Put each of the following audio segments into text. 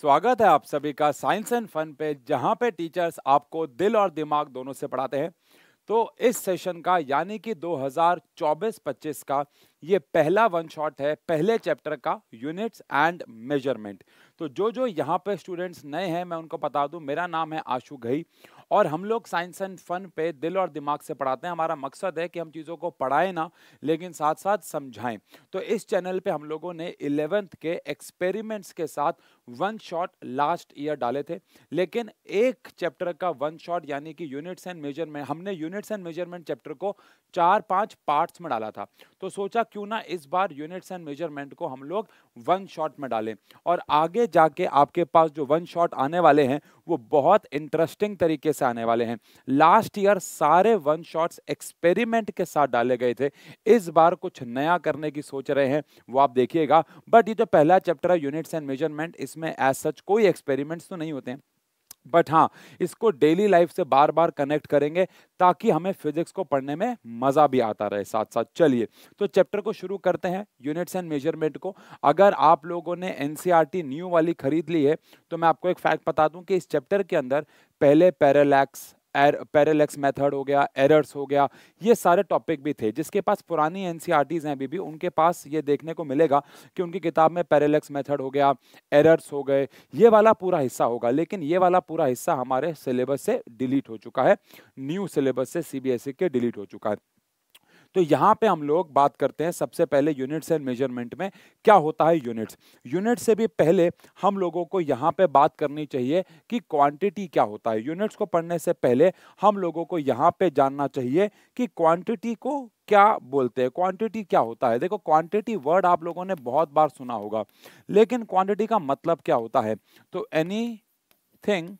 स्वागत है आप सभी का साइंस एंड फन पे जहाँ पे टीचर्स आपको दिल और दिमाग दोनों से पढ़ाते हैं तो इस सेशन का यानी कि 2024-25 का ये पहला वन शॉट है पहले चैप्टर का यूनिट्स एंड मेजरमेंट तो जो जो यहाँ पे स्टूडेंट्स नए हैं मैं उनको बता दूँ मेरा नाम है आशु घई और हम लोग साइंस एंड फन पे दिल और दिमाग से पढ़ाते हैं हमारा मकसद है कि हम चीज़ों को पढ़ाएं ना लेकिन साथ साथ समझाएं तो इस चैनल पे हम लोगों ने इलेवेंथ के एक्सपेरिमेंट्स के साथ वन शॉट लास्ट ईयर डाले थे लेकिन एक चैप्टर का वन शॉट यानी कि यूनिट्स एंड मेजरमेंट हमने यूनिट्स एंड मेजरमेंट चैप्टर को चार पाँच पार्ट्स में डाला था तो सोचा क्यों ना इस बार यूनिट्स एंड मेजरमेंट को हम लोग वन शॉट में डालें और आगे जाके आपके पास जो वन शॉट आने वाले हैं वो बहुत इंटरेस्टिंग तरीके से आने वाले हैं लास्ट ईयर सारे वन शॉट्स एक्सपेरिमेंट के साथ डाले गए थे इस बार कुछ नया करने की सोच रहे हैं वो आप देखिएगा बट ये जो पहला चैप्टर है यूनिट्स एंड मेजरमेंट इसमें एज सच कोई एक्सपेरिमेंट्स तो नहीं होते हैं बट हाँ इसको डेली लाइफ से बार बार कनेक्ट करेंगे ताकि हमें फिजिक्स को पढ़ने में मज़ा भी आता रहे साथ साथ चलिए तो चैप्टर को शुरू करते हैं यूनिट्स एंड मेजरमेंट को अगर आप लोगों ने एन न्यू e वाली खरीद ली है तो मैं आपको एक फैक्ट बता दूं कि इस चैप्टर के अंदर पहले पैरालैक्स पैरालेक्स मेथड हो गया एरर्स हो गया ये सारे टॉपिक भी थे जिसके पास पुरानी एन e हैं अभी भी उनके पास ये देखने को मिलेगा कि उनकी किताब में पैरालेक्स मेथड हो गया एरर्स हो गए ये वाला पूरा हिस्सा होगा लेकिन ये वाला पूरा हिस्सा हमारे सिलेबस से डिलीट हो चुका है न्यू सिलेबस से सी e के डिलीट हो चुका है तो यहाँ पे हम लोग बात करते हैं सबसे पहले यूनिट्स एंड मेजरमेंट में क्या होता है यूनिट्स यूनिट से भी पहले हम लोगों को यहाँ पे बात करनी चाहिए कि क्वांटिटी क्या होता है यूनिट्स को पढ़ने से पहले हम लोगों को यहाँ पे जानना चाहिए कि क्वांटिटी को क्या बोलते हैं क्वांटिटी क्या होता है देखो क्वांटिटी वर्ड आप लोगों ने बहुत बार सुना होगा लेकिन क्वांटिटी का मतलब क्या होता है तो anything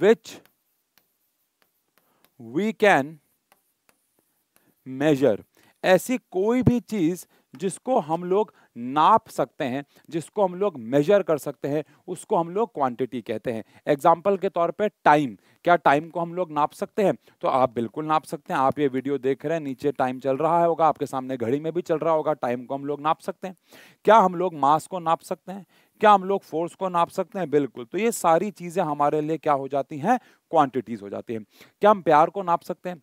which we can measure ऐसी कोई भी चीज़ जिसको हम लोग नाप सकते हैं जिसको हम लोग मेजर कर सकते हैं उसको हम लोग क्वांटिटी कहते हैं एग्जाम्पल के तौर पे टाइम क्या टाइम को हम लोग नाप सकते हैं तो आप बिल्कुल नाप सकते हैं आप ये वीडियो देख रहे हैं नीचे टाइम चल रहा होगा आपके सामने घड़ी में भी चल रहा होगा टाइम को हम लोग नाप सकते हैं क्या हम लोग मास को नाप सकते हैं क्या हम लोग फोर्स को नाप सकते हैं बिल्कुल तो ये सारी चीज़ें हमारे लिए क्या हो जाती हैं क्वांटिटीज़ हो जाती हैं क्या हम प्यार को नाप सकते हैं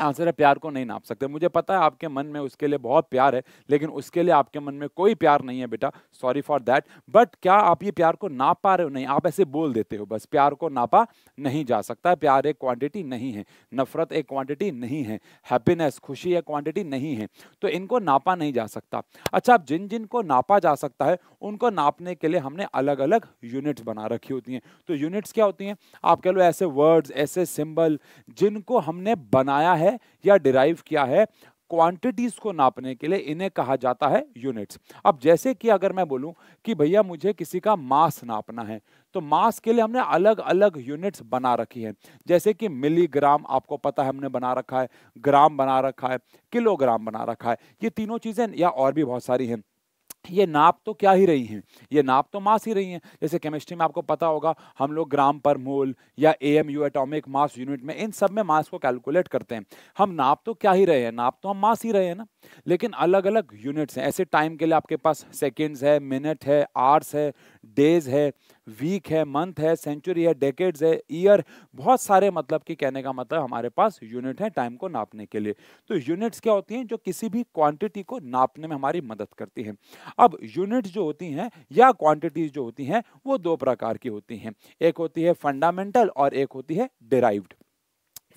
आंसर है प्यार को नहीं नाप सकते मुझे पता है आपके मन में उसके लिए बहुत प्यार है लेकिन उसके लिए आपके मन में कोई प्यार नहीं है बेटा सॉरी फॉर दैट बट क्या आप ये प्यार को नाप पा रहे हो नहीं आप ऐसे बोल देते हो बस प्यार को नापा नहीं जा सकता है प्यार एक क्वांटिटी नहीं है नफरत एक क्वांटिटी नहीं है हैप्पीनेस खुशी एक क्वांटिटी नहीं है तो इनको नापा नहीं जा सकता अच्छा अब जिन जिन को नापा जा सकता है उनको नापने के लिए हमने अलग अलग यूनिट्स बना रखी होती हैं तो यूनिट्स क्या होती हैं आप कह लो ऐसे वर्ड्स ऐसे सिम्बल जिनको हमने बनाया है है या डिराइव किया है क्वांटिटीज को नापने के लिए इन्हें कहा जाता है यूनिट्स अब जैसे कि अगर मैं बोलूं कि भैया मुझे किसी का मास नापना है तो मास के लिए हमने अलग अलग यूनिट्स बना रखी हैं जैसे कि मिलीग्राम आपको पता है हमने बना रखा है ग्राम बना रखा है किलोग्राम बना रखा है ये तीनों चीज़ें या और भी बहुत सारी हैं ये नाप तो क्या ही रही हैं ये नाप तो मास ही रही हैं जैसे केमिस्ट्री में आपको पता होगा हम लोग ग्राम पर मोल या A M U atomic mass unit में इन सब में मास को कैलकुलेट करते हैं हम नाप तो क्या ही रहे हैं नाप तो हम मास ही रहे हैं ना लेकिन अलग अलग यूनिट्स हैं ऐसे टाइम के लिए आपके पास सेकेंड्स है मिनट है आर्स है डेज है वीक है मंथ है सेंचुरी है डेकेड्स है ईयर बहुत सारे मतलब कि कहने का मतलब हमारे पास यूनिट है टाइम को नापने के लिए तो यूनिट्स क्या होती हैं जो किसी भी क्वांटिटी को नापने में हमारी मदद करती हैं अब यूनिट जो होती हैं या क्वांटिटीज जो होती हैं वो दो प्रकार की होती हैं एक होती है फंडामेंटल और एक होती है डिराइव्ड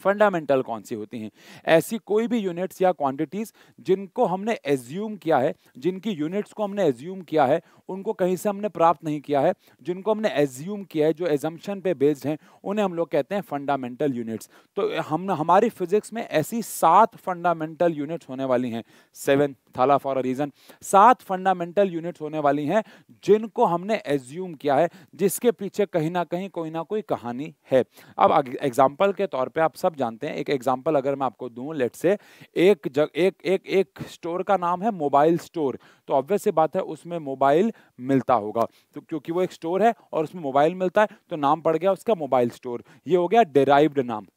फंडामेंटल कौन सी होती हैं ऐसी कोई भी यूनिट्स या क्वांटिटीज़ जिनको हमने एज्यूम किया है जिनकी यूनिट्स को हमने एज्यूम किया है उनको कहीं से हमने प्राप्त नहीं किया है जिनको हमने एज्यूम किया है जो एजम्पन पे बेस्ड हैं उन्हें हम लोग कहते हैं फंडामेंटल यूनिट्स तो हम हमारी फिजिक्स में ऐसी सात फंडामेंटल यूनिट्स होने वाली हैं सेवन थाला फॉर अ रीज़न सात फंडामेंटल यूनिट्स होने वाली हैं जिनको हमने एज्यूम किया है जिसके पीछे कहीं ना कहीं कोई ना कोई कहानी है अब एग्जाम्पल के तौर पर आप सब सब जानते हैं एक एग्जांपल अगर मैं आपको दूं लेट से एक जग एक एक एक स्टोर का नाम है मोबाइल स्टोर तो ऑब्वियस सी बात है उसमें मोबाइल मिलता होगा तो क्योंकि वो एक स्टोर है और उसमें मोबाइल मिलता है तो नाम पड़ गया उसका मोबाइल स्टोर ये हो गया डेराइव्ड नाम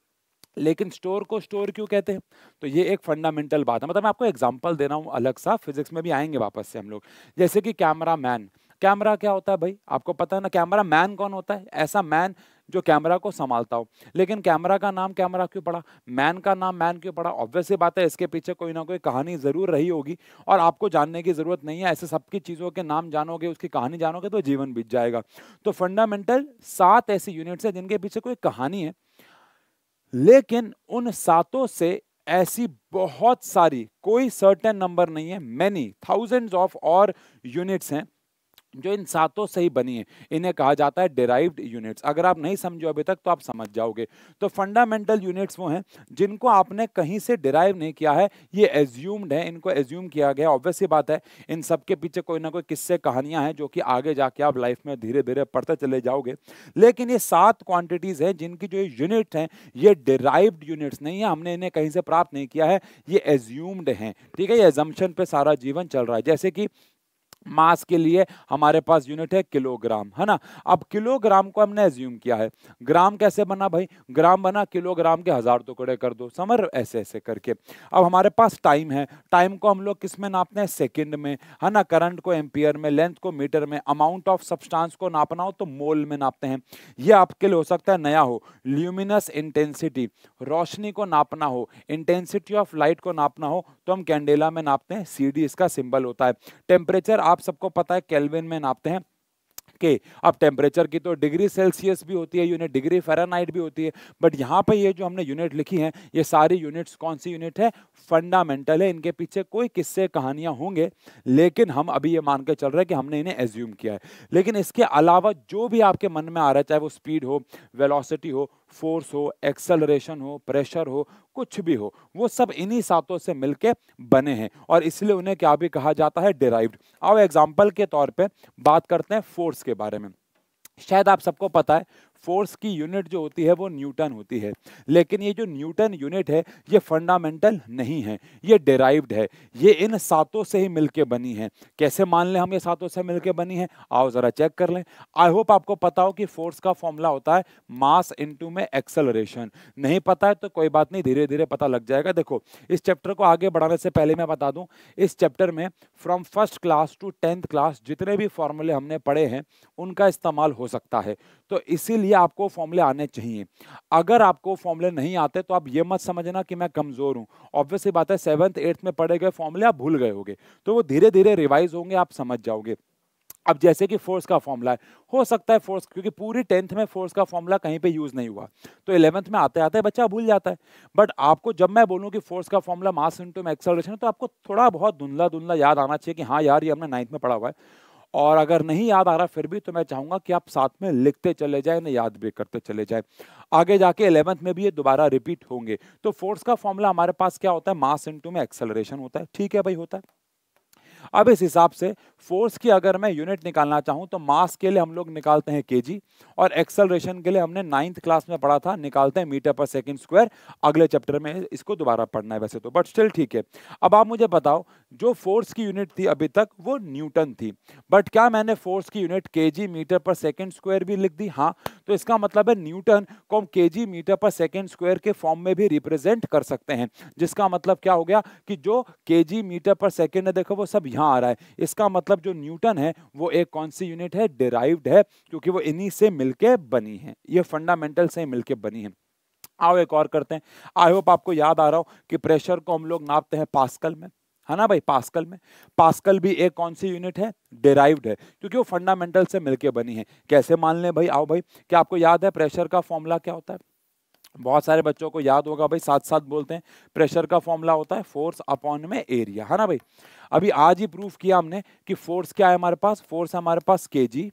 लेकिन स्टोर को स्टोर क्यों कहते हैं तो ये एक फंडामेंटल बात है मतलब मैं आपको एग्जाम्पल दे रहा हूँ अलग सा फिजिक्स में भी आएंगे वापस से हम लोग जैसे कि कैमरा मैन कैमरा क्या होता है भाई आपको पता है ना कैमरा मैन कौन होता है ऐसा मैन जो कैमरा को संभालता हो लेकिन कैमरा का नाम कैमरा क्यों पड़ा मैन का नाम मैन क्यों पड़ा ऑब्वियस बात है इसके पीछे कोई ना कोई कहानी ज़रूर रही होगी और आपको जानने की ज़रूरत नहीं है ऐसे सबकी चीज़ों के नाम जानोगे उसकी कहानी जानोगे तो जीवन बीत जाएगा तो फंडामेंटल सात ऐसी यूनिट्स हैं जिनके पीछे कोई कहानी है लेकिन उन सातों से ऐसी बहुत सारी कोई सर्टेन नंबर नहीं है मैनी थाउजेंड्स ऑफ और यूनिट्स हैं जो इन सातों से ही बनी है इन्हें कहा जाता है डेराइव्ड यूनिट्स अगर आप नहीं समझो अभी तक तो आप समझ जाओगे तो फंडामेंटल यूनिट्स वो हैं जिनको आपने कहीं से डिराइव नहीं किया है ये एज्यूम्ड है इनको एज्यूम किया गया ऑब्वियस ही बात है इन सब के पीछे कोई ना कोई किस्से कहानियां हैं जो कि आगे जाके आप लाइफ में धीरे धीरे पढ़ते चले जाओगे लेकिन ये सात क्वान्टिटीज़ हैं जिनकी जो यूनिट हैं ये डिराइव्ड यूनिट्स नहीं है हमने इन्हें कहीं से प्राप्त नहीं किया है ये एज्यूम्ड हैं ठीक है ये एजम्पन पर सारा जीवन चल रहा है जैसे कि मास के लिए हमारे पास यूनिट है किलोग्राम है ना अब किलोग्राम को हमने एज्यूम किया है ग्राम कैसे बना भाई ग्राम बना किलोग्राम के हजार टुकड़े कर दो समर ऐसे ऐसे करके अब हमारे पास टाइम है टाइम को हम लोग किस में नापते हैं सेकेंड में है ना करंट को एम्पियर में लेंथ को मीटर में अमाउंट ऑफ सब्सटांस को नापना हो तो मोल में नापते हैं ये आपके लिए हो सकता है नया हो ल्यूमिनस इंटेंसिटी रोशनी को नापना हो इंटेंसिटी ऑफ लाइट को नापना हो तो हम कैंडेला में नापते हैं सी इसका सिंबल होता है टेम्परेचर आप सबको पता है कैलविन में नापते हैं के अब टेम्परेचर की तो डिग्री सेल्सियस भी होती है यूनिट डिग्री फेरानाइट भी होती है बट यहाँ पे ये जो हमने यूनिट लिखी है ये सारी यूनिट्स कौन सी यूनिट है फंडामेंटल है इनके पीछे कोई किस्से कहानियाँ होंगे लेकिन हम अभी ये मान के चल रहे हैं कि हमने इन्हें एज्यूम किया है लेकिन इसके अलावा जो भी आपके मन में आ रहा है चाहे वो स्पीड हो वेलासिटी हो फोर्स हो एक्सेलरेशन हो प्रेशर हो कुछ भी हो वो सब इन्हीं सातों से मिलके बने हैं और इसलिए उन्हें क्या भी कहा जाता है डिराइव्ड आओ एग्जाम्पल के तौर पर बात करते हैं फोर्स के बारे में शायद आप सबको पता है फोर्स की यूनिट जो होती है वो न्यूटन होती है लेकिन ये जो न्यूटन यूनिट है ये फंडामेंटल नहीं है ये डेराइव्ड है ये इन सातों से ही मिलके बनी है कैसे मान लें हम ये सातों से मिलके बनी है आओ ज़रा चेक कर लें आई होप आपको पता हो कि फोर्स का फॉर्मूला होता है मास इंटू में एक्सेलरेशन नहीं पता है तो कोई बात नहीं धीरे धीरे पता लग जाएगा देखो इस चैप्टर को आगे बढ़ाने से पहले मैं बता दूँ इस चैप्टर में from first class to tenth class जितने भी फॉर्मूले हमने पढ़े हैं उनका इस्तेमाल हो सकता है तो इसीलिए आपको फॉर्मूले आने चाहिए अगर आपको फॉर्मूले नहीं आते तो आप ये मत समझना कि मैं कमज़ोर हूँ ऑब्वियसली बात है सेवन्थ एट्थ में पढ़े गए फॉर्मूले आप भूल गए होंगे तो वो धीरे धीरे रिवाइज होंगे आप समझ जाओगे अब जैसे कि फोर्स का फॉर्मूला है हो सकता है फोर्स क्योंकि पूरी टेंथ में फोर्स का फॉर्मूला कहीं पे यूज़ नहीं हुआ तो इलेवंथ में आते आते बच्चा भूल जाता है बट आपको जब मैं बोलूँ कि फोर्स का फॉर्मूला मास इंटू में एक्सेलरेशन है तो आपको थोड़ा बहुत धुंधला धुंधला याद आना चाहिए कि हाँ यार ये हमने नाइन्थ में पढ़ा हुआ है और अगर नहीं याद आ रहा फिर भी तो मैं चाहूंगा कि आप साथ में लिखते चले जाए ना याद भी करते चले जाए आगे जाके इलेवंथ में भी ये दोबारा रिपीट होंगे तो फोर्स का फॉर्मूला हमारे पास क्या होता है मास इंटू में एक्सेलरेशन होता है ठीक है भाई होता है अब इस हिसाब से फोर्स की अगर मैं यूनिट निकालना चाहूँ तो मास के लिए हम लोग निकालते हैं के और एक्सलरेशन के लिए हमने नाइन्थ क्लास में पढ़ा था निकालते हैं मीटर पर सेकेंड स्क्वायर अगले चैप्टर में इसको दोबारा पढ़ना है वैसे तो बट स्टिल ठीक है अब आप मुझे बताओ जो फोर्स की यूनिट थी अभी तक वो न्यूटन थी बट क्या मैंने फोर्स की यूनिट के मीटर पर सेकेंड स्क्वायर भी लिख दी हाँ तो इसका मतलब है न्यूटन को हम के मीटर पर सेकेंड स्क्वायर के फॉर्म में भी रिप्रेजेंट कर सकते हैं जिसका मतलब क्या हो गया कि जो के मीटर पर सेकेंड है देखो वो सब यहाँ आ रहा है इसका मतलब जो न्यूटन है वो एक कौन सी यूनिट है डिराइव्ड है क्योंकि वो इन्हीं से मिलके बनी है ये फंडामेंटल से मिलके बनी है आओ एक और करते हैं आई होप आपको याद आ रहा हो कि प्रेशर को हम लोग नापते हैं पास्कल में है ना भाई पास्कल में पास्कल भी एक कौन सी यूनिट है डिराइव्ड है क्योंकि वो फंडामेंटल से मिलके बनी है कैसे मान लें भाई आओ भाई क्या आपको याद है प्रेशर का फॉर्मूला क्या होता है बहुत सारे बच्चों को याद होगा भाई साथ साथ बोलते हैं प्रेशर का फॉर्मूला होता है फोर्स अपॉन में एरिया है ना भाई अभी आज ही प्रूफ किया हमने कि फोर्स क्या है हमारे पास फोर्स हमारे पास K G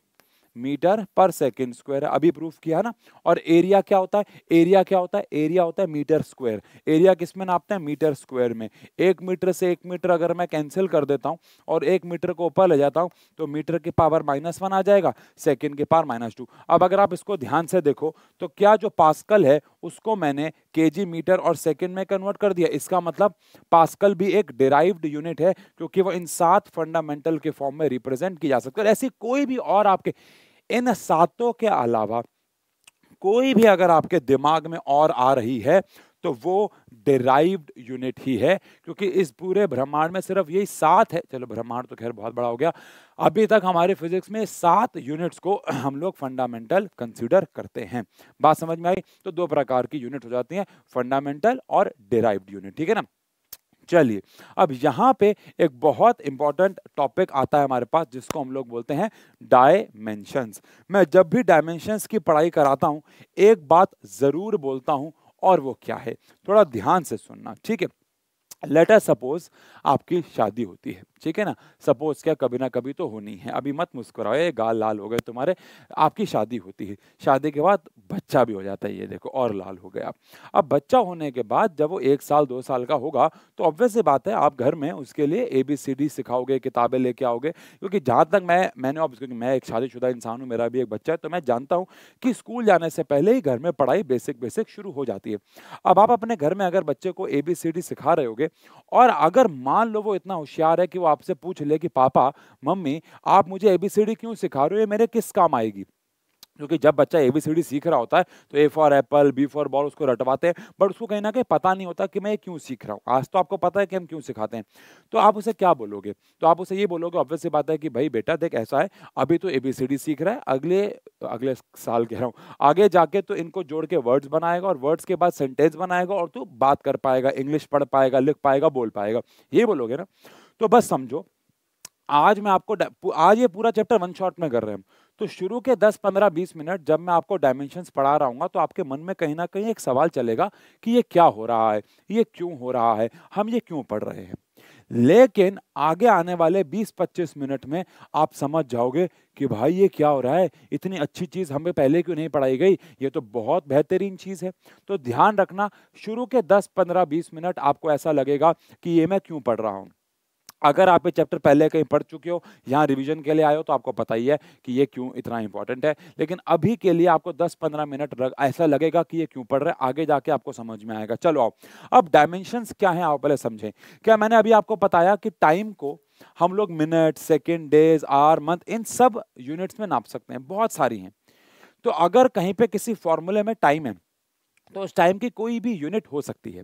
meter per second square अभी प्रूफ किया ना और एरिया क्या होता है एरिया क्या होता है एरिया होता है मीटर स्क्वायर एरिया में नापते हैं मीटर स्क्वायर में एक मीटर से एक मीटर अगर मैं कैंसिल कर देता हूं और एक मीटर को ऊपर ले जाता हूँ तो मीटर की पावर माइनस वन आ जाएगा सेकेंड के पावर माइनस टू अब अगर आप इसको ध्यान से देखो तो क्या जो पास्कल है उसको मैंने के मीटर और सेकेंड में कन्वर्ट कर दिया इसका मतलब पास्कल भी एक डिराइव्ड यूनिट है क्योंकि वो इन सात फंडामेंटल के फॉर्म में रिप्रेजेंट की जा सकती है ऐसी कोई भी और आपके इन सातों के अलावा कोई भी अगर आपके दिमाग में और आ रही है तो वो डिराइव्ड यूनिट ही है क्योंकि इस पूरे ब्रह्मांड में सिर्फ यही सात है चलो ब्रह्मांड तो खैर बहुत बड़ा हो गया अभी तक हमारे फिजिक्स में सात यूनिट्स को हम लोग फंडामेंटल कंसिडर करते हैं बात समझ में आई तो दो प्रकार की यूनिट हो जाती हैं फंडामेंटल और डिराइव्ड यूनिट ठीक है ना चलिए अब यहाँ पे एक बहुत इंपॉर्टेंट टॉपिक आता है हमारे पास जिसको हम लोग बोलते हैं डायमेंशंस मैं जब भी डायमेंशंस की पढ़ाई कराता हूँ एक बात ज़रूर बोलता हूँ और वो क्या है थोड़ा ध्यान से सुनना ठीक है लेटर सपोज आपकी शादी होती है ठीक है ना सपोज क्या कभी ना कभी तो होनी है अभी मत मुस्कुराओ ये गाल लाल हो गए तुम्हारे आपकी शादी होती है शादी के बाद बच्चा भी हो जाता है ये देखो और लाल हो गया अब बच्चा होने के बाद जब वो एक साल दो साल का होगा तो ऑब्वियस ये बात है आप घर में उसके लिए ए बी सी डी सिखाओगे किताबें लेके आओगे क्योंकि जहाँ तक मैं मैंने ऑब्वियस क्योंकि मैं एक शादीशुदा इंसान हूँ मेरा भी एक बच्चा है तो मैं जानता हूँ कि स्कूल जाने से पहले ही घर में पढ़ाई बेसिक बेसिक शुरू हो जाती है अब आप अपने घर में अगर बच्चे को ए बी सी डी सिखा रहे होगे और अगर मान लो वो इतना होशियार है कि वो आपसे पूछ ले कि पापा मम्मी आप मुझे एबीसीडी क्यों सिखा रहे हो ये मेरे किस काम आएगी क्योंकि जब बच्चा ए बी सी डी सीख रहा होता है तो A for apple B for ball उसको रटवाते हैं बट उसको कहीं ना कहीं पता नहीं होता कि मैं ये क्यों सीख रहा हूँ आज तो आपको पता है कि हम क्यों सिखाते हैं तो आप उसे क्या बोलोगे तो आप उसे ये बोलोगे ऑब्वियस सी बात है कि भाई बेटा देख ऐसा है अभी तो ए बी सी डी सीख रहा है अगले अगले साल कह रहा हूँ आगे जाके तो इनको जोड़ के वर्ड्स बनाएगा और वर्ड्स के बाद सेंटेंस बनाएगा और तू तो बात कर पाएगा इंग्लिश पढ़ पाएगा लिख पाएगा बोल पाएगा ये बोलोगे ना तो बस समझो आज मैं आपको आज ये पूरा चैप्टर वन शॉट में कर रहे हैं तो शुरू के 10 15 20 मिनट जब मैं आपको डायमेंशन पढ़ा रहा हूँ तो आपके मन में कहीं ना कहीं एक सवाल चलेगा कि ये क्या हो रहा है ये क्यों हो रहा है हम ये क्यों पढ़ रहे हैं लेकिन आगे आने वाले 20-25 मिनट में आप समझ जाओगे कि भाई ये क्या हो रहा है इतनी अच्छी चीज़ हमें पहले क्यों नहीं पढ़ाई गई ये तो बहुत बेहतरीन चीज़ है तो ध्यान रखना शुरू के 10-15-20 मिनट आपको ऐसा लगेगा कि ये मैं क्यों पढ़ रहा हूँ अगर आप ये चैप्टर पहले कहीं पढ़ चुके हो यहाँ रिवीजन के लिए आए हो तो आपको पता ही है कि ये क्यों इतना इंपॉर्टेंट है लेकिन अभी के लिए आपको 10-15 मिनट ऐसा लगेगा कि ये क्यों पढ़ रहे हैं आगे जाके आपको समझ में आएगा चलो आओ अब डायमेंशन क्या है आप पहले समझें क्या मैंने अभी आपको बताया कि टाइम को हम लोग minute second days or month इन सब यूनिट्स में नाप सकते हैं बहुत सारी हैं तो अगर कहीं पर किसी फॉर्मूले में टाइम है तो उस टाइम की कोई भी यूनिट हो सकती है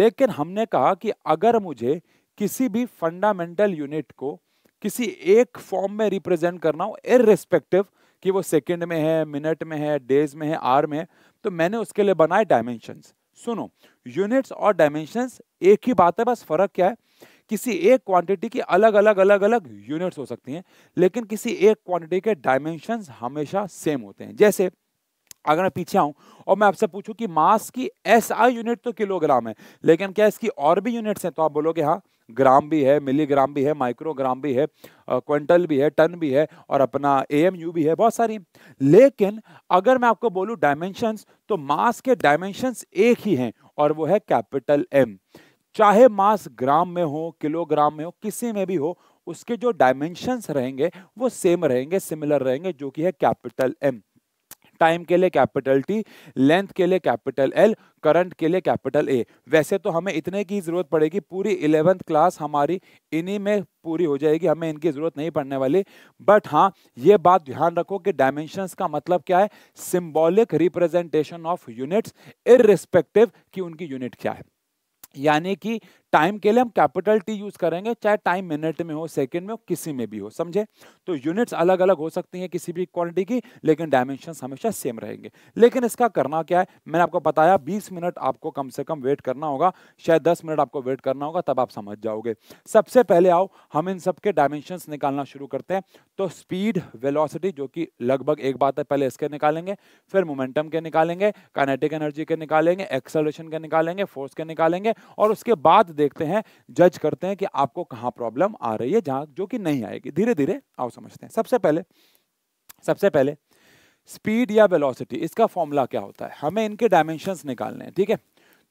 लेकिन हमने कहा कि अगर मुझे किसी भी फंडामेंटल यूनिट को किसी एक फॉर्म में रिप्रेजेंट करना हो इरेस्पेक्टिव कि वो सेकंड में है मिनट में है डेज में है आर में है तो मैंने उसके लिए बनाए डायमेंशंस सुनो यूनिट्स और डायमेंशंस एक ही बात है बस फर्क क्या है किसी एक क्वांटिटी की अलग अलग अलग अलग यूनिट्स हो सकती हैं लेकिन किसी एक क्वांटिटी के डायमेंशन हमेशा सेम होते हैं जैसे अगर मैं पीछे आऊं और मैं आपसे पूछूं कि मास की एस आई यूनिट तो किलोग्राम है लेकिन क्या इसकी और भी यूनिट्स हैं तो आप बोलोगे हाँ ग्राम भी है मिलीग्राम भी है माइक्रोग्राम भी है क्विंटल भी है टन भी है और अपना ए भी है बहुत सारी लेकिन अगर मैं आपको बोलूँ डायमेंशंस तो मास के डायमेंशंस एक ही हैं और वो है कैपिटल एम चाहे मास ग्राम में हो किलोग्राम में हो किसी में भी हो उसके जो डायमेंशंस रहेंगे वो सेम रहेंगे सिमिलर रहेंगे जो कि है कैपिटल एम टाइम के लिए कैपिटल टी लेंथ के लिए कैपिटल एल करंट के लिए कैपिटल ए वैसे तो हमें इतने की ज़रूरत पड़ेगी पूरी इलेवेंथ क्लास हमारी इन्हीं में पूरी हो जाएगी हमें इनकी ज़रूरत नहीं पड़ने वाली बट हाँ ये बात ध्यान रखो कि डायमेंशन का मतलब क्या है सिम्बॉलिक रिप्रेजेंटेशन ऑफ यूनिट्स इर कि उनकी यूनिट क्या है यानी कि टाइम के लिए हम कैपिटल टी यूज करेंगे चाहे टाइम मिनट में हो सेकेंड में हो किसी में भी हो समझे तो यूनिट्स अलग अलग हो सकती हैं किसी भी क्वालिटी की लेकिन डायमेंशन हमेशा सेम रहेंगे लेकिन इसका करना क्या है मैंने आपको बताया बीस मिनट आपको कम से कम वेट करना होगा शायद दस मिनट आपको वेट करना होगा तब आप समझ जाओगे सबसे पहले आओ हम इन सबके डायमेंशन निकालना शुरू करते हैं तो स्पीड वेलोसिटी जो कि लगभग एक बात है पहले इसके निकालेंगे फिर मोमेंटम के निकालेंगे कानेटिक एनर्जी के निकालेंगे एक्सलेशन के निकालेंगे फोर्स के निकालेंगे और उसके बाद देखते हैं जज करते हैं कि आपको कहाँ प्रॉब्लम आ रही है जहाँ जो कि नहीं आएगी धीरे धीरे आओ समझते हैं सबसे पहले सबसे पहले स्पीड या वेलोसिटी इसका फॉर्मूला क्या होता है हमें इनके डायमेंशंस निकालने हैं ठीक है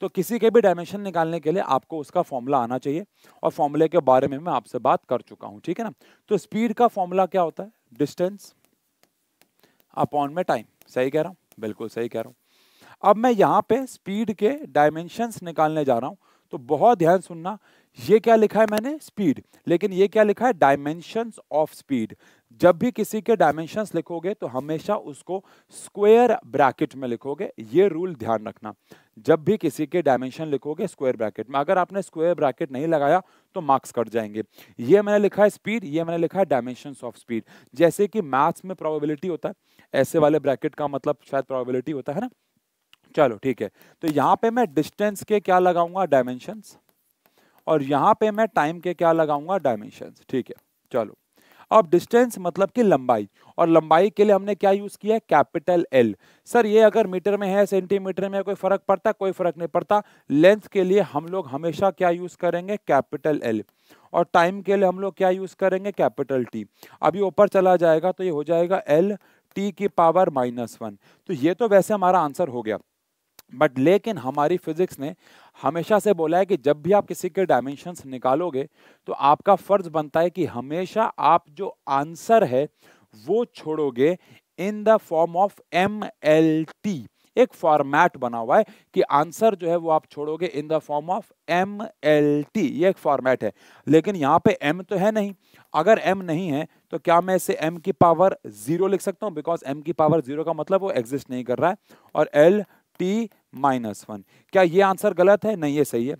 तो किसी के भी डायमेंशन निकालने के लिए आपको उसका फॉर्मूला आना चाहिए और फॉर्मूले के बारे में मैं आपसे बात कर चुका हूँ ठीक है ना तो स्पीड का फॉर्मूला क्या होता है डिस्टेंस अपॉन में टाइम सही कह रहा हूँ बिल्कुल सही कह रहा हूँ अब मैं यहाँ पे स्पीड के डायमेंशंस निकालने जा रहा हूँ तो बहुत ध्यान सुनना ये क्या लिखा है मैंने स्पीड लेकिन ये क्या लिखा है डायमेंशंस ऑफ स्पीड जब भी किसी के डायमेंशंस लिखोगे तो हमेशा उसको स्क्वायर ब्रैकेट में लिखोगे ये रूल ध्यान रखना जब भी किसी के डायमेंशन लिखोगे स्क्वायर ब्रैकेट में अगर आपने स्क्वायर ब्रैकेट नहीं लगाया तो मार्क्स कट जाएंगे ये मैंने लिखा है स्पीड ये मैंने लिखा है डायमेंशन ऑफ स्पीड जैसे कि मैथ्स में प्रॉबिलिटी होता है ऐसे वाले ब्रैकेट का मतलब शायद प्रोबेबिलिटी होता है ना चलो ठीक है तो यहाँ पे मैं डिस्टेंस के क्या लगाऊंगा डायमेंशन और यहाँ पे मैं टाइम के क्या लगाऊंगा डायमेंशन ठीक है चलो अब डिस्टेंस मतलब कि लंबाई और लंबाई के लिए हमने क्या यूज़ किया है कैपिटल एल सर ये अगर मीटर में है सेंटीमीटर में कोई फ़र्क पड़ता कोई फ़र्क नहीं पड़ता लेंथ के लिए हम लोग हमेशा क्या यूज़ करेंगे कैपिटल एल और टाइम के लिए हम लोग क्या यूज़ करेंगे कैपिटल टी अभी ऊपर चला जाएगा तो ये हो जाएगा एल टी की पावर माइनस वन तो ये तो वैसे हमारा आंसर हो गया बट लेकिन हमारी फिजिक्स ने हमेशा से बोला है कि जब भी आप किसी के डायमेंशंस निकालोगे तो आपका फर्ज बनता है कि हमेशा आप जो आंसर है वो छोड़ोगे in the form of M L T एक फॉर्मेट बना हुआ है कि आंसर जो है वो आप छोड़ोगे in the form of M L T ये एक फॉर्मेट है लेकिन यहाँ पे एम तो है नहीं अगर एम नहीं है तो क्या मैं इसे एम की पावर जीरो लिख सकता हूँ बिकॉज एम की पावर जीरो का मतलब वो एग्जिस्ट नहीं कर रहा है और एल टी माइनस वन क्या ये आंसर गलत है नहीं ये सही है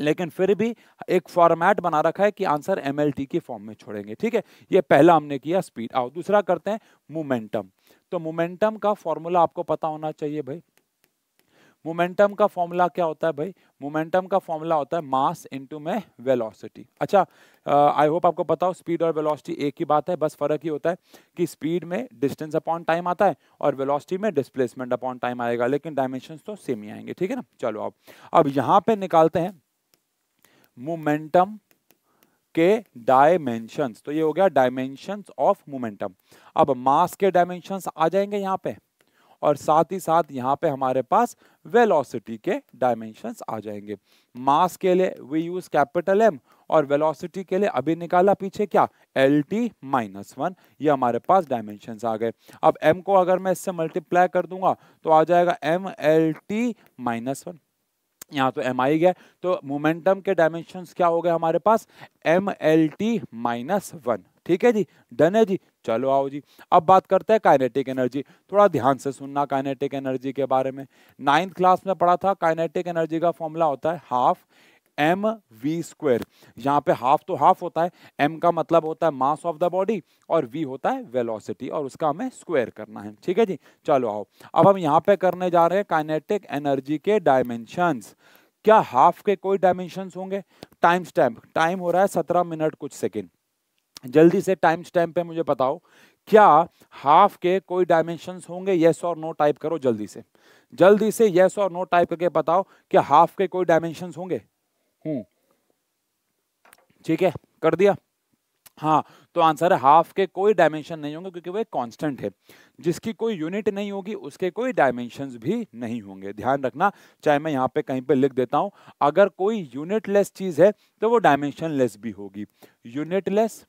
लेकिन फिर भी एक फॉर्मेट बना रखा है कि आंसर एम के फॉर्म में छोड़ेंगे ठीक है ये पहला हमने किया स्पीड आओ दूसरा करते हैं मोमेंटम तो मोमेंटम का फॉर्मूला आपको पता होना चाहिए भाई मोमेंटम का फॉर्मूला क्या होता है भाई मोमेंटम का फॉर्मूला होता है मास इंटू में वेलोसिटी अच्छा आई होप आपको पता हो स्पीड और वेलोसिटी एक ही बात है बस फर्क ही होता है कि स्पीड में डिस्टेंस अपॉन टाइम आता है और वेलोसिटी में डिस्प्लेसमेंट अपॉन टाइम आएगा लेकिन डायमेंशन तो सेम ही आएंगे ठीक है ना चलो आप अब यहाँ पे निकालते हैं मोमेंटम के डायमेंशन तो ये हो गया डायमेंशन ऑफ मोमेंटम अब मास के डायमेंशन आ जाएंगे यहाँ पे और साथ ही साथ यहाँ पे हमारे पास वेलोसिटी के डायमेंशंस आ जाएंगे मास के लिए वी यूज कैपिटल एम और वेलोसिटी के लिए अभी निकाला पीछे क्या एल टी माइनस वन ये हमारे पास डायमेंशन आ गए अब एम को अगर मैं इससे मल्टीप्लाई कर दूंगा तो आ जाएगा M L T minus one यहाँ तो एम आई गया तो मोमेंटम के डायमेंशन क्या हो गए हमारे पास M L T minus one ठीक है जी डन है जी चलो आओ जी अब बात करते हैं काइनेटिक एनर्जी थोड़ा ध्यान से सुनना काइनेटिक एनर्जी के बारे में नाइन्थ क्लास में पढ़ा था काइनेटिक एनर्जी का फॉर्मूला होता है हाफ एम वी स्क्वेयर यहाँ पे हाफ तो हाफ होता है एम का मतलब होता है मास ऑफ द बॉडी और वी होता है वेलोसिटी और उसका हमें स्क्वायर करना है ठीक है जी चलो आओ अब हम यहाँ पे करने जा रहे हैं काइनेटिक एनर्जी के डायमेंशंस क्या हाफ के कोई डायमेंशंस होंगे टाइम स्टैम्प टाइम हो रहा है सत्रह मिनट कुछ सेकेंड जल्दी से टाइम स्टैम्प पे मुझे बताओ क्या हाफ के कोई डायमेंशन होंगे येस और नो टाइप करो जल्दी से जल्दी से येस और नो टाइप करके बताओ कि हाफ के कोई डायमेंशन होंगे हूँ हम्म। ठीक है कर दिया हाँ तो आंसर है हाफ के कोई डायमेंशन नहीं होंगे क्योंकि वो एक कांस्टेंट है जिसकी कोई यूनिट नहीं होगी उसके कोई डायमेंशंस भी नहीं होंगे ध्यान रखना चाहे मैं यहाँ पे कहीं पे लिख देता हूँ अगर कोई यूनिटलेस चीज़ है तो वो डायमेंशनलेस भी होगी यूनिटलेस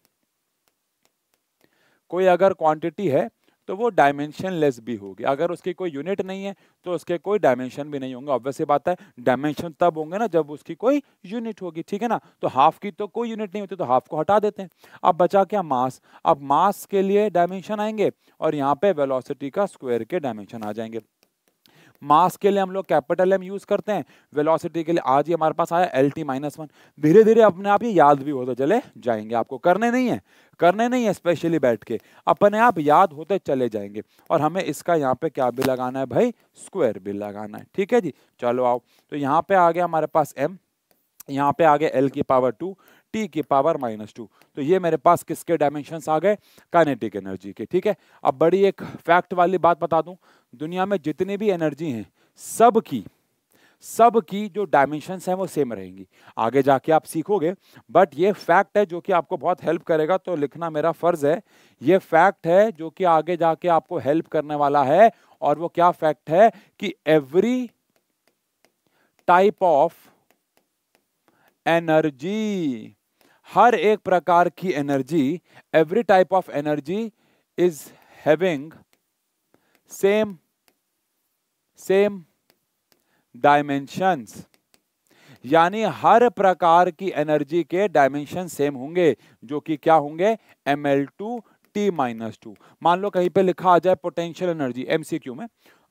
कोई अगर क्वांटिटी है तो वो डायमेंशन लेस भी होगी अगर उसकी कोई यूनिट नहीं है तो उसके कोई डायमेंशन भी नहीं होंगे ऑब्वियस बात है डायमेंशन तब होंगे ना जब उसकी कोई यूनिट होगी ठीक है ना तो हाफ की तो कोई यूनिट नहीं होती तो हाफ को हटा देते हैं अब बचा क्या मास अब मास के लिए डायमेंशन आएंगे और यहाँ पे वेलोसिटी का स्क्वायर के डायमेंशन आ जाएंगे मास के लिए हम लोग कैपिटल एम यूज करते हैं वेलोसिटी के लिए आज ही हमारे पास आया एल टी माइनस वन धीरे धीरे अपने आप ये याद भी होते चले जाएंगे आपको करने नहीं है करने नहीं है स्पेशली बैठ के अपने आप याद होते चले जाएंगे और हमें इसका यहाँ पे क्या भी लगाना है भाई स्क्वायर भी लगाना है ठीक है जी चलो आओ तो यहाँ पे आ गया हमारे पास एम यहाँ पे आ गया एल की पावर टू टी की पावर माइनस टू तो ये मेरे पास किसके डायमेंशन आ गए काइनेटिक एनर्जी के ठीक है अब बड़ी एक फैक्ट वाली बात बता दूं दुनिया में जितनी भी एनर्जी हैं सब की सब की जो डायमेंशन है वो सेम रहेंगी आगे जाके आप सीखोगे बट ये फैक्ट है जो कि आपको बहुत हेल्प करेगा तो लिखना मेरा फ़र्ज़ है ये फैक्ट है जो कि आगे जाके आपको हेल्प करने वाला है और वो क्या फैक्ट है कि एवरी टाइप ऑफ एनर्जी हर एक प्रकार की energy every type of energy is having same same dimensions यानी हर प्रकार की एनर्जी के डायमेंशन सेम होंगे जो कि क्या होंगे M L two T minus two मान लो कहीं पे लिखा आ जाए पोटेंशियल एनर्जी एमसीक्यू में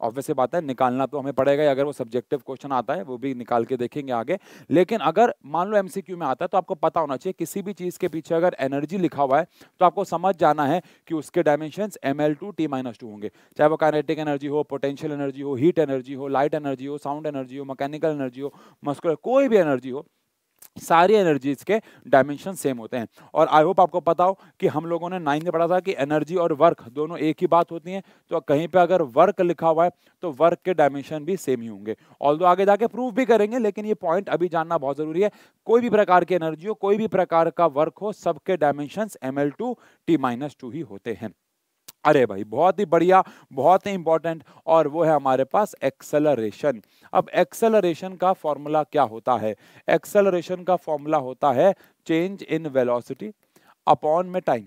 ऑब्वियस बात है निकालना तो हमें पड़ेगा ही अगर वो सब्जेक्टिव क्वेश्चन आता है वो भी निकाल के देखेंगे आगे लेकिन अगर मान लो एम में आता है तो आपको पता होना चाहिए किसी भी चीज़ के पीछे अगर एनर्जी लिखा हुआ है तो आपको समझ जाना है कि उसके dimension M L two T minus two होंगे चाहे वो कानेटिक एनर्जी हो पोटेंशियल एनर्जी हो हीट एनर्जी हो लाइट एनर्जी हो साउंड एनर्जी हो मैकेनिकल एनर्जी हो मस्कुलर कोई भी एनर्जी हो सारी एनर्जीज के डायमेंशन सेम होते हैं और आई होप आपको पता हो कि हम लोगों ने नाइन्थ में पढ़ा था कि एनर्जी और वर्क दोनों एक ही बात होती है तो कहीं पे अगर वर्क लिखा हुआ है तो वर्क के डायमेंशन भी सेम ही होंगे ऑल आगे जाके प्रूफ भी करेंगे लेकिन ये पॉइंट अभी जानना बहुत जरूरी है कोई भी प्रकार की एनर्जी हो कोई भी प्रकार का वर्क हो सबके dimension M L two T minus two ही होते हैं अरे भाई बहुत ही बढ़िया बहुत ही इंपॉर्टेंट और वो है हमारे पास एक्सेलरेशन अब एक्सेलरेशन का फॉर्मूला क्या होता है एक्सेलरेशन का फॉर्मूला होता है चेंज इन वेलोसिटी अपॉन में टाइम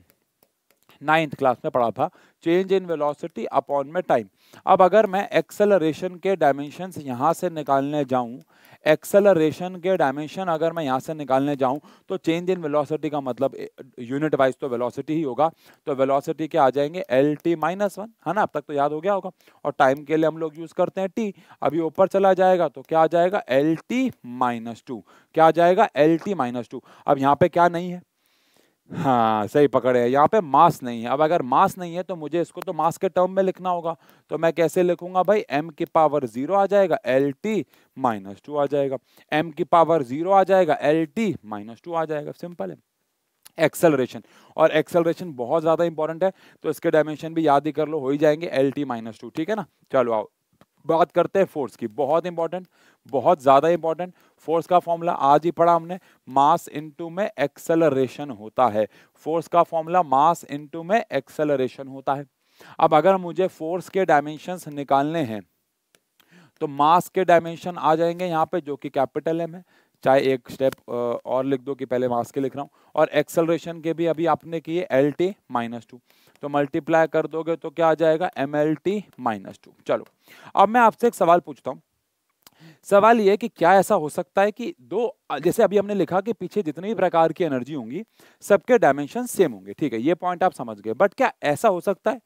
नाइन्थ क्लास में पढ़ा था चेंज इन वेलोसिटी अपॉन में टाइम अब अगर मैं एक्सेलरेशन के डायमेंशंस यहाँ से निकालने जाऊँ एक्सेलरेशन के डायमेंशन अगर मैं यहाँ से निकालने जाऊँ तो चेंज इन वेलोसिटी का मतलब यूनिट वाइज तो वेलोसिटी ही होगा तो वेलोसिटी के आ जाएंगे एल टी माइनस वन है ना अब तक तो याद हो गया होगा और टाइम के लिए हम लोग यूज़ करते हैं टी अभी ऊपर चला जाएगा तो क्या आ जाएगा एल टी माइनस टू क्या आ जाएगा एल टी माइनस टू अब यहाँ पे क्या नहीं है हाँ सही पकड़े हैं यहाँ पे मास नहीं है अब अगर मास नहीं है तो मुझे इसको तो मास के टर्म में लिखना होगा तो मैं कैसे लिखूंगा भाई एम की पावर जीरो आ जाएगा एल टी माइनस टू आ जाएगा एम की पावर जीरो आ जाएगा एल टी माइनस टू आ जाएगा सिंपल है एक्सेलरेशन और एक्सेलरेशन बहुत ज़्यादा इंपॉर्टेंट है तो इसके डायमेंशन भी याद ही कर लो हो ही जाएंगे एल टी माइनस टू ठीक है ना चलो आओ बात करते हैं फोर्स की बहुत इंपॉर्टेंट बहुत ज़्यादा इंपॉर्टेंट फोर्स का फॉर्मूला आज ही पढ़ा हमने मास इनटू में एक्सेलरेशन होता है फोर्स का फॉर्मूला मास इनटू में एक्सेलरेशन होता है अब अगर मुझे फोर्स के डायमेंशन निकालने हैं तो मास के डायमेंशन आ जाएंगे यहाँ पे जो कि कैपिटल एम है चाहे एक स्टेप और लिख दो कि पहले मास के लिख रहा हूँ और एक्सेलरेशन के भी अभी आपने किए एल टी माइनस टू तो मल्टीप्लाई कर दोगे तो क्या आ जाएगा M L T minus two चलो अब मैं आपसे एक सवाल पूछता हूँ सवाल यह कि क्या ऐसा हो सकता है कि दो जैसे अभी हमने लिखा कि पीछे जितने भी प्रकार की एनर्जी होंगी सबके डायमेंशन सेम होंगे ठीक है ये पॉइंट आप समझ गए बट क्या ऐसा हो सकता है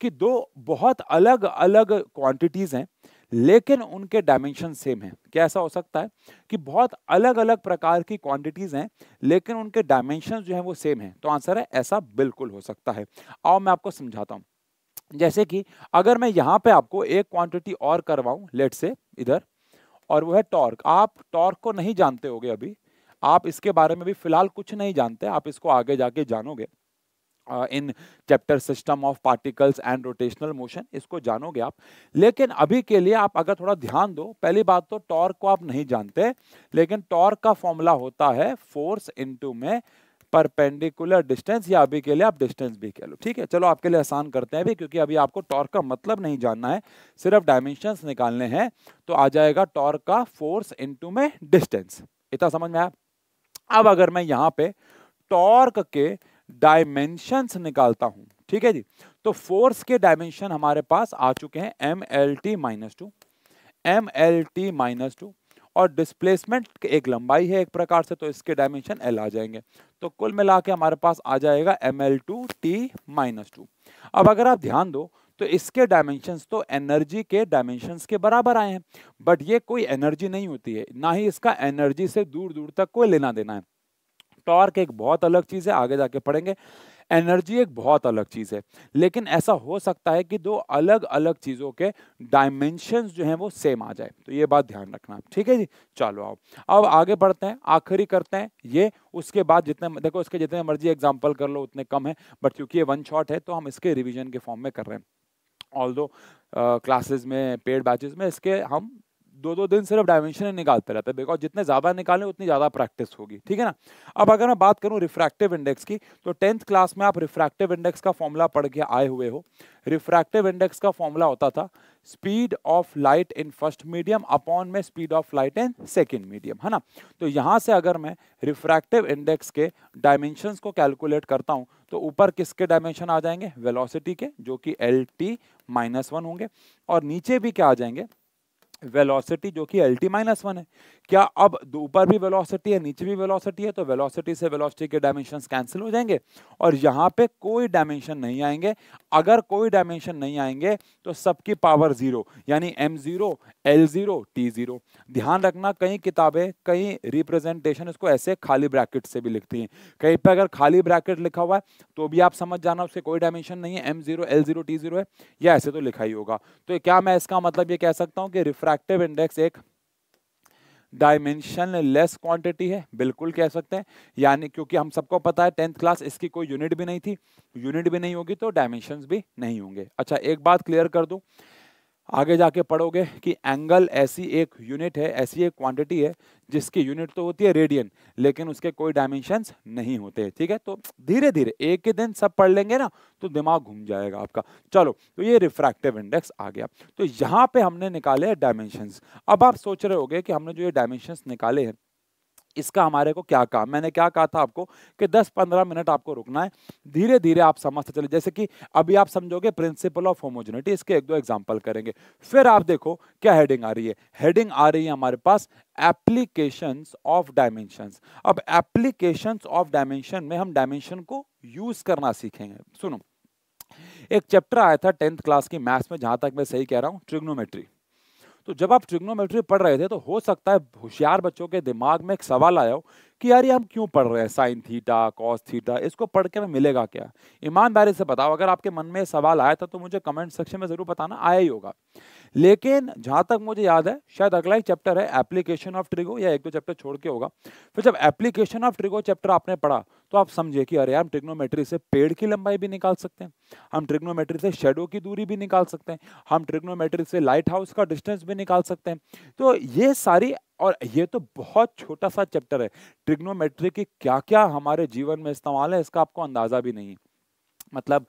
कि दो बहुत अलग अलग क्वांटिटीज हैं लेकिन उनके डायमेंशन सेम है क्या ऐसा हो सकता है कि बहुत अलग अलग प्रकार की क्वांटिटीज हैं लेकिन उनके डायमेंशन जो है वो सेम है तो आंसर है ऐसा बिल्कुल हो सकता है आओ मैं आपको समझाता हूँ जैसे कि अगर मैं यहाँ पे आपको एक क्वांटिटी और करवाऊँ लेट से इधर और वो है टॉर्क आप टॉर्क को नहीं जानते होगे अभी आप इसके बारे में भी फिलहाल कुछ नहीं जानते आप इसको आगे जाके जानोगे in chapter system of particles and rotational motion इसको जानोगे आप लेकिन अभी के लिए आप अगर थोड़ा ध्यान दो पहली बात तो टॉर्क को आप नहीं जानते लेकिन टॉर्क का फॉर्मूला होता है फोर्स इनटू में परपेंडिकुलर डिस्टेंस या अभी के लिए आप डिस्टेंस भी कह लो ठीक है चलो आपके लिए आसान करते हैं अभी क्योंकि अभी आपको टॉर्क का मतलब नहीं जानना है सिर्फ डायमेंशंस निकालने हैं तो आ जाएगा टॉर्क का फोर्स इंटू में डिस्टेंस इतना समझ में आया अब अगर मैं यहाँ पे टॉर्क के डायमेंशंस निकालता हूं ठीक है जी तो फोर्स के डायमेंशन हमारे पास आ चुके हैं M L T minus two M L T minus two और डिस्प्लेसमेंट एक लंबाई है एक प्रकार से तो इसके डायमेंशन एल आ जाएंगे तो कुल मिला के हमारे पास आ जाएगा M L two T minus two अब अगर आप ध्यान दो तो इसके डायमेंशंस तो एनर्जी के डायमेंशंस के बराबर आए हैं बट ये कोई एनर्जी नहीं होती है ना ही इसका एनर्जी से दूर दूर तक कोई लेना देना है टॉर्क एक बहुत अलग चीज़ है आगे जाके पढ़ेंगे एनर्जी एक बहुत अलग चीज़ है लेकिन ऐसा हो सकता है कि दो अलग अलग चीज़ों के डायमेंशंस जो हैं वो सेम आ जाए तो ये बात ध्यान रखना ठीक है जी चलो आओ अब आगे बढ़ते हैं आखिरी करते हैं ये उसके बाद जितने देखो इसके जितने मर्जी एग्जाम्पल कर लो उतने कम है बट क्योंकि ये वन शॉट है तो हम इसके रिविजन के फॉर्म में कर रहे हैं ऑल क्लासेस uh, में पेड बैचेस में इसके हम दो दो दिन सिर्फ डायमेंशन निकालते रहते हैं बिकॉज जितने ज़्यादा निकालें उतनी ज़्यादा प्रैक्टिस होगी ठीक है ना अब अगर मैं बात करूँ रिफ्रैक्टिव इंडेक्स की तो टेंथ क्लास में आप रिफ्रैक्टिव इंडेक्स का फॉर्मूला पढ़ के आए हुए हो रिफ्रैक्टिव इंडेक्स का फॉर्मूला होता था speed of light in first medium upon में speed of light in second medium है ना तो यहाँ से अगर मैं रिफ्रैक्टिव इंडेक्स के डायमेंशन को कैलकुलेट करता हूँ तो ऊपर किसके डायमेंशन आ जाएंगे वेलोसिटी के जो कि एल टी माइनस वन होंगे और नीचे भी क्या आ जाएंगे वेलोसिटी जो कि एल्टी माइनस वन है क्या अब ऊपर भी वेलोसिटी है नीचे भी वेलोसिटी है तो वेलोसिटी से वेलोसिटी के डायमेंशन कैंसिल हो जाएंगे और यहाँ पे कोई डायमेंशन नहीं आएंगे अगर कोई डायमेंशन नहीं आएंगे तो सबकी पावर जीरो यानी M zero L zero T zero ध्यान रखना कई किताबें कई रिप्रेजेंटेशन इसको ऐसे खाली ब्रैकेट से भी लिखती हैं कहीं पर अगर खाली ब्रैकेट लिखा हुआ है तो भी आप समझ जाना उससे कोई डायमेंशन नहीं है M zero L zero T zero है या ऐसे तो लिखा ही होगा तो क्या मैं इसका मतलब ये कह सकता हूँ कि रिफ्रैक्ट एक्टिव इंडेक्स एक डायमेंशन लेस क्वांटिटी है बिल्कुल कह सकते हैं यानी क्योंकि हम सबको पता है टेंथ क्लास इसकी कोई यूनिट भी नहीं थी यूनिट भी नहीं होगी तो डायमेंशन भी नहीं होंगे अच्छा एक बात क्लियर कर दूँ आगे जाके पढ़ोगे कि एंगल ऐसी एक यूनिट है ऐसी एक क्वांटिटी है जिसकी यूनिट तो होती है रेडियन लेकिन उसके कोई डायमेंशंस नहीं होते ठीक है तो धीरे धीरे एक ही दिन सब पढ़ लेंगे ना तो दिमाग घूम जाएगा आपका चलो तो ये रिफ्रैक्टिव इंडेक्स आ गया तो यहाँ पे हमने निकाले हैं डायमेंशंस अब आप सोच रहे होगे कि हमने जो ये डायमेंशंस निकाले हैं इसका हमारे को क्या काम मैंने क्या कहा था आपको कि 10-15 मिनट आपको रुकना है धीरे धीरे आप समझते चले जैसे कि अभी आप समझोगे प्रिंसिपल ऑफ होमोजेनिटी इसके एक दो एग्जाम्पल करेंगे फिर आप देखो क्या हेडिंग आ रही है हेडिंग आ रही है हमारे पास एप्लीकेशन ऑफ डायमेंशन अब एप्लीकेशन ऑफ डायमेंशन में हम डायमेंशन को यूज करना सीखेंगे सुनो एक चैप्टर आया था टेंथ क्लास की मैथ्स में जहां तक मैं सही कह रहा हूँ ट्रिग्नोमेट्री तो जब आप ट्रिग्नोमेट्री पढ़ रहे थे तो हो सकता है होशियार बच्चों के दिमाग में एक सवाल आया हो कि यार ये हम क्यों पढ़ रहे हैं साइन थीटा कॉस थीटा इसको पढ़ के हमें मिलेगा क्या ईमानदारी से बताओ अगर आपके मन में सवाल आया था तो मुझे कमेंट सेक्शन में ज़रूर बताना आया ही होगा लेकिन जहाँ तक मुझे याद है शायद अगला ही चैप्टर है एप्लीकेशन ऑफ ट्रिगो या एक दो चैप्टर छोड़ के होगा फिर जब एप्लीकेशन ऑफ ट्रिगो चैप्टर आपने पढ़ा तो आप समझे कि अरे हम ट्रिग्नोमेट्री से पेड़ की लंबाई भी निकाल सकते हैं हम ट्रिग्नोमेट्री से शेडो की दूरी भी निकाल सकते हैं हम ट्रिग्नोमेट्री से लाइट हाउस का डिस्टेंस भी निकाल सकते हैं तो ये सारी और ये तो बहुत छोटा सा चैप्टर है ट्रिग्नोमेट्री के क्या क्या हमारे जीवन में इस्तेमाल है इसका आपको अंदाज़ा भी नहीं मतलब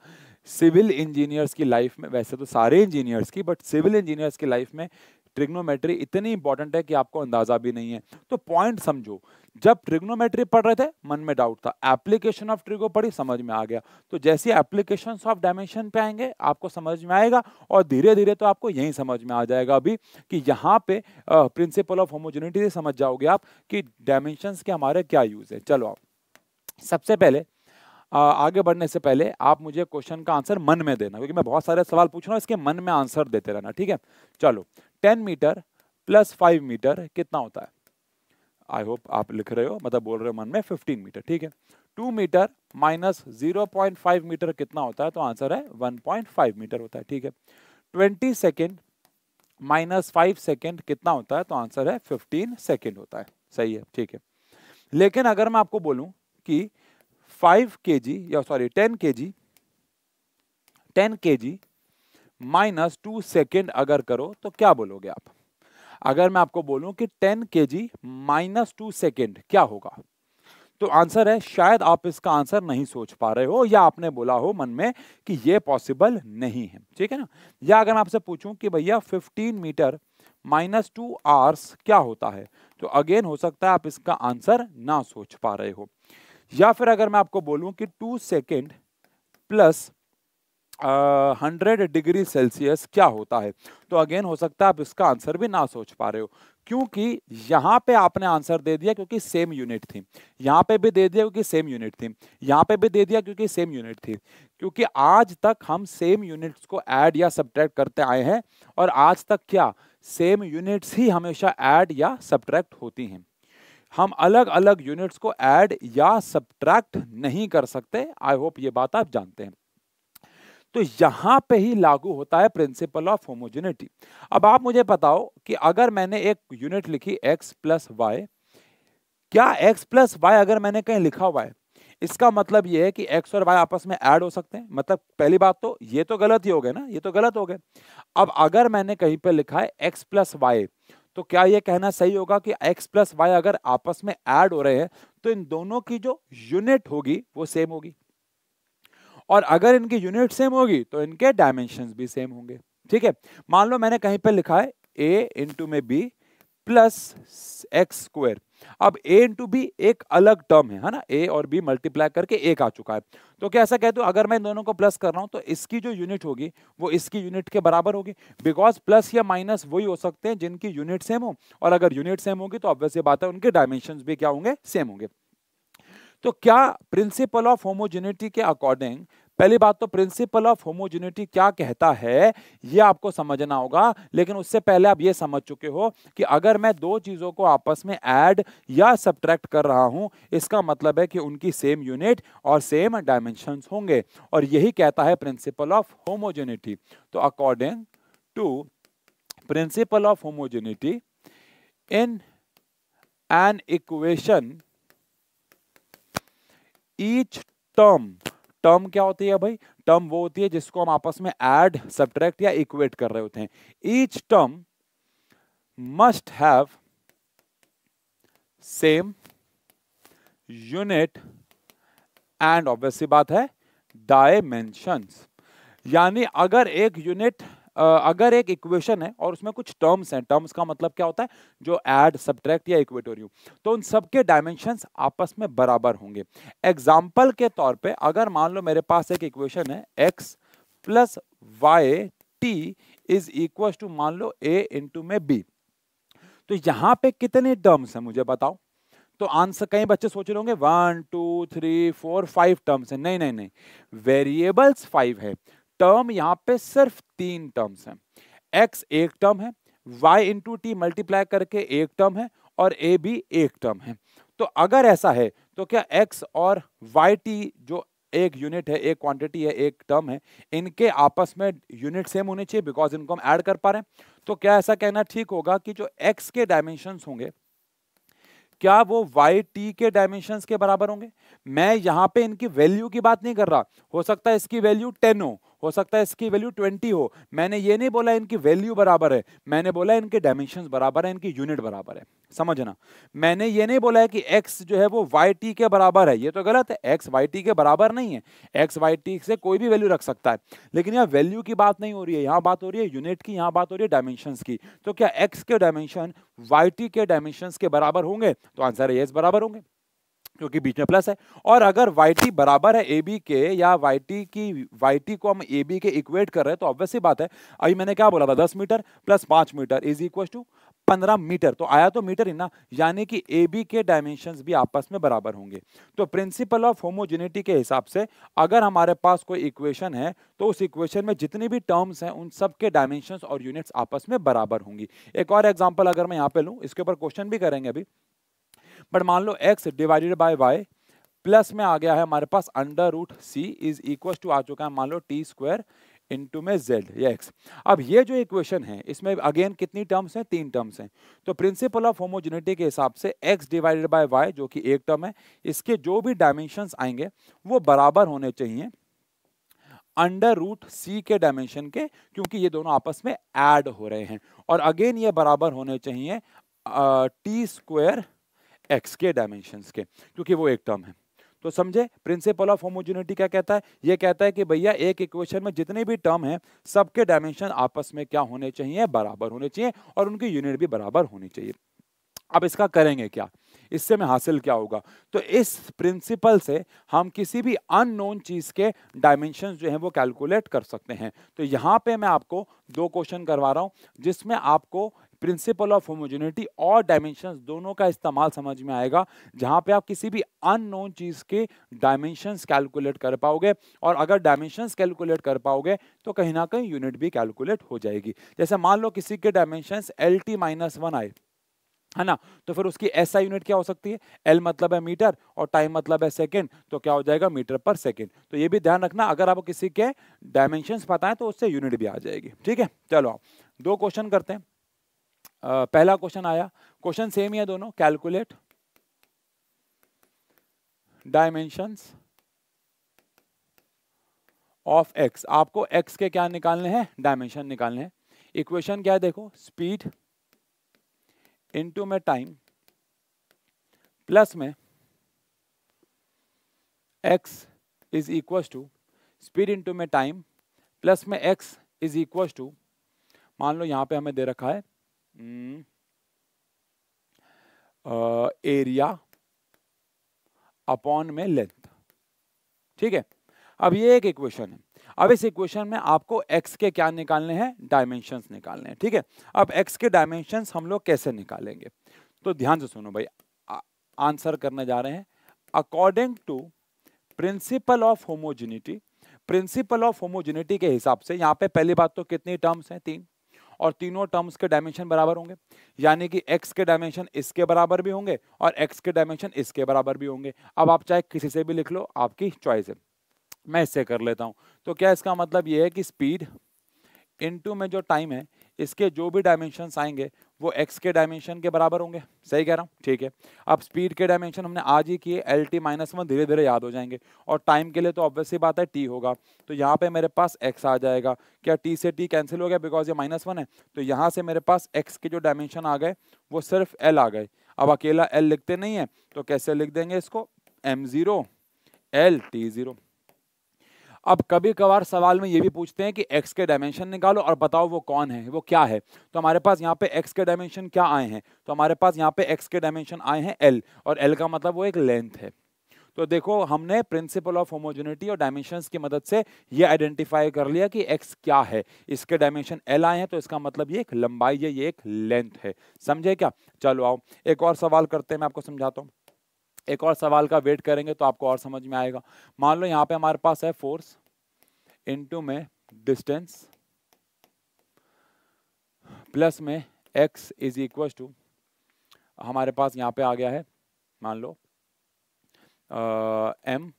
सिविल इंजीनियर्स की लाइफ में वैसे तो सारे इंजीनियर्स की बट सिविल इंजीनियर्स की लाइफ में ट्रिग्नोमेट्री इतनी इंपॉर्टेंट है कि आपको अंदाजा भी नहीं है तो पॉइंट समझो जब ट्रिग्नोमेट्री पढ़ रहे थे मन में डाउट था एप्लीकेशन ऑफ ट्रिगो पढ़ी समझ में आ गया तो जैसे एप्लीकेशन ऑफ डायमेंशन पे आएंगे आपको समझ में आएगा और धीरे धीरे तो आपको यही समझ में आ जाएगा अभी कि यहाँ पे प्रिंसिपल ऑफ होमोजुनिटी से समझ जाओगे आप कि डायमेंशन के हमारे क्या यूज़ है चलो आप सबसे पहले आगे बढ़ने से पहले आप मुझे क्वेश्चन का आंसर मन में देना क्योंकि मैं बहुत सारे सवाल पूछ रहा हूँ इसके मन में आंसर देते रहना ठीक है चलो ten metre plus five metre कितना होता है आई होप आप लिख रहे हो मतलब बोल रहे हो मन में फिफ्टीन मीटर ठीक है two metre minus zero point five metre कितना होता है तो आंसर है वन पॉइंट फाइव मीटर होता है ठीक है twenty second minus five second कितना होता है तो आंसर है फिफ्टीन सेकेंड होता है सही है ठीक है लेकिन अगर मैं आपको बोलूं कि फाइव के या सॉरी टेन के जी टेन के जी माइनस टू सेकेंड अगर करो तो क्या बोलोगे आप अगर मैं आपको बोलूं कि टेन के जी माइनस टू सेकेंड क्या होगा तो आंसर है शायद आप इसका आंसर नहीं सोच पा रहे हो या आपने बोला हो मन में कि ये पॉसिबल नहीं है ठीक है ना या अगर मैं आपसे पूछूं कि भैया 15 मीटर माइनस टू आवर्स क्या होता है तो अगेन हो सकता है आप इसका आंसर ना सोच पा रहे हो या फिर अगर मैं आपको बोलूं कि two second plus hundred degree Celsius क्या होता है तो अगेन हो सकता है आप इसका आंसर भी ना सोच पा रहे हो क्योंकि यहाँ पे आपने आंसर दे दिया क्योंकि सेम यूनिट थी यहाँ पे भी दे दिया क्योंकि सेम यूनिट थी यहाँ पे भी दे दिया क्योंकि सेम यूनिट थी क्योंकि आज तक हम सेम यूनिट्स को ऐड या सब्ट्रैक्ट करते आए हैं और आज तक क्या सेम यूनिट्स ही हमेशा ऐड या सब्ट्रैक्ट होती हैं हम अलग अलग यूनिट्स को ऐड या सब्ट्रैक्ट नहीं कर सकते आई होप ये बात आप जानते हैं तो यहाँ पे ही लागू होता है प्रिंसिपल ऑफ होमोजेनिटी अब आप मुझे बताओ कि अगर मैंने एक यूनिट लिखी एक्स प्लस वाई क्या x प्लस वाई अगर मैंने कहीं लिखा हुआ है इसका मतलब ये है कि x और y आपस में ऐड हो सकते हैं मतलब पहली बात तो ये तो गलत ही हो गए ना ये तो गलत हो गए अब अगर मैंने कहीं पर लिखा है एक्स प्लस वाई तो क्या ये कहना सही होगा कि एक्स प्लस वाई अगर आपस में ऐड हो रहे हैं तो इन दोनों की जो यूनिट होगी वो सेम होगी और अगर इनकी यूनिट सेम होगी तो इनके डायमेंशन भी सेम होंगे ठीक है मान लो मैंने कहीं पर लिखा है ए इंटू में बी प्लस एक्स स्क्वायर अब ए इंटू बी एक अलग टर्म है है ना ए और बी मल्टीप्लाई करके एक आ चुका है तो क्या ऐसा कहते हो अगर मैं दोनों को प्लस कर रहा हूं तो इसकी जो यूनिट होगी वो इसकी यूनिट के बराबर होगी बिकॉज प्लस या माइनस वही हो सकते हैं जिनकी यूनिट सेम हो और अगर यूनिट सेम होगी तो ऑब्वियस ये बात है उनके डायमेंशन भी क्या होंगे सेम होंगे तो क्या प्रिंसिपल ऑफ होमोजेनिटी के अकॉर्डिंग पहली बात तो प्रिंसिपल ऑफ होमोजेनिटी क्या कहता है ये आपको समझना होगा लेकिन उससे पहले आप ये समझ चुके हो कि अगर मैं दो चीज़ों को आपस में ऐड या सब्ट्रैक्ट कर रहा हूँ इसका मतलब है कि उनकी सेम यूनिट और सेम डायमेंशन होंगे और यही कहता है प्रिंसिपल ऑफ होमोजेनिटी तो according to principle of homogeneity in an equation each term term क्या होती है भाई टर्म वो होती है जिसको हम आपस में एड सब्ट्रैक्ट या इक्वेट कर रहे होते हैं each term must have same unit and obviously बात है डायमेंशंस यानी अगर एक यूनिट अगर एक इक्वेशन है और उसमें कुछ टर्म्स हैं टर्म्स का मतलब क्या होता है जो एड सब्ट्रैक्ट या इक्वेटोरियम तो उन सबके डायमेंशन आपस में बराबर होंगे एग्जाम्पल के तौर पर अगर मान लो मेरे पास एक इक्वेशन है X plus Y T is equal to मान लो ए इंटू में बी तो यहां पे कितने टर्म्स हैं मुझे बताओ तो आंसर कई बच्चे सोच रहे होंगे one two three four five terms है नहीं नहीं नहीं वेरिएबल्स फाइव है टर्म यहाँ पे सिर्फ तीन टर्म्स हैं एक्स एक टर्म है वाई इंटू टी मल्टीप्लाई करके एक टर्म है और ए भी एक टर्म है तो अगर ऐसा है तो क्या एक्स और वाई टी जो एक यूनिट है एक क्वांटिटी है एक टर्म है इनके आपस में यूनिट सेम होने चाहिए बिकॉज इनको हम ऐड कर पा रहे हैं तो क्या ऐसा कहना ठीक होगा कि जो एक्स के डायमेंशन होंगे क्या वो वाई टी के डायमेंशन के बराबर होंगे मैं यहाँ पे इनकी वैल्यू की बात नहीं कर रहा हो सकता है इसकी वैल्यू टेन हो हो सकता है इसकी वैल्यू ट्वेंटी हो मैंने ये नहीं बोला इनकी वैल्यू बराबर है मैंने बोला इनके डायमेंशन बराबर है इनकी यूनिट बराबर है समझना मैंने ये नहीं बोला है कि एक्स जो है वो वाई टी के बराबर है ये तो गलत है एक्स वाई टी के बराबर नहीं है एक्स वाई टी से कोई भी वैल्यू रख सकता है लेकिन यहाँ वैल्यू की बात नहीं हो रही है यहाँ बात हो रही है यूनिट की यहाँ बात हो रही है डायमेंशन की तो क्या एक्स के डायमेंशन वाई टी के डायमेंशन के बराबर होंगे तो आंसर है ये बराबर होंगे क्योंकि बीच में प्लस है और अगर वाई बराबर है ए के या वाई की वाई को हम ए के इक्वेट कर रहे हैं तो ऑब्वियस ही बात है अभी मैंने क्या बोला था दस मीटर प्लस पांच मीटर इज इक्वल टू पंद्रह मीटर तो आया तो मीटर ही ना यानी कि ए बी के डायमेंशन भी आपस में बराबर होंगे तो प्रिंसिपल ऑफ होमोजेनिटी के हिसाब से अगर हमारे पास कोई इक्वेशन है तो उस इक्वेशन में जितनी भी टर्म्स हैं उन सब के डायमेंशन और यूनिट्स आपस में बराबर होंगी एक और एग्जाम्पल अगर मैं यहाँ पे लूँ इसके ऊपर क्वेश्चन भी करेंगे अभी बट मान लो X divided by Y plus में आ गया है हमारे पास under root C is equal to आ चुका है मान लो टी स्क्वायर इंटू में जेड या एक्स अब ये जो इक्वेशन है इसमें अगेन कितनी टर्म्स हैं तीन टर्म्स हैं तो प्रिंसिपल ऑफ होमोजेनिटी के हिसाब से एक्स डिवाइडेड बाय वाई जो कि एक टर्म है इसके जो भी डायमेंशन आएंगे वो बराबर होने चाहिए अंडर रूट सी के डायमेंशन के क्योंकि ये दोनों आपस में एड हो रहे हैं और अगेन ये बराबर होने चाहिए टी स्क्वायर एक्स के डायमेंशन के क्योंकि वो एक टर्म है तो समझे प्रिंसिपल ऑफ होमोजेनिटी क्या कहता है ये कहता है कि भैया एक इक्वेशन में जितने भी टर्म हैं सबके डायमेंशन आपस में क्या होने चाहिए बराबर होने चाहिए और उनकी यूनिट भी बराबर होनी चाहिए अब इसका करेंगे क्या इससे में हासिल क्या होगा तो इस प्रिंसिपल से हम किसी भी अननोन चीज़ के डायमेंशन जो है वो कैलकुलेट कर सकते हैं तो यहाँ पे मैं आपको दो क्वेश्चन करवा रहा हूँ जिसमें आपको प्रिंसिपल ऑफ होमोजेनिटी और डायमेंशन दोनों का इस्तेमाल समझ में आएगा जहां पे आप किसी भी अननोन चीज के डायमेंशन कैलकुलेट कर पाओगे और अगर डायमेंशन कैलकुलेट कर पाओगे तो कहीं ना कहीं यूनिट भी कैलकुलेट हो जाएगी जैसे मान लो किसी के dimension L T minus one आए है ना तो फिर उसकी ऐसा यूनिट क्या हो सकती है एल मतलब है मीटर और टाइम मतलब है सेकेंड तो क्या हो जाएगा मीटर पर सेकेंड तो ये भी ध्यान रखना अगर आप किसी के डायमेंशन पता है तो उससे यूनिट भी आ जाएगी ठीक है चलो दो क्वेश्चन करते हैं पहला क्वेश्चन आया क्वेश्चन सेम ही है दोनों कैलकुलेट डायमेंशंस ऑफ एक्स आपको एक्स के क्या निकालने हैं डायमेंशन निकालने हैं इक्वेशन क्या है देखो स्पीड इनटू में टाइम प्लस में X is equal to speed into में टाइम प्लस में एक्स इज इक्व टू मान लो यहां पे हमें दे रखा है mm, uh, एरिया अपॉन में लेंथ ठीक है अब ये एक इक्वेशन है अब इस इक्वेशन में आपको एक्स के क्या निकालने हैं डायमेंशंस निकालने हैं ठीक है अब एक्स के डायमेंशंस हम लोग कैसे निकालेंगे तो ध्यान से सुनो भाई आंसर करने जा रहे हैं according to principle of homogeneity principle of homogeneity के हिसाब से यहाँ पे पहली बात तो कितनी टर्म्स हैं तीन और तीनों टर्म्स के डायमेंशन बराबर होंगे यानी कि एक्स के डायमेंशन इसके बराबर भी होंगे और एक्स के डायमेंशन इसके बराबर भी होंगे अब आप चाहे किसी से भी लिख लो आपकी चॉइस है मैं इससे कर लेता हूँ तो क्या इसका मतलब ये है कि स्पीड इनटू में जो टाइम है इसके जो भी डायमेंशन आएंगे वो एक्स के डायमेंशन के बराबर होंगे सही कह रहा हूँ ठीक है अब स्पीड के डायमेंशन हमने आज ही किए एल टी माइनस वन धीरे धीरे याद हो जाएंगे और टाइम के लिए तो ऑब्वियसली बात है टी होगा तो यहाँ पे मेरे पास एक्स आ जाएगा क्या टी से टी कैंसिल हो गया बिकॉज ये माइनस वन है तो यहाँ से मेरे पास एक्स के जो डायमेंशन आ गए वो सिर्फ एल आ गए अब अकेला एल लिखते नहीं है तो कैसे लिख देंगे इसको M zero L T zero अब कभी कभार सवाल में ये भी पूछते हैं कि एक्स के डायमेंशन निकालो और बताओ वो कौन है वो क्या है तो हमारे पास यहाँ पे x के डायमेंशन क्या आए हैं तो हमारे पास यहाँ पे x के डायमेंशन आए हैं एल और एल का मतलब वो एक लेंथ है तो देखो हमने प्रिंसिपल ऑफ होमोजेनिटी और डायमेंशन की मदद से ये आइडेंटिफाई कर लिया कि एक्स क्या है इसके डायमेंशन एल आए हैं तो इसका मतलब ये एक लंबाई है ये एक लेंथ है समझे क्या चलो आओ एक और सवाल करते हैं मैं आपको समझाता हूँ एक और सवाल का वेट करेंगे तो आपको और समझ में आएगा मान लो यहाँ पे हमारे पास है फोर्स इनटू में डिस्टेंस प्लस में एक्स इज इक्व टू हमारे पास यहाँ पे आ गया है मान लो एम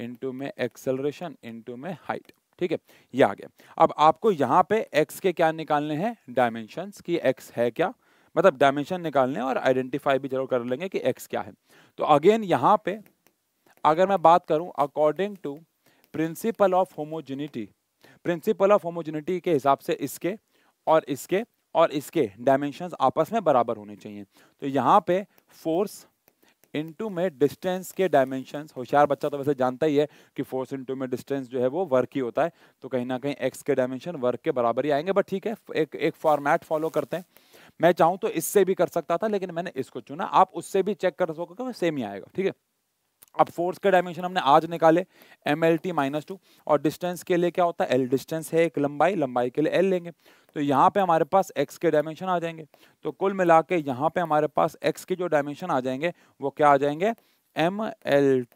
इंटू में एक्सेलरेशन इंटू में हाइट ठीक है ये आ गया अब आपको यहाँ पे एक्स के क्या निकालने हैं डायमेंशंस कि एक्स है क्या मतलब डायमेंशन निकालने और आइडेंटिफाई भी जरूर कर लेंगे कि एक्स क्या है तो अगेन यहाँ पे अगर मैं बात करूँ according to principle of homogeneity principle of homogeneity के हिसाब से इसके और इसके और इसके डायमेंशन आपस में बराबर होने चाहिए तो यहाँ पे फोर्स इंटू में डिस्टेंस के डायमेंशन होशियार बच्चा तो वैसे जानता ही है कि फोर्स इंटू में डिस्टेंस जो है वो वर्क ही होता है तो कहीं ना कहीं एक्स के डायमेंशन वर्क के बराबर ही आएंगे बट ठीक है एक एक फॉर्मेट फॉलो करते हैं मैं चाहूँ तो इससे भी कर सकता था लेकिन मैंने इसको चुना आप उससे भी चेक कर सकोगे वो सेम ही आएगा ठीक है अब फोर्स के डायमेंशन हमने आज निकाले M L T minus two और डिस्टेंस के लिए क्या होता है एल डिस्टेंस है एक लंबाई लंबाई के लिए एल लेंगे तो यहाँ पे हमारे पास एक्स के डायमेंशन आ जाएंगे तो कुल मिला के यहाँ पे हमारे पास एक्स के जो डायमेंशन आ जाएंगे वो क्या आ जाएंगे M L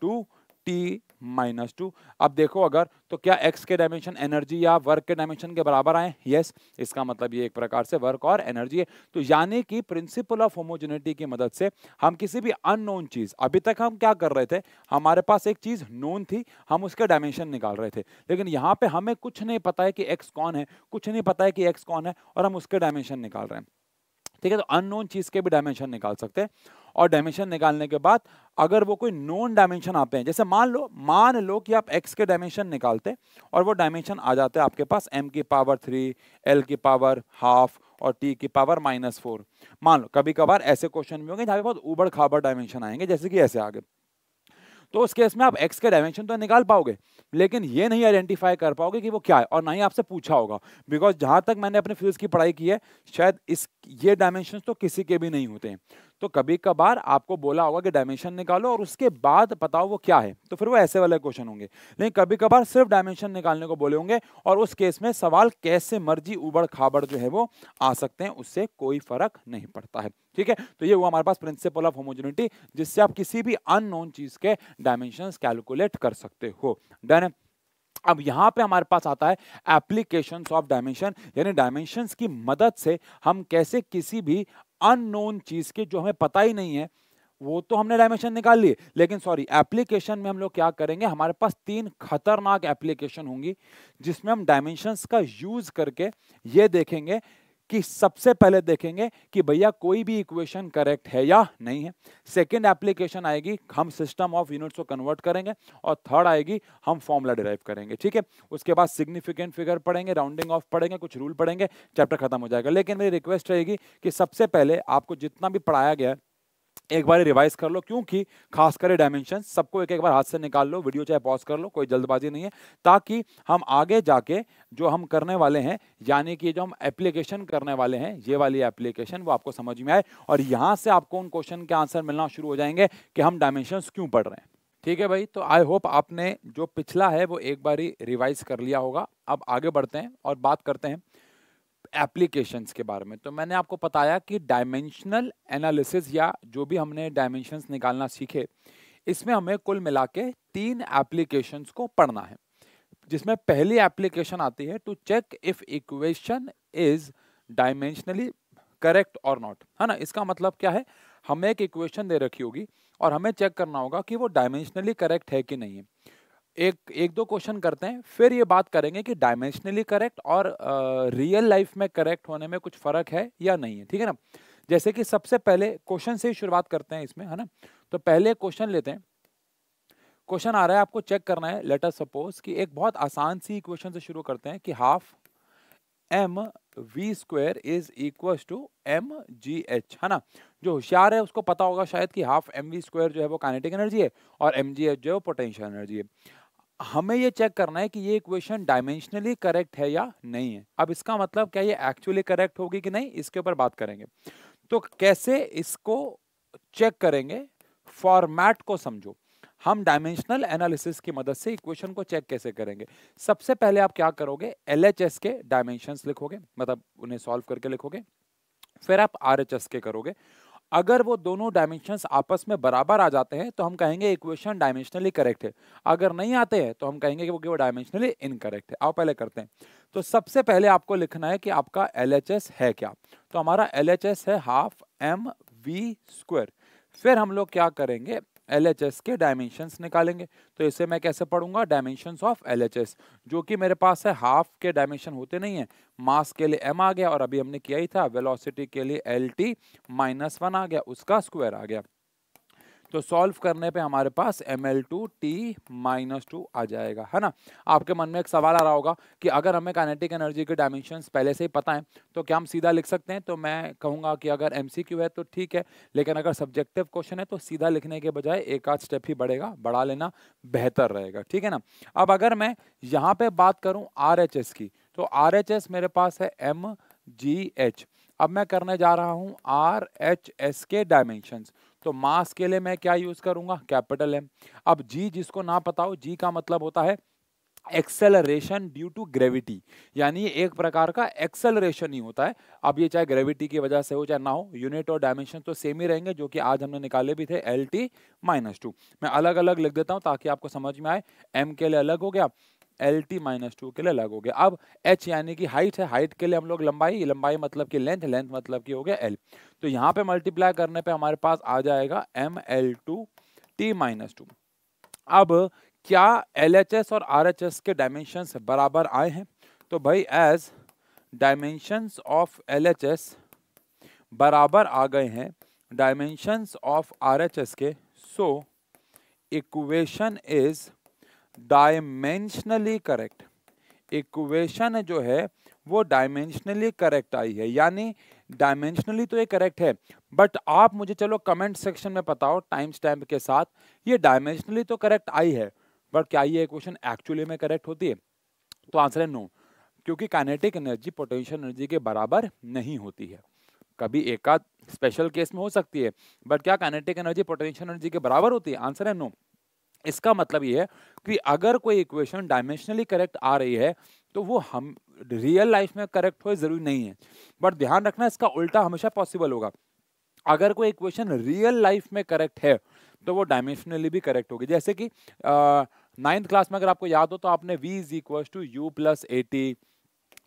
two T minus two अब देखो अगर तो क्या एक्स के डायमेंशन एनर्जी या वर्क के डायमेंशन के बराबर आए यस इसका मतलब ये एक प्रकार से वर्क और एनर्जी है तो यानी कि प्रिंसिपल ऑफ होमोजेनिटी की मदद से हम किसी भी अननोन चीज़ अभी तक हम क्या कर रहे थे हमारे पास एक चीज़ नोन थी हम उसके डायमेंशन निकाल रहे थे लेकिन यहाँ पे हमें कुछ नहीं पता है कि एक्स कौन है कुछ नहीं पता है कि एक्स कौन है और हम उसके डायमेंशन निकाल रहे हैं ठीक है तो अननोन चीज के भी डायमेंशन निकाल सकते हैं और डायमेंशन निकालने के बाद अगर वो कोई नोन डायमेंशन आते हैं जैसे मान लो मान लो कि आप एक्स के डायमेंशन निकालते और वो डायमेंशन आ जाते हैं आपके पास एम की पावर थ्री एल की पावर हाफ और टी की पावर माइनस फोर मान लो कभी कभार ऐसे क्वेश्चन भी होंगे जहाँ पे बहुत उबड़ खाबड़ डायमेंशन आएंगे जैसे कि ऐसे आगे तो उस केस में आप एक्स के डायमेंशन तो निकाल पाओगे लेकिन ये नहीं आइडेंटिफाई कर पाओगे कि वो क्या है और ना ही आपसे पूछा होगा बिकॉज जहां तक मैंने अपने फिजिक्स की पढ़ाई की है शायद इस ये डायमेंशन तो किसी के भी नहीं होते हैं तो कभी कभार आपको बोला होगा कि डायमेंशन निकालो और उसके बाद बताओ वो क्या है तो फिर वो ऐसे वाले क्वेश्चन होंगे लेकिन कभी कभार सिर्फ डायमेंशन निकालने को बोले होंगे और उस केस में सवाल कैसे मर्जी उबड़ खाबड़ जो है वो आ सकते हैं उससे कोई फर्क नहीं पड़ता है ठीक है तो ये हुआ हमारे पास प्रिंसिपल ऑफ होमोजेनिटी जिससे आप किसी भी अननोन चीज के डायमेंशन कैलकुलेट कर सकते हो डन अब यहाँ पे हमारे पास आता है एप्लीकेशन ऑफ डायमेंशन यानी डायमेंशन की मदद से हम कैसे किसी भी अननोन चीज़ के जो हमें पता ही नहीं है वो तो हमने डायमेंशन निकाल लिए लेकिन सॉरी एप्लीकेशन में हम लोग क्या करेंगे हमारे पास तीन खतरनाक एप्लीकेशन होंगी जिसमें हम डायमेंशन का यूज़ करके ये देखेंगे कि सबसे पहले देखेंगे कि भैया कोई भी इक्वेशन करेक्ट है या नहीं है सेकेंड एप्लीकेशन आएगी हम सिस्टम ऑफ यूनिट्स को कन्वर्ट करेंगे और थर्ड आएगी हम फॉर्मूला डिराइव करेंगे ठीक है उसके बाद सिग्निफिकेंट फिगर पढ़ेंगे राउंडिंग ऑफ पढ़ेंगे कुछ रूल पढ़ेंगे चैप्टर खत्म हो जाएगा लेकिन मेरी रिक्वेस्ट रहेगी कि सबसे पहले आपको जितना भी पढ़ाया गया है एक बार रिवाइज कर लो क्योंकि खास कर डायमेंशन सबको एक एक बार हाथ से निकाल लो वीडियो चाहे पॉज कर लो कोई जल्दबाजी नहीं है ताकि हम आगे जाके जो हम करने वाले हैं यानी कि जो हम एप्लीकेशन करने वाले हैं ये वाली एप्लीकेशन वो आपको समझ में आए और यहाँ से आपको उन क्वेश्चन के आंसर मिलना शुरू हो जाएंगे कि हम डायमेंशन क्यों पढ़ रहे हैं ठीक है भाई तो आई होप आपने जो पिछला है वो एक बार ही रिवाइज कर लिया होगा अब आगे बढ़ते हैं और बात करते हैं एप्लीकेशन के बारे में तो मैंने आपको बताया कि डायमेंशनल एनालिसिस या जो भी हमने डायमेंशन निकालना सीखे इसमें हमें कुल मिला के तीन एप्लीकेशन को पढ़ना है जिसमें पहली एप्लीकेशन आती है to check if equation is dimensionally correct और नॉट है ना इसका मतलब क्या है हमें एक इक्वेशन दे रखी होगी और हमें चेक करना होगा कि वो डायमेंशनली करेक्ट है कि नहीं है एक एक दो क्वेश्चन करते हैं फिर ये बात करेंगे कि डायमेंशनली करेक्ट और रियल लाइफ में करेक्ट होने में कुछ फर्क है या नहीं है ठीक है ना जैसे कि सबसे पहले क्वेश्चन से ही शुरुआत करते हैं इसमें है ना तो पहले क्वेश्चन लेते हैं क्वेश्चन आ रहा है आपको चेक करना है लेटर सपोज कि एक बहुत आसान सी इक्वेशन से शुरू करते हैं कि half M V square is equal to M G H है ना जो होशियार है उसको पता होगा शायद कि हाफ एम वी स्क्वायर जो है वो काइनेटिक एनर्जी है और एम जी एच जो है वो पोटेंशियल एनर्जी है हमें ये चेक करना है कि ये इक्वेशन डायमेंशनली करेक्ट है या नहीं है अब इसका मतलब क्या ये एक्चुअली करेक्ट होगी कि नहीं इसके ऊपर बात करेंगे तो कैसे इसको चेक करेंगे फॉर्मेट को समझो हम डायमेंशनल एनालिसिस की मदद से इक्वेशन को चेक कैसे करेंगे सबसे पहले आप क्या करोगे एल के डायमेंशन लिखोगे मतलब उन्हें सॉल्व करके लिखोगे फिर आप आर के करोगे अगर वो दोनों डायमेंशंस आपस में बराबर आ जाते हैं तो हम कहेंगे इक्वेशन डायमेंशनली करेक्ट है अगर नहीं आते हैं तो हम कहेंगे कि वो डायमेंशनली इनकरेक्ट है आओ पहले करते हैं तो सबसे पहले आपको लिखना है कि आपका एल है क्या तो हमारा एल है हाफ एम वी स्क्वायर फिर हम लोग क्या करेंगे एल के डायमेंशंस निकालेंगे तो इसे मैं कैसे पढ़ूंगा डायमेंशंस ऑफ एल जो कि मेरे पास है हाफ के डायमेंशन होते नहीं है मास के लिए एम आ गया और अभी हमने किया ही था वेलोसिटी के लिए एल टी माइनस वन आ गया उसका स्क्वायर आ गया तो सॉल्व करने पे हमारे पास M L two T minus two आ जाएगा है ना आपके मन में एक सवाल आ रहा होगा कि अगर हमें काइनेटिक एनर्जी के डायमेंशन पहले से ही पता है तो क्या हम सीधा लिख सकते हैं तो मैं कहूँगा कि अगर एम है तो ठीक है लेकिन अगर सब्जेक्टिव क्वेश्चन है तो सीधा लिखने के बजाय एक आध स्टेप ही बढ़ेगा बढ़ा लेना बेहतर रहेगा ठीक है ना अब अगर मैं यहाँ पर बात करूँ आर की तो आर मेरे पास है एम जी एच अब मैं करने जा रहा हूँ आर एच एस के डायमेंशंस तो मास के लिए मैं क्या यूज करूंगा कैपिटल एम अब जी जिसको ना पता हो जी का मतलब होता है एक्सेलरेशन ड्यू टू ग्रेविटी यानी एक प्रकार का एक्सेलरेशन ही होता है अब ये चाहे ग्रेविटी की वजह से हो चाहे ना हो यूनिट और डायमेंशन तो सेम ही रहेंगे जो कि आज हमने निकाले भी थे एल टी माइनस टू मैं अलग अलग लिख देता हूँ ताकि आपको समझ में आए एम के लिए अलग हो गया एल टी माइनस टू के लिए अलग हो गया अब एच यानी कि हाइट है हाइट के लिए हम लोग लंबाई लंबाई मतलब कि लेंथ लेंथ मतलब कि हो गया एल तो यहाँ पे मल्टीप्लाई करने पे हमारे पास आ जाएगा M L two T minus two अब क्या एल एच एस और आर एच एस के डायमेंशन बराबर आए हैं तो भाई as dimensions of L H S बराबर आ गए हैं dimensions of R H S के so equation is dimensionally correct equation जो है वो डायमेंशनली करेक्ट आई है यानी डायमेंशनली तो ये करेक्ट है बट आप मुझे चलो कमेंट सेक्शन में बताओ टाइम स्टैम्प के साथ ये डायमेंशनली तो करेक्ट आई है बट क्या ये इक्वेशन एक्चुअली में करेक्ट होती है तो आंसर है नो क्योंकि काइनेटिक एनर्जी पोटेंशियल एनर्जी के बराबर नहीं होती है कभी एकाध स्पेशल केस में हो सकती है बट क्या काइनेटिक एनर्जी पोटेंशियल एनर्जी के बराबर होती है आंसर है नो इसका मतलब ये है कि अगर कोई इक्वेशन डायमेंशनली करेक्ट आ रही है तो वो हम रियल लाइफ में करेक्ट हो जरूरी नहीं है बट ध्यान रखना इसका उल्टा हमेशा पॉसिबल होगा अगर कोई इक्वेशन रियल लाइफ में करेक्ट है तो वो डायमेंशनली भी करेक्ट होगी जैसे कि नाइन्थ क्लास में अगर आपको याद हो तो आपने V is equal to U plus A T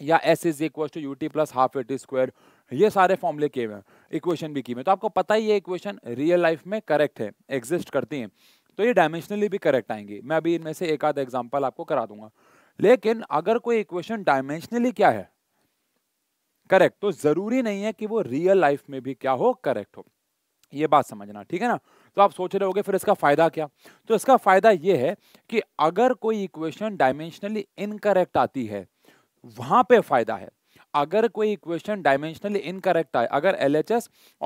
या S is equal to U T plus half A T square ये सारे फॉर्मूले किए हुए हैं इक्वेशन भी किए हुए तो आपको पता ही ये इक्वेशन रियल लाइफ में करेक्ट है एग्जिस्ट करती हैं तो ये डायमेंशनली भी करेक्ट आएंगी मैं अभी इनमें से एक आध एग्जाम्पल आपको करा दूंगा लेकिन अगर कोई इक्वेशन डायमेंशनली क्या है करेक्ट तो जरूरी नहीं है कि वो रियल लाइफ में भी क्या हो करेक्ट हो ये बात समझना ठीक है ना तो आप सोच रहे होगे फिर इसका फायदा क्या तो इसका फायदा ये है कि अगर कोई इक्वेशन डायमेंशनली इनकरेक्ट आती है वहां पे फायदा है अगर कोई इक्वेशन डायमेंशनली इनकरेक्ट आए अगर एल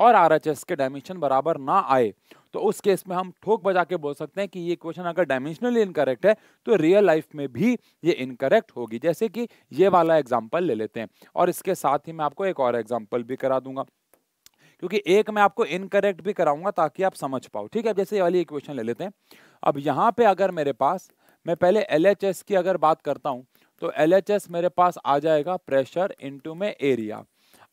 और आर के डायमेंशन बराबर ना आए तो उस केस में हम ठोक बजा के बोल सकते हैं कि ये क्वेश्चन अगर डायमेंशनली इनकरेक्ट है तो रियल लाइफ में भी ये इनकरेक्ट होगी जैसे कि ये वाला एग्जाम्पल ले लेते हैं और इसके साथ ही मैं आपको एक और एग्जाम्पल भी करा दूंगा क्योंकि एक मैं आपको इनकरेक्ट भी कराऊंगा ताकि आप समझ पाओ ठीक है जैसे ये वाली इक्वेशन ले लेते हैं अब यहाँ पे अगर मेरे पास मैं पहले एल की अगर बात करता हूँ तो एल मेरे पास आ जाएगा प्रेशर इनटू में एरिया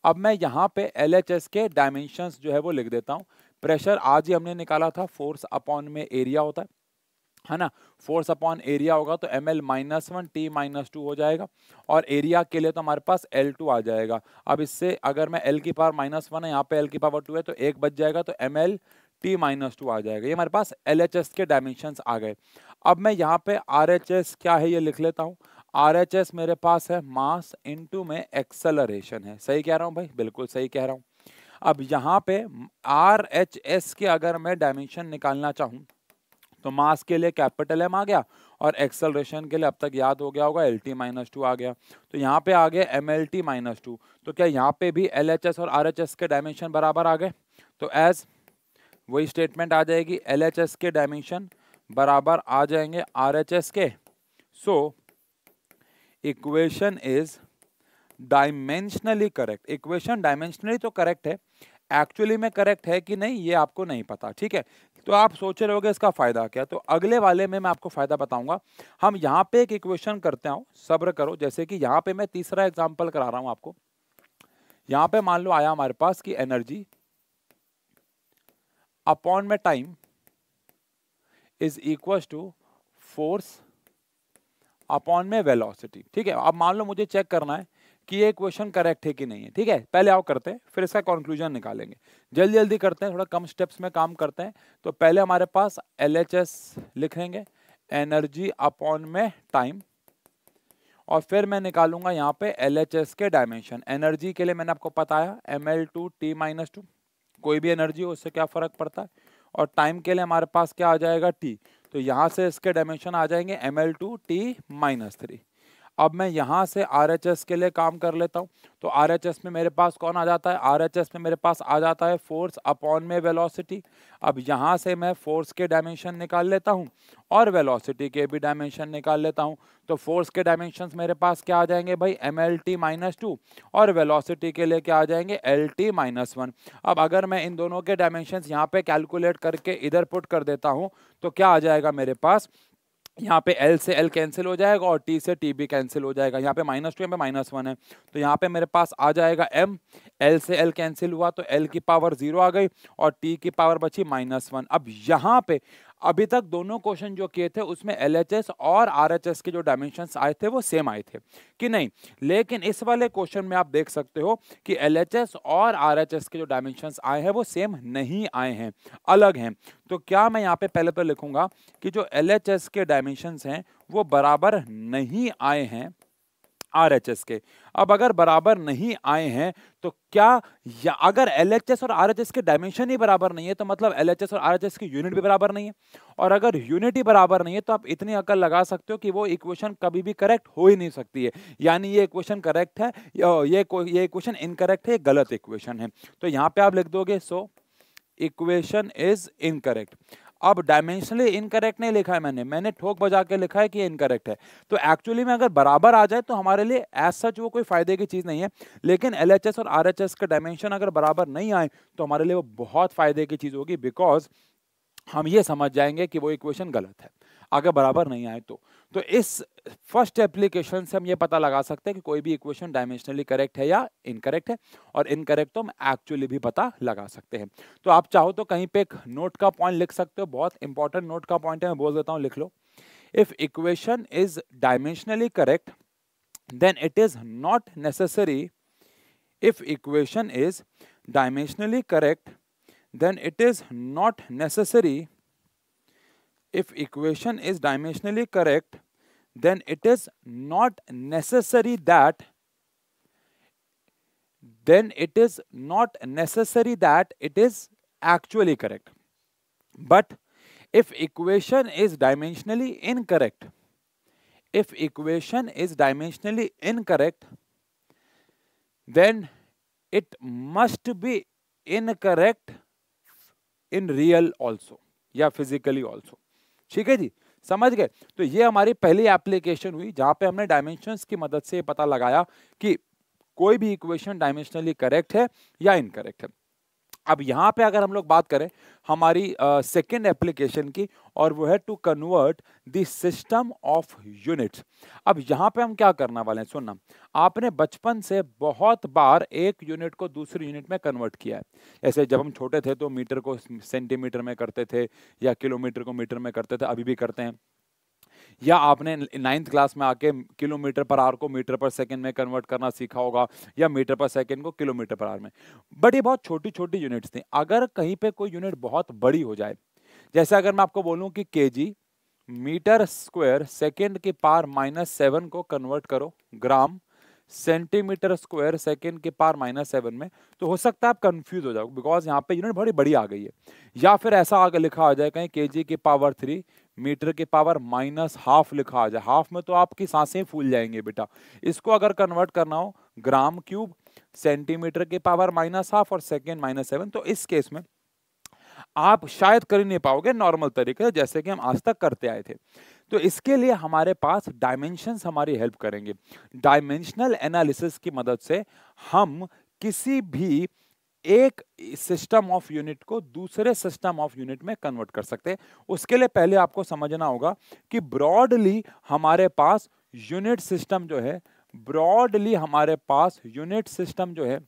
अब मैं यहाँ पे एल के डायमेंशंस जो है वो लिख देता हूँ प्रेशर आज ही हमने निकाला था फोर्स अपॉन में एरिया होता है है ना फोर्स अपॉन एरिया होगा तो M L minus one T minus two हो जाएगा और एरिया के लिए तो हमारे पास एल टू आ जाएगा अब इससे अगर मैं एल की पावर माइनस वन है यहाँ पे एल की पावर टू है तो एक बच जाएगा तो M L T minus two आ जाएगा ये हमारे पास एल एच एस के डायमेंशन आ गए अब मैं यहाँ पे आर एच एस क्या है ये लिख लेता हूँ आर एच एस मेरे पास है मास इंटू में एक्सेलरेशन है सही कह रहा हूँ भाई बिल्कुल सही कह रहा हूँ अब यहाँ पे आर एच एस के अगर मैं डायमेंशन निकालना चाहूँ तो मास के लिए कैपिटल एम आ गया और एक्सलेशन के लिए अब तक याद हो गया होगा एल टी माइनस टू आ गया तो यहाँ पे आ गया M L T minus two तो क्या यहाँ पे भी एल एच एस और आर एच एस के डायमेंशन बराबर आ गए तो एज वही स्टेटमेंट आ जाएगी एल एच एस के डायमेंशन बराबर आ जाएंगे आर एच एस के so equation is dimensionally correct equation dimensionally तो करेक्ट है एक्चुअली में करेक्ट है कि नहीं ये आपको नहीं पता ठीक है तो आप सोच रहे होगे इसका फ़ायदा क्या तो अगले वाले में मैं आपको फ़ायदा बताऊंगा हम यहाँ पे एक इक्वेशन करते हो सब्र करो जैसे कि यहाँ पे मैं तीसरा एग्जाम्पल करा रहा हूँ आपको यहाँ पे मान लो आया हमारे पास कि एनर्जी अपॉन में time is equal to force upon में वेलोसिटी ठीक है अब मान लो मुझे चेक करना है कि ये क्वेश्चन करेक्ट है कि नहीं है ठीक है पहले आओ करते हैं फिर इसका कॉन्क्लूजन निकालेंगे जल्दी जल्दी करते हैं थोड़ा कम स्टेप्स में काम करते हैं तो पहले हमारे पास एल लिखेंगे एनर्जी अपॉन में टाइम और फिर मैं निकालूंगा यहाँ पे एल के डायमेंशन एनर्जी के लिए मैंने आपको बताया M L two T minus two कोई भी एनर्जी हो उससे क्या फ़र्क पड़ता है और टाइम के लिए हमारे पास क्या आ जाएगा टी तो यहाँ से इसके डायमेंशन आ जाएंगे M L two T minus three अब मैं यहाँ से आर के लिए काम कर लेता हूँ तो आर में मेरे पास कौन आ जाता है आर में मेरे पास आ जाता है फोर्स अपॉन में वेलोसिटी अब यहाँ से मैं फोर्स के डायमेंशन निकाल लेता हूँ और वेलोसिटी के भी डायमेंशन निकाल लेता हूँ तो फोर्स के डायमेंशन मेरे पास क्या आ जाएंगे भाई M L T minus two और वेलोसिटी के लिए क्या आ जाएंगे एल टी माइनस वन अब अगर मैं इन दोनों के डायमेंशन यहाँ पर कैलकुलेट करके इधर पुट कर देता हूँ तो क्या आ जाएगा मेरे पास यहाँ पे L से L कैंसिल हो जाएगा और T से T भी कैंसिल हो जाएगा यहाँ पे माइनस टू यहाँ पे माइनस वन है तो यहाँ पे मेरे पास आ जाएगा M L से L कैंसिल हुआ तो L की पावर जीरो आ गई और T की पावर बची माइनस वन अब यहाँ पे अभी तक दोनों क्वेश्चन जो किए थे उसमें एल और आर के जो डायमेंशन आए थे वो सेम आए थे कि नहीं लेकिन इस वाले क्वेश्चन में आप देख सकते हो कि एल और आर के जो डायमेंशन आए हैं वो सेम नहीं आए हैं अलग हैं तो क्या मैं यहाँ पे पहले तो लिखूंगा कि जो एल के डायमेंशन हैं वो बराबर नहीं आए हैं आरएचएस के अब अगर बराबर नहीं आए हैं तो क्या या अगर एलएचएस और आरएचएस के डायमेंशन ही बराबर नहीं है तो मतलब एलएचएस और आरएचएस की यूनिट भी बराबर नहीं है और अगर यूनिट ही बराबर नहीं है तो आप इतनी अकल लगा सकते हो कि वो इक्वेशन कभी भी करेक्ट हो ही नहीं सकती है यानी ये इक्वेशन करेक्ट है ये ये इक्वेशन इनकरेक्ट है ये गलत इक्वेशन है तो यहाँ पर आप लिख दोगे सो इक्वेशन इज इनकरेक्ट अब डायमेंशनली इनकरेक्ट नहीं लिखा है मैंने मैंने ठोक बजा के लिखा है कि इनकरेक्ट है तो एक्चुअली में अगर बराबर आ जाए तो हमारे लिए एज सच वो कोई फायदे की चीज़ नहीं है लेकिन एल और आर के डायमेंशन अगर बराबर नहीं आए तो हमारे लिए वो बहुत फ़ायदे की चीज़ होगी बिकॉज हम ये समझ जाएंगे कि वो इक्वेशन गलत है अगर बराबर नहीं आए तो तो इस फर्स्ट एप्लीकेशन से हम ये पता लगा सकते हैं कि कोई भी इक्वेशन डायमेंशनली करेक्ट है या इनकरेक्ट है और इनकरेक्ट तो हम एक्चुअली भी पता लगा सकते हैं तो आप चाहो तो कहीं पे एक नोट का पॉइंट लिख सकते हो बहुत इंपॉर्टेंट नोट का पॉइंट है मैं बोल देता हूँ लिख लो if equation is dimensionally correct then it is not necessary if equation is dimensionally correct then it is not necessary if equation is dimensionally correct, then it is not necessary that then it is not necessary that it is actually correct. But if equation is dimensionally incorrect, if equation is dimensionally incorrect, then it must be incorrect in real also, yeah, physically also. ठीक है जी समझ गए तो ये हमारी पहली application हुई जहाँ पे हमने डायमेंशन की मदद से पता लगाया कि कोई भी इक्वेशन डायमेंशनली करेक्ट है या इनकरेक्ट है अब यहाँ पे अगर हम लोग बात करें हमारी सेकेंड uh, एप्लीकेशन की और वो है to convert system of units अब यहाँ पे हम क्या करने वाले हैं सुनना आपने बचपन से बहुत बार एक यूनिट को दूसरी यूनिट में कन्वर्ट किया है ऐसे जब हम छोटे थे तो मीटर को सेंटीमीटर में करते थे या किलोमीटर को मीटर में करते थे अभी भी करते हैं या आपने नाइन्थ क्लास में आके किलोमीटर पर आर को मीटर पर सेकेंड में कन्वर्ट करना सीखा होगा या मीटर पर सेकेंड को किलोमीटर पर आर में बट ये बहुत छोटी छोटी यूनिट्स थी अगर कहीं पर कोई यूनिट बहुत बड़ी हो जाए जैसे अगर मैं आपको बोलूँ कि के मीटर स्क्वायर सेकेंड के पार माइनस सेवन को कन्वर्ट करो ग्राम सेंटीमीटर स्क्वायर सेकेंड के पार माइनस सेवन में तो हो सकता है आप कंफ्यूज हो जाओ बिकॉज यहाँ पे यूनिट बड़ी बड़ी आ गई है या फिर ऐसा आगे लिखा आ जाए कहीं के के पावर थ्री मीटर के पावर माइनस हाफ लिखा आ जाए हाफ में तो आपकी सांसें फूल जाएंगे बेटा इसको अगर कन्वर्ट करना हो ग्राम क्यूब सेंटीमीटर के पावर माइनस हाफ और सेकेंड माइनस सेवन तो इस केस में आप शायद कर ही नहीं पाओगे नॉर्मल तरीके से जैसे कि हम आज तक करते आए थे तो इसके लिए हमारे पास डायमेंशन हमारी हेल्प करेंगे डायमेंशनल एनालिसिस की मदद से हम किसी भी एक सिस्टम ऑफ यूनिट को दूसरे सिस्टम ऑफ यूनिट में कन्वर्ट कर सकते हैं उसके लिए पहले आपको समझना होगा कि ब्रॉडली हमारे पास यूनिट सिस्टम जो है ब्रॉडली हमारे पास यूनिट सिस्टम जो है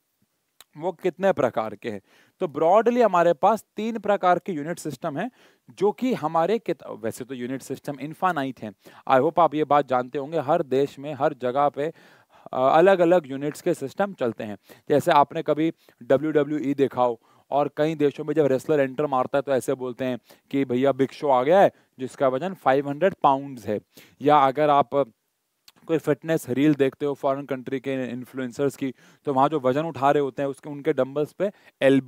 वो कितने प्रकार के हैं तो ब्रॉडली हमारे पास तीन प्रकार के यूनिट सिस्टम हैं जो कि हमारे वैसे तो यूनिट सिस्टम इन्फानाइट हैं आई होप आप ये बात जानते होंगे हर देश में हर जगह पे अलग अलग यूनिट्स के सिस्टम चलते हैं जैसे आपने कभी डब्ल्यू डब्ल्यू e देखा हो और कई देशों में जब रेसलर एंटर मारता है तो ऐसे बोलते हैं कि भैया बिग शो आ गया है जिसका वजन 500 पाउंड्स है या अगर आप कोई फिटनेस रील देखते हो फॉरेन कंट्री के इन्फ्लुएंसर्स की तो वहाँ जो वजन उठा रहे होते हैं उसके उनके डंबल्स पे एल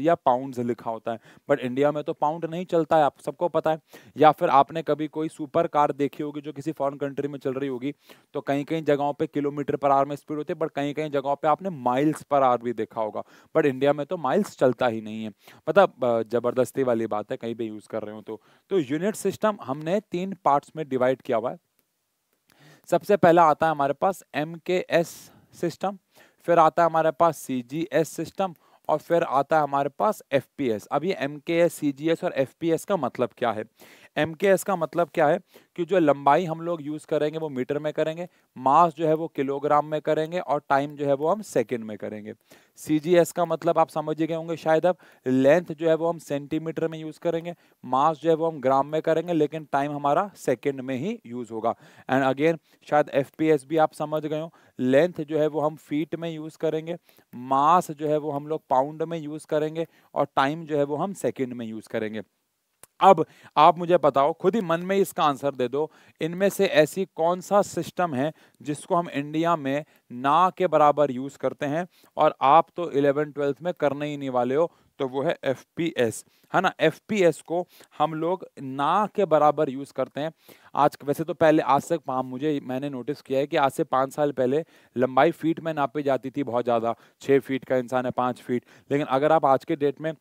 या पाउंड्स लिखा होता है बट इंडिया में तो पाउंड नहीं चलता है आप सबको पता है या फिर आपने कभी कोई सुपर कार देखी होगी जो किसी फॉरन कंट्री में चल रही होगी तो कहीं कहीं जगहों पर किलोमीटर पर आर में स्पीड होती है बट कहीं कहीं जगहों पर आपने माइल्स पर आर भी देखा होगा बट इंडिया में तो माइल्स चलता ही नहीं है पता ज़बरदस्ती वाली बात है कहीं भी यूज़ कर रहे हो तो यूनिट तो सिस्टम हमने तीन पार्ट्स में डिवाइड किया हुआ है सबसे पहला आता है हमारे पास एम के एस सिस्टम फिर आता है हमारे पास सी जी एस सिस्टम और फिर आता है हमारे पास एफ पी एस अब ये M K S C G S और एफ पी एस का मतलब क्या है एम के एस का मतलब क्या है कि जो लंबाई हम लोग यूज़ करेंगे वो मीटर में करेंगे मास जो है वो किलोग्राम में करेंगे और टाइम जो है वो हम सेकेंड में करेंगे सी जी एस का मतलब आप समझ गए होंगे शायद अब लेंथ जो है वो हम सेंटीमीटर में यूज़ करेंगे मास जो है वो हम ग्राम में करेंगे लेकिन टाइम हमारा सेकेंड में ही यूज़ होगा एंड अगेन शायद एफ पी एस भी आप समझ गए हो लेंथ जो है वो हम फीट में यूज़ करेंगे मास जो है वो हम लोग पाउंड में यूज़ करेंगे और टाइम जो है वो हम सेकेंड में यूज़ करेंगे अब आप मुझे बताओ खुद ही मन में इसका आंसर दे दो इनमें से ऐसी कौन सा सिस्टम है जिसको हम इंडिया में ना के बराबर यूज़ करते हैं और आप तो इलेवन ट्वेल्थ में करने ही नहीं वाले हो तो वो है एफ पी एस है ना एफ पी एस को हम लोग ना के बराबर यूज़ करते हैं आज वैसे तो पहले आज तक मुझे मैंने नोटिस किया है कि आज से पाँच साल पहले लंबाई फीट में नापी जाती थी बहुत ज़्यादा छः फीट का इंसान है पाँच फीट लेकिन अगर आप आज के डेट में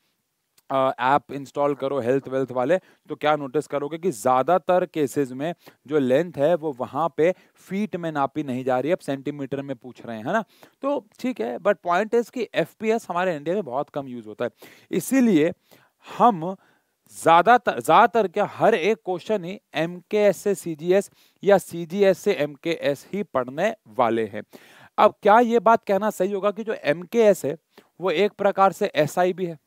ऐप इंस्टॉल करो हेल्थ वेल्थ वाले तो क्या नोटिस करोगे कि ज़्यादातर केसेस में जो लेंथ है वो वहाँ पे फीट में नापी नहीं जा रही है अब सेंटीमीटर में पूछ रहे हैं ना तो ठीक है बट पॉइंट इज कि एफ हमारे इंडिया में बहुत कम यूज़ होता है इसीलिए हम ज़्यादातर ज़्यादातर क्या हर एक क्वेश्चन ही एम के एस से सी जी एस या सी जी एस से एम के एस ही पढ़ने वाले हैं अब क्या ये बात कहना सही होगा कि जो एम के एस है वो एक प्रकार से एस आई भी है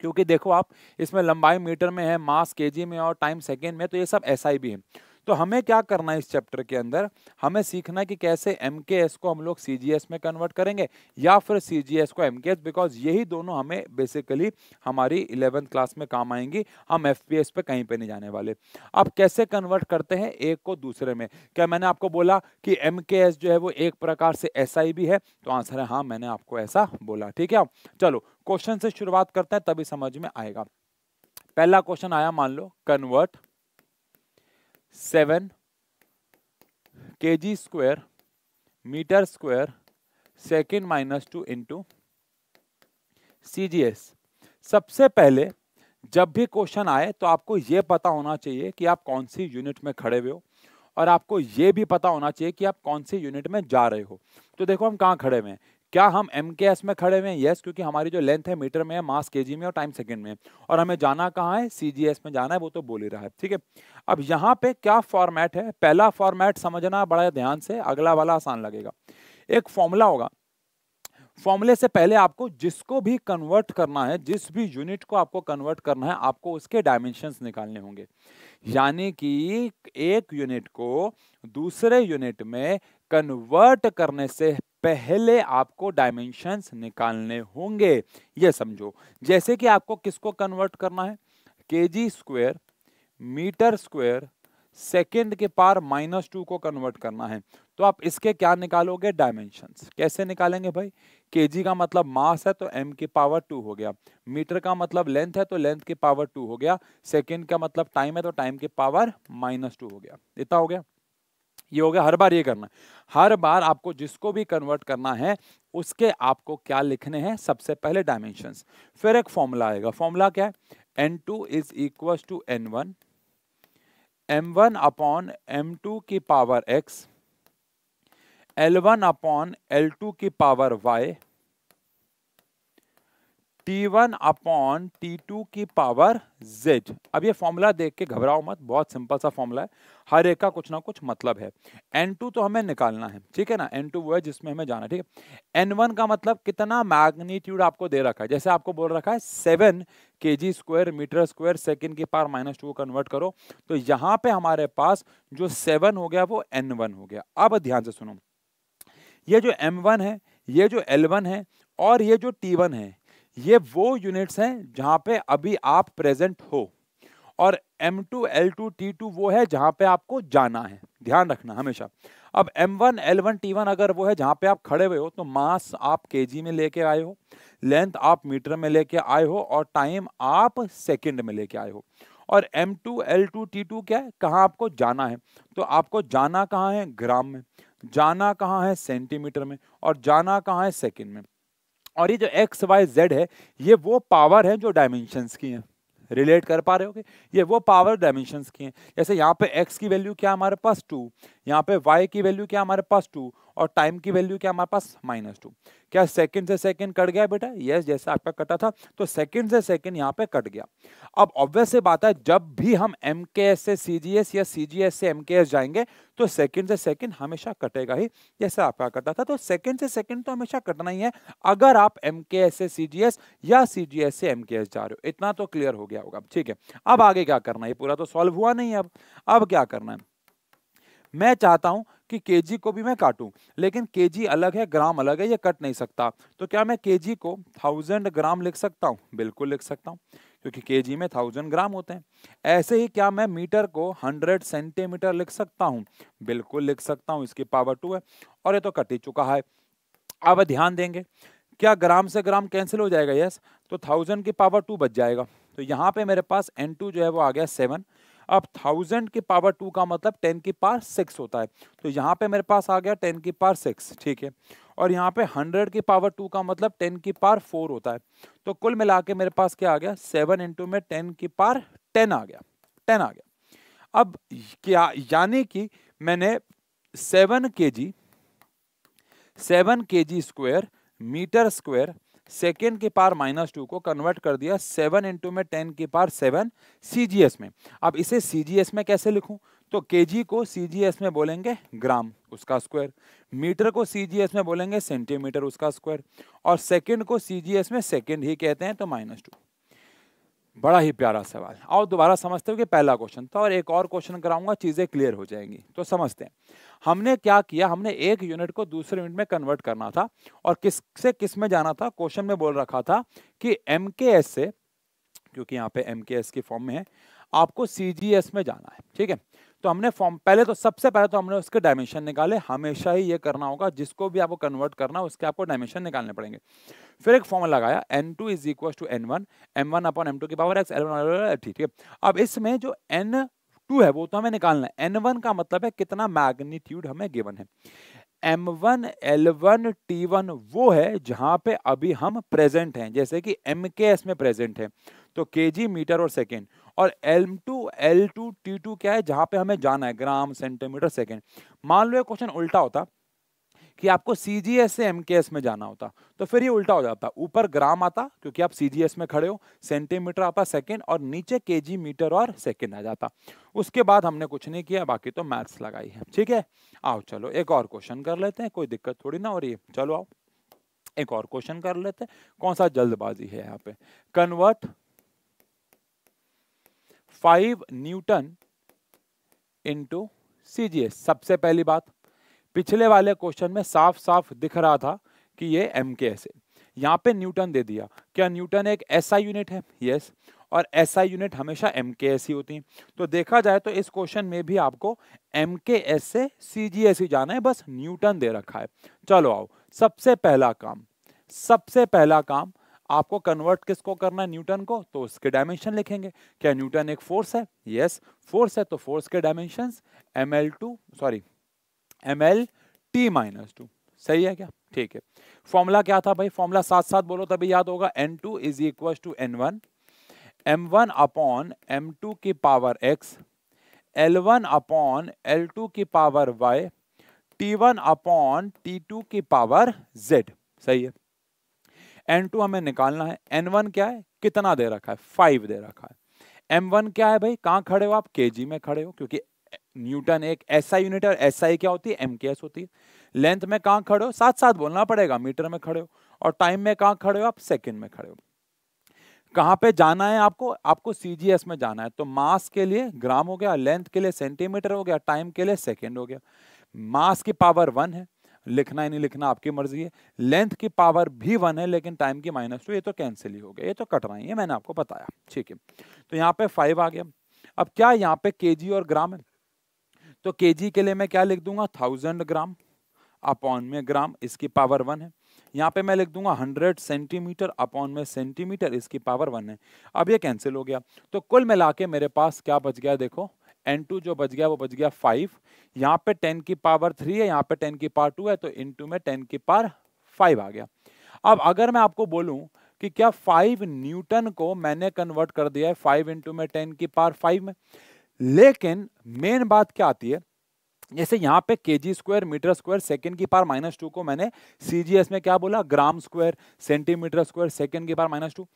क्योंकि देखो आप इसमें लंबाई मीटर में है मास केजी में और टाइम सेकेंड में तो ये सब एसआई भी है तो हमें क्या करना है इस चैप्टर के अंदर हमें सीखना है कि कैसे एम को हम लोग सी में कन्वर्ट करेंगे या फिर सी को एम बिकॉज यही दोनों हमें बेसिकली हमारी इलेवेंथ क्लास में काम आएंगी हम एफ पी पे कहीं पे नहीं जाने वाले अब कैसे कन्वर्ट करते हैं एक को दूसरे में क्या मैंने आपको बोला कि एम जो है वो एक प्रकार से एस भी है तो आंसर है हाँ मैंने आपको ऐसा बोला ठीक है चलो क्वेश्चन से शुरुआत करते हैं तभी समझ में आएगा पहला क्वेश्चन आया मान लो convert seven K G square metre square second minus two into C G S सबसे पहले जब भी क्वेश्चन आए तो आपको ये पता होना चाहिए कि आप कौन सी यूनिट में खड़े हुए हो और आपको ये भी पता होना चाहिए कि आप कौन सी यूनिट में जा रहे हो तो देखो हम कहाँ खड़े हुए हैं क्या हम एम के एस में खड़े हुए हैं यस क्योंकि हमारी जो लेंथ है मीटर में है मास के जी में और टाइम सेकेंड में और हमें जाना कहाँ है सी जी एस में जाना है वो तो बोल ही रहा है ठीक है अब यहाँ पे क्या फॉर्मेट है पहला फॉर्मेट समझना बड़ा ध्यान से अगला वाला आसान लगेगा एक फॉर्मूला होगा फॉर्मूले से पहले आपको जिसको भी कन्वर्ट करना है जिस भी यूनिट को आपको कन्वर्ट करना है आपको उसके डायमेंशन निकालने होंगे यानी कि एक यूनिट को दूसरे यूनिट में कन्वर्ट करने से पहले आपको डायमेंशंस निकालने होंगे ये समझो जैसे कि आपको किसको कन्वर्ट करना है K G square metre square second के पार माइनस टू को कन्वर्ट करना है तो आप इसके क्या निकालोगे डायमेंशंस कैसे निकालेंगे भाई के जी का मतलब मास है तो एम की पावर टू हो गया मीटर का मतलब लेंथ है तो लेंथ की पावर टू हो गया सेकेंड का मतलब टाइम है तो टाइम की पावर माइनस टू हो गया इतना हो गया ये हो गया हर बार ये करना हर बार आपको जिसको भी कन्वर्ट करना है उसके आपको क्या लिखने हैं सबसे पहले डायमेंशन फिर एक फॉर्मूला आएगा फॉर्मूला क्या है N two is equal to N one M one upon M two की power X L one upon L two की power Y T one upon T two की पावर z अब ये फॉर्मूला देख के घबराओ मत बहुत सिंपल सा फॉर्मूला है हर एक का कुछ ना कुछ मतलब है N2 तो हमें निकालना है ठीक है ना N2 वो है जिसमें हमें जाना ठीक है N1 का मतलब कितना मैग्नीट्यूड आपको दे रखा है जैसे आपको बोल रखा है seven K G square metre square second की पावर माइनस टू कन्वर्ट करो तो यहाँ पे हमारे पास जो सेवन हो गया वो एन हो गया अब ध्यान से सुनो ये जो एम है ये जो एल है और ये जो टी है ये वो यूनिट्स हैं जहां पे अभी आप प्रेजेंट हो और M2, L2, T2 वो है जहां पे आपको जाना है ध्यान रखना हमेशा अब M1, L1, T1 अगर वो है जहां पे आप खड़े हुए हो तो मास आप केजी में लेके आए हो लेंथ आप मीटर में लेके आए हो और टाइम आप सेकंड में लेके आए हो और M2, L2, T2 क्या है कहाँ आपको जाना है तो आपको जाना कहाँ है ग्राम में जाना कहाँ है सेंटीमीटर में और जाना कहाँ है सेकेंड में और ये जो एक्स वाई जेड है ये वो पावर है जो डायमेंशन की है रिलेट कर पा रहे होगे ये वो पावर डायमेंशन की है जैसे यहाँ पे एक्स की वैल्यू क्या हमारे पास टू यहाँ पे y की वैल्यू क्या हमारे पास टू और टाइम की वैल्यू क्या हमारे पास माइनस टू क्या सेकंड से सेकंड कट गया बेटा यस जैसे आपका कटा था तो सेकंड से सेकंड यहाँ पे कट गया अब ऑब्वियस से बात है जब भी हम एम से सी या सी से एम के एस जाएंगे तो सेकंड से सेकंड हमेशा कटेगा ही जैसे आपका कटा था तो सेकंड से सेकंड तो हमेशा कटना ही है अगर आप एम से सी या सी से एम के एस जा रहे हो इतना तो क्लियर हो गया होगा ठीक है अब आगे क्या करना है पूरा तो सॉल्व हुआ नहीं अब अब क्या करना है मैं चाहता हूं कि केजी को भी मैं काटूं लेकिन केजी अलग है ग्राम अलग है ये कट नहीं सकता तो क्या मैं केजी को थाउजेंड ग्राम लिख सकता हूं बिल्कुल लिख सकता हूं क्योंकि केजी में थाउजेंड ग्राम होते हैं ऐसे ही क्या मैं मीटर को हंड्रेड सेंटीमीटर लिख सकता हूं बिल्कुल लिख सकता हूं इसकी पावर टू है और ये तो कट ही चुका है अब ध्यान देंगे क्या ग्राम से ग्राम कैंसिल हो जाएगा यस तो थाउजेंड की पावर टू बच जाएगा तो यहाँ पे मेरे पास एन टू जो है वो आ गया सेवन अब थाउजेंड के पावर टू का मतलब टेन के पार सिक्स होता है तो यहाँ पे मेरे पास आ गया टेन के पार सिक्स ठीक है और यहाँ पे हंड्रेड के पावर टू का मतलब टेन के पार फोर होता है तो कुल मिला के मेरे पास क्या आ गया सेवन इंटू में टेन के पार टेन आ गया टेन आ गया अब क्या यानी कि मैंने seven K G seven K G square metre square second के पार माइनस टू को कन्वर्ट कर दिया सेवन इंटू में टेन के पार सेवन सी में अब इसे सी में कैसे लिखूं तो के को सी में बोलेंगे ग्राम उसका स्क्वायर मीटर को सी में बोलेंगे सेंटीमीटर उसका स्क्वायर और सेकेंड को सी में सेकेंड ही कहते हैं तो माइनस टू बड़ा ही प्यारा सवाल और दोबारा समझते हो कि पहला क्वेश्चन था और एक और क्वेश्चन कराऊंगा चीज़ें क्लियर हो जाएंगी तो समझते हैं हमने क्या किया हमने एक यूनिट को दूसरे यूनिट में कन्वर्ट करना था और किस से किस में जाना था क्वेश्चन में बोल रखा था कि एम से क्योंकि यहाँ पे एम की फॉर्म में है आपको सी में जाना है ठीक है तो हमने फॉर्म पहले तो सबसे पहले तो हमने उसके डायमेंशन निकाले हमेशा ही ये करना होगा जिसको भी आपको कन्वर्ट करना उसके आपको डायमेंशन निकालने पड़ेंगे फिर एक फॉर्मूला लगाया N two is equal to N one M one upon M two की पावर एक्स एल ठीक है अब इसमें जो एन टू है वो तो हमें निकालना है एन का मतलब है कितना मैग्नीट्यूड हमें गिवन है M one L one T one वो है जहाँ पे अभी हम प्रेजेंट हैं जैसे कि एम के एस में प्रेजेंट है तो के जी मीटर और सेकेंड और L two L two T two क्या है जहां पे हमें जाना है ग्राम सेंटीमीटर सेकेंड मान लो ये क्वेश्चन उल्टा होता कि आपको सी जी एस से एम के एस में जाना होता तो फिर ये उल्टा हो जाता ऊपर ग्राम आता क्योंकि आप सी जी एस में खड़े हो सेंटीमीटर आता सेकेंड और नीचे के जी मीटर और सेकेंड आ जाता उसके बाद हमने कुछ नहीं किया बाकी तो मैथ्स लगाई है ठीक है आओ चलो एक और क्वेश्चन कर लेते हैं कोई दिक्कत थोड़ी ना हो रही है चलो आओ एक और क्वेश्चन कर लेते हैं कौन सा जल्दबाजी है यहाँ पे convert five newton into C सबसे पहली बात पिछले वाले क्वेश्चन में साफ साफ दिख रहा था कि ये एम के एस है यहाँ पे न्यूटन दे दिया क्या न्यूटन एक ऐसा यूनिट है यस yes. और ऐसा यूनिट हमेशा एम के एस ही होती है तो देखा जाए तो इस क्वेश्चन में भी आपको एम के एस से सी जी एस ही जाना है बस न्यूटन दे रखा है चलो आओ सबसे पहला काम सबसे पहला काम आपको कन्वर्ट किसको करना है न्यूटन को तो उसके डायमेंशन लिखेंगे क्या न्यूटन एक फोर्स है यस फोर्स है तो फोर्स के dimension M L two sorry M L T minus two सही है क्या ठीक है फॉर्मूला क्या था भाई फॉर्मूला साथ साथ बोलो तभी याद होगा N two is equal to N one M one upon M two की power X L one upon L two की power Y T one upon T two की पावर जेड सही है एन टू हमें निकालना है एन वन क्या है कितना दे रखा है फाइव दे रखा है एम वन क्या है भाई कहाँ खड़े हो आप के जी में खड़े हो क्योंकि न्यूटन एक ऐसा यूनिट और ऐसा ही क्या होती है एम के एस होती है लेंथ में कहाँ खड़े हो साथ साथ बोलना पड़ेगा मीटर में खड़े हो और टाइम में कहाँ खड़े हो आप सेकेंड में खड़े हो कहाँ पे जाना है आपको आपको सीजीएस में जाना है तो मास के लिए ग्राम हो गया लेंथ के लिए सेंटीमीटर हो गया टाइम के लिए सेकेंड हो गया मास की पावर वन है लिखना ही नहीं लिखना आपकी मर्जी है लेंथ की पावर भी वन है लेकिन टाइम की माइनस टू ये तो कैंसिल ही हो गया ये तो कट रहा है ये मैंने आपको बताया ठीक है तो यहाँ पे फाइव आ गया अब क्या यहाँ पे के और ग्राम है तो के के लिए मैं क्या लिख दूंगा थाउजेंड ग्राम अपॉन में ग्राम इसकी पावर वन है यहाँ पे मैं लिख दूंगा हंड्रेड सेंटीमीटर अपॉन में सेंटीमीटर इसकी पावर वन है अब ये कैंसिल हो गया तो कुल मिला के मेरे पास क्या बच गया देखो एन टू जो बच गया वो बच गया फाइव यहाँ पे टेन की पावर थ्री है यहाँ पे टेन की पावर टू है तो इन में टेन की पावर फाइव आ गया अब अगर मैं आपको बोलूं कि क्या फाइव न्यूटन को मैंने कन्वर्ट कर दिया है फाइव इंटू में टेन की पावर फाइव में लेकिन मेन बात क्या आती है जैसे यहाँ पे K G square metre square second की पार माइनस टू को मैंने सी जी एस में क्या बोला gram square centimetre square second की पार माइनस टू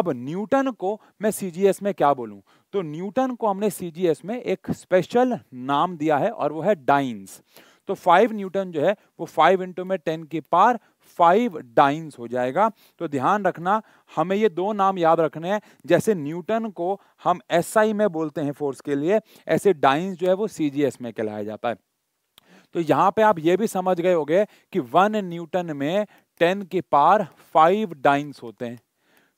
अब न्यूटन को मैं सी जी एस में क्या बोलूँ तो न्यूटन को हमने सी में एक स्पेशल नाम दिया है और वो है डाइंस तो फाइव न्यूटन जो है वो फाइव इंटू में टेन के पार फाइव डाइंस हो जाएगा तो ध्यान रखना हमें ये दो नाम याद रखने हैं जैसे न्यूटन को हम एसआई में बोलते हैं फोर्स के लिए ऐसे डाइंस जो है वो सी में कहलाया जाता है तो यहाँ पे आप ये भी समझ गए होंगे कि वन न्यूटन में टेन के पार फाइव डाइंस होते हैं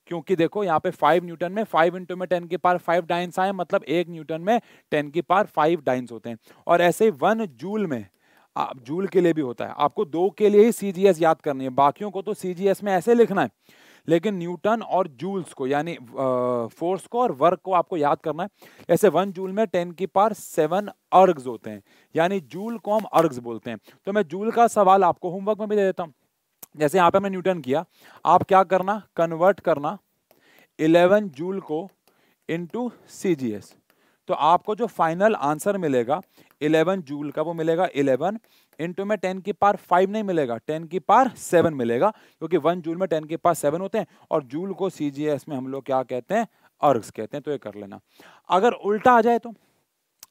क्योंकि देखो यहाँ पे फाइव न्यूटन में फाइव इंटू में टेन की पार फाइव डाइन्स आए मतलब एक न्यूटन में टेन की पार फाइव डाइन्स होते हैं और ऐसे वन जूल में आप जूल के लिए भी होता है आपको दो के लिए ही सी याद करनी है बाकियों को तो सी में ऐसे लिखना है लेकिन न्यूटन और जूल्स को यानी फोर्स को और वर्क को आपको याद करना है ऐसे वन जूल में टेन की पार सेवन अर्ग्स होते हैं यानी जूल को हम अर्ग्स बोलते हैं तो मैं जूल का सवाल आपको होमवर्क में भी दे देता हूँ जैसे यहां पे हमने न्यूटन किया आप क्या करना कन्वर्ट करना 11 जूल को इनटू सीजीएस तो आपको जो फाइनल आंसर मिलेगा 11 जूल का वो मिलेगा 11 इंटू में 10 की पार 5 नहीं मिलेगा 10 की पार 7 मिलेगा क्योंकि 1 जूल में 10 की पार 7 होते हैं और जूल को सीजीएस में हम लोग क्या कहते हैं अर्ग्स कहते हैं तो ये कर लेना अगर उल्टा आ जाए तो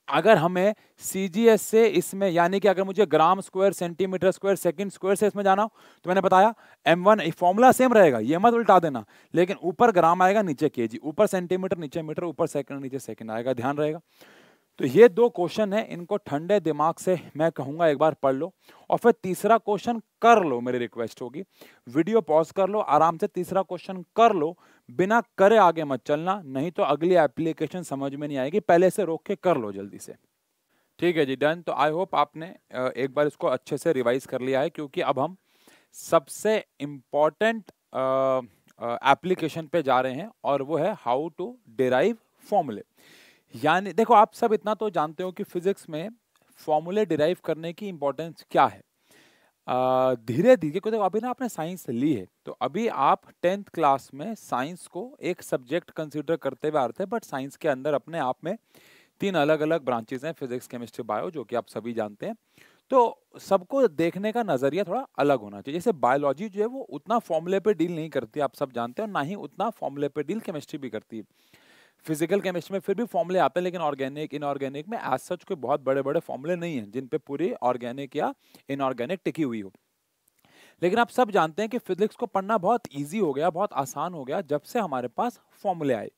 अगर हमें सी से इसमें यानी कि अगर मुझे gram square centimetre square second square से इसमें जाना हो तो मैंने बताया एम वन फॉर्मूला सेम रहेगा ये मत उल्टा देना लेकिन ऊपर ग्राम आएगा नीचे के ऊपर सेंटीमीटर नीचे मीटर ऊपर सेकंड नीचे सेकंड आएगा ध्यान रहेगा तो ये दो क्वेश्चन है इनको ठंडे दिमाग से मैं कहूंगा एक बार पढ़ लो और फिर तीसरा क्वेश्चन कर लो मेरी रिक्वेस्ट होगी वीडियो पॉज कर लो आराम से तीसरा क्वेश्चन कर लो बिना करे आगे मत चलना नहीं तो अगली एप्लीकेशन समझ में नहीं आएगी पहले से रोक के कर लो जल्दी से ठीक है जी डन तो आई होप आपने एक बार इसको अच्छे से रिवाइज कर लिया है क्योंकि अब हम सबसे इम्पॉर्टेंट एप्लीकेशन पे जा रहे हैं और वो है हाउ टू डेराइव फॉर्मूले यानी देखो आप सब इतना तो जानते हो कि फिजिक्स में फॉर्मूले डिराइव करने की इम्पोर्टेंस क्या है धीरे धीरे क्योंकि देखो अभी ना आपने साइंस ली है तो अभी आप टेंथ क्लास में साइंस को एक सब्जेक्ट कंसिडर करते हुए आ रहे थे बट साइंस के अंदर अपने आप में तीन अलग अलग ब्रांचेज हैं फिजिक्स केमिस्ट्री बायो जो कि आप सभी जानते हैं तो सबको देखने का नज़रिया थोड़ा अलग होना चाहिए जैसे बायोलॉजी जो है वो उतना फॉर्मूले पे डील नहीं करती आप सब जानते हो ना ही उतना फॉर्मूले पे डील केमिस्ट्री भी करती है फिजिकल केमिस्ट्री में फिर भी फॉर्मूले आते हैं लेकिन ऑर्गेनिक इनऑर्गेनिक में एज सच कोई बहुत बड़े बड़े फॉर्मूले नहीं हैं जिन पे पूरी ऑर्गेनिक या इनऑर्गेनिक टिकी हुई हो लेकिन आप सब जानते हैं कि फिजिक्स को पढ़ना बहुत ईजी हो गया बहुत आसान हो गया जब से हमारे पास फॉर्मूले आए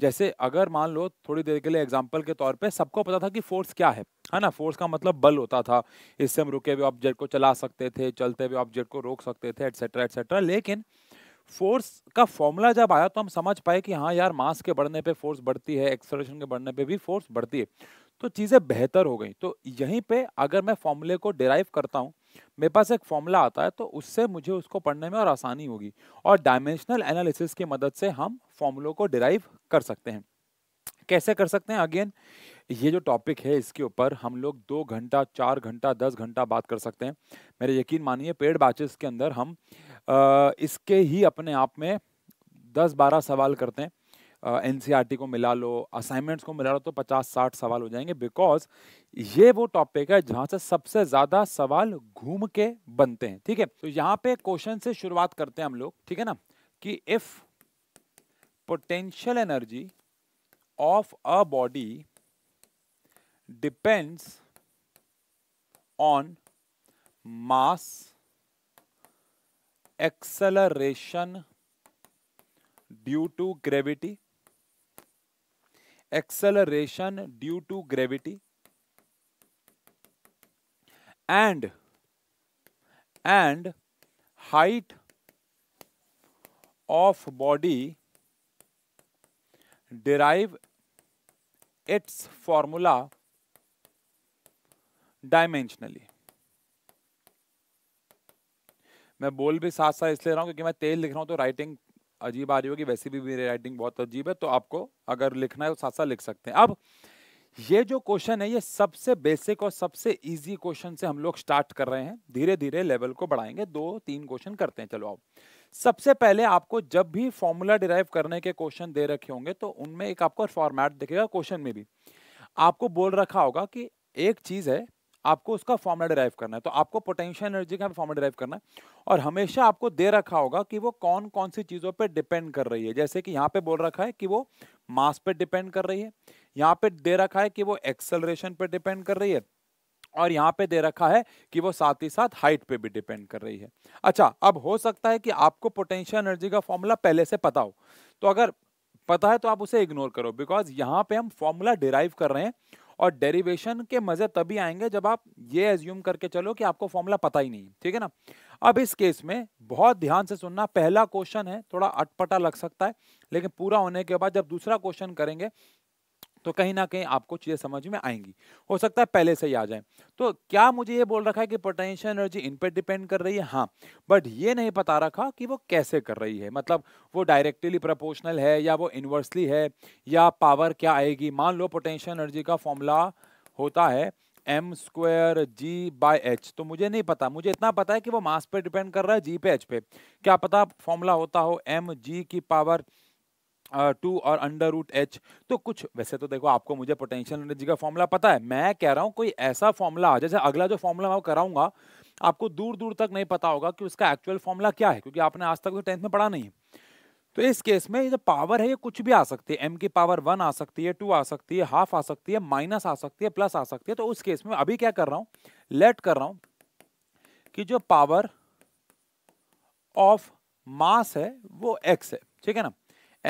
जैसे अगर मान लो थोड़ी देर के लिए एग्जाम्पल के तौर पे सबको पता था कि फोर्स क्या है है ना फोर्स का मतलब बल होता था इससे हम रुके हुए ऑब्जेक्ट को चला सकते थे चलते हुए ऑब्जेक्ट को रोक सकते थे एट्सेट्रा एट्सेट्रा लेकिन फोर्स का फॉर्मूला जब आया तो हम समझ पाए कि हाँ यार मास के बढ़ने पे फोर्स बढ़ती है एक्सलेशन के बढ़ने पे भी फोर्स बढ़ती है तो चीज़ें बेहतर हो गई तो यहीं पे अगर मैं फॉर्मूले को डिराइव करता हूँ मेरे पास एक फॉर्मूला आता है तो उससे मुझे उसको पढ़ने में और आसानी होगी और डायमेंशनल एनालिसिस की मदद से हम फॉर्मूलों को डिराइव कर सकते हैं कैसे कर सकते हैं अगेन ये जो टॉपिक है इसके ऊपर हम लोग दो घंटा चार घंटा दस घंटा बात कर सकते हैं मेरे यकीन मानिए पेड बाचिस के अंदर हम आ, इसके ही अपने आप में दस बारह सवाल करते हैं एन टी e को मिला लो असाइनमेंट्स को मिला लो तो पचास साठ सवाल हो जाएंगे बिकॉज ये वो टॉपिक है जहाँ से सबसे ज़्यादा सवाल घूम के बनते हैं ठीक है तो यहाँ पे क्वेश्चन से शुरुआत करते हैं हम लोग ठीक है ना कि if potential energy of a body depends on mass, acceleration due to gravity, acceleration due to gravity and and height of body derive its formula dimensionally मैं बोल भी साथ साथ इसलिए रहा हूँ क्योंकि मैं तेज लिख रहा हूँ तो राइटिंग अजीब आ रही होगी वैसे भी मेरी राइटिंग बहुत अजीब है तो आपको अगर लिखना है तो साथ साथ लिख सकते हैं अब ये जो क्वेश्चन है ये सबसे बेसिक और सबसे इजी क्वेश्चन से हम लोग स्टार्ट कर रहे हैं धीरे धीरे लेवल को बढ़ाएंगे दो तीन क्वेश्चन करते हैं चलो आओ सबसे पहले आपको जब भी फॉर्मूला डिराइव करने के क्वेश्चन दे रखे होंगे तो उनमें एक आपको फॉर्मेट दिखेगा क्वेश्चन में भी आपको बोल रखा होगा कि एक चीज है आपको उसका फॉर्मूला डिराइव करना है तो आपको पोटेंशियल एनर्जी का फॉर्मूला डिराइव करना है और हमेशा आपको दे रखा होगा कि वो कौन कौन सी चीज़ों पर डिपेंड कर रही है जैसे कि यहाँ पे बोल रखा है कि वो मास पर डिपेंड कर रही है यहाँ पे दे रखा है कि वो एक्सेलरेशन पर डिपेंड कर रही है और यहाँ पे दे रखा है कि वो साथ ही साथ हाइट पे भी डिपेंड कर रही है अच्छा अब हो सकता है कि आपको पोटेंशियल एनर्जी का फॉर्मूला पहले से पता हो तो अगर पता है तो आप उसे इग्नोर करो बिकॉज यहाँ पे हम फॉर्मूला डिराइव कर रहे हैं और डेरिवेशन के मजे तभी आएंगे जब आप ये एज्यूम करके चलो कि आपको फॉर्मूला पता ही नहीं ठीक है ना अब इस केस में बहुत ध्यान से सुनना पहला क्वेश्चन है थोड़ा अटपटा लग सकता है लेकिन पूरा होने के बाद जब दूसरा क्वेश्चन करेंगे तो कहीं ना कहीं आपको चीज़ें समझ में आएंगी हो सकता है पहले से ही आ जाए तो क्या मुझे ये बोल रखा है कि पोटेंशियल एनर्जी इन पर डिपेंड कर रही है हाँ बट ये नहीं बता रखा कि वो कैसे कर रही है मतलब वो डायरेक्टली प्रपोर्शनल है या वो इन्वर्सली है या पावर क्या आएगी मान लो पोटेंशियल एनर्जी का फॉर्मूला होता है M square G by H तो मुझे नहीं पता मुझे इतना पता है कि वो मास पे डिपेंड कर रहा है जी पे एच पे क्या पता फॉर्मूला होता हो एम जी की पावर टू और अंडर रूट एच तो कुछ वैसे तो देखो आपको मुझे पोटेंशियल एनर्जी का फॉर्मूला पता है मैं कह रहा हूँ कोई ऐसा फॉर्मूला आ जैसे अगला जो फॉर्मूला मैं कराऊंगा आपको दूर दूर तक नहीं पता होगा कि उसका एक्चुअल फॉर्मूला क्या है क्योंकि आपने आज तक तो टेंथ में पढ़ा नहीं तो इस केस में ये जो पावर है ये कुछ भी आ सकती है एम की पावर वन आ सकती है टू आ सकती है हाफ आ सकती है माइनस आ सकती है प्लस आ सकती है तो उस केस में अभी क्या कर रहा हूँ लेट कर रहा हूँ कि जो पावर ऑफ मास है वो एक्स है ठीक है ना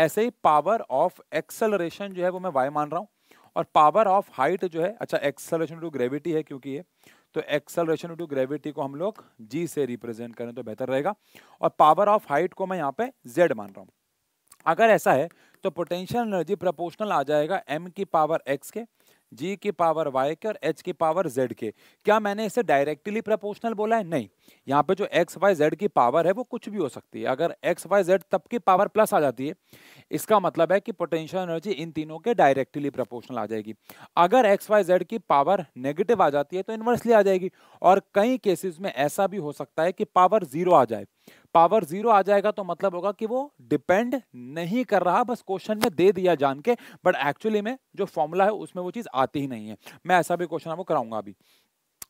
ऐसे ही पावर ऑफ एक्सलरेशन जो है वो मैं वाई मान रहा हूँ और पावर ऑफ हाइट जो है अच्छा एक्सलरेशन टू ग्रेविटी है क्योंकि ये तो एक्सलरेशन टू ग्रेविटी को हम लोग जी से रिप्रेजेंट करें तो बेहतर रहेगा और पावर ऑफ हाइट को मैं यहाँ पे जेड मान रहा हूँ अगर ऐसा है तो पोटेंशियल एनर्जी प्रपोर्शनल आ जाएगा एम की पावर एक्स के जी की पावर वाई के और एच की पावर जेड के क्या मैंने इसे डायरेक्टली प्रोपोर्शनल बोला है नहीं यहाँ पे जो एक्स वाई जेड की पावर है वो कुछ भी हो सकती है अगर एक्स वाई जेड तब की पावर प्लस आ जाती है इसका मतलब है कि पोटेंशियल एनर्जी इन तीनों के डायरेक्टली प्रपोर्शनल आ जाएगी अगर एक्स वाई जेड की पावर नेगेटिव आ जाती है तो इन्वर्सली आ जाएगी और कई केसेज में ऐसा भी हो सकता है कि पावर जीरो आ जाए पावर जीरो आ जाएगा तो मतलब होगा कि वो डिपेंड नहीं कर रहा बस क्वेश्चन में दे दिया जान के बट एक्चुअली में जो फॉर्मूला है उसमें वो चीज़ आती ही नहीं है मैं ऐसा भी क्वेश्चन आपको कराऊंगा अभी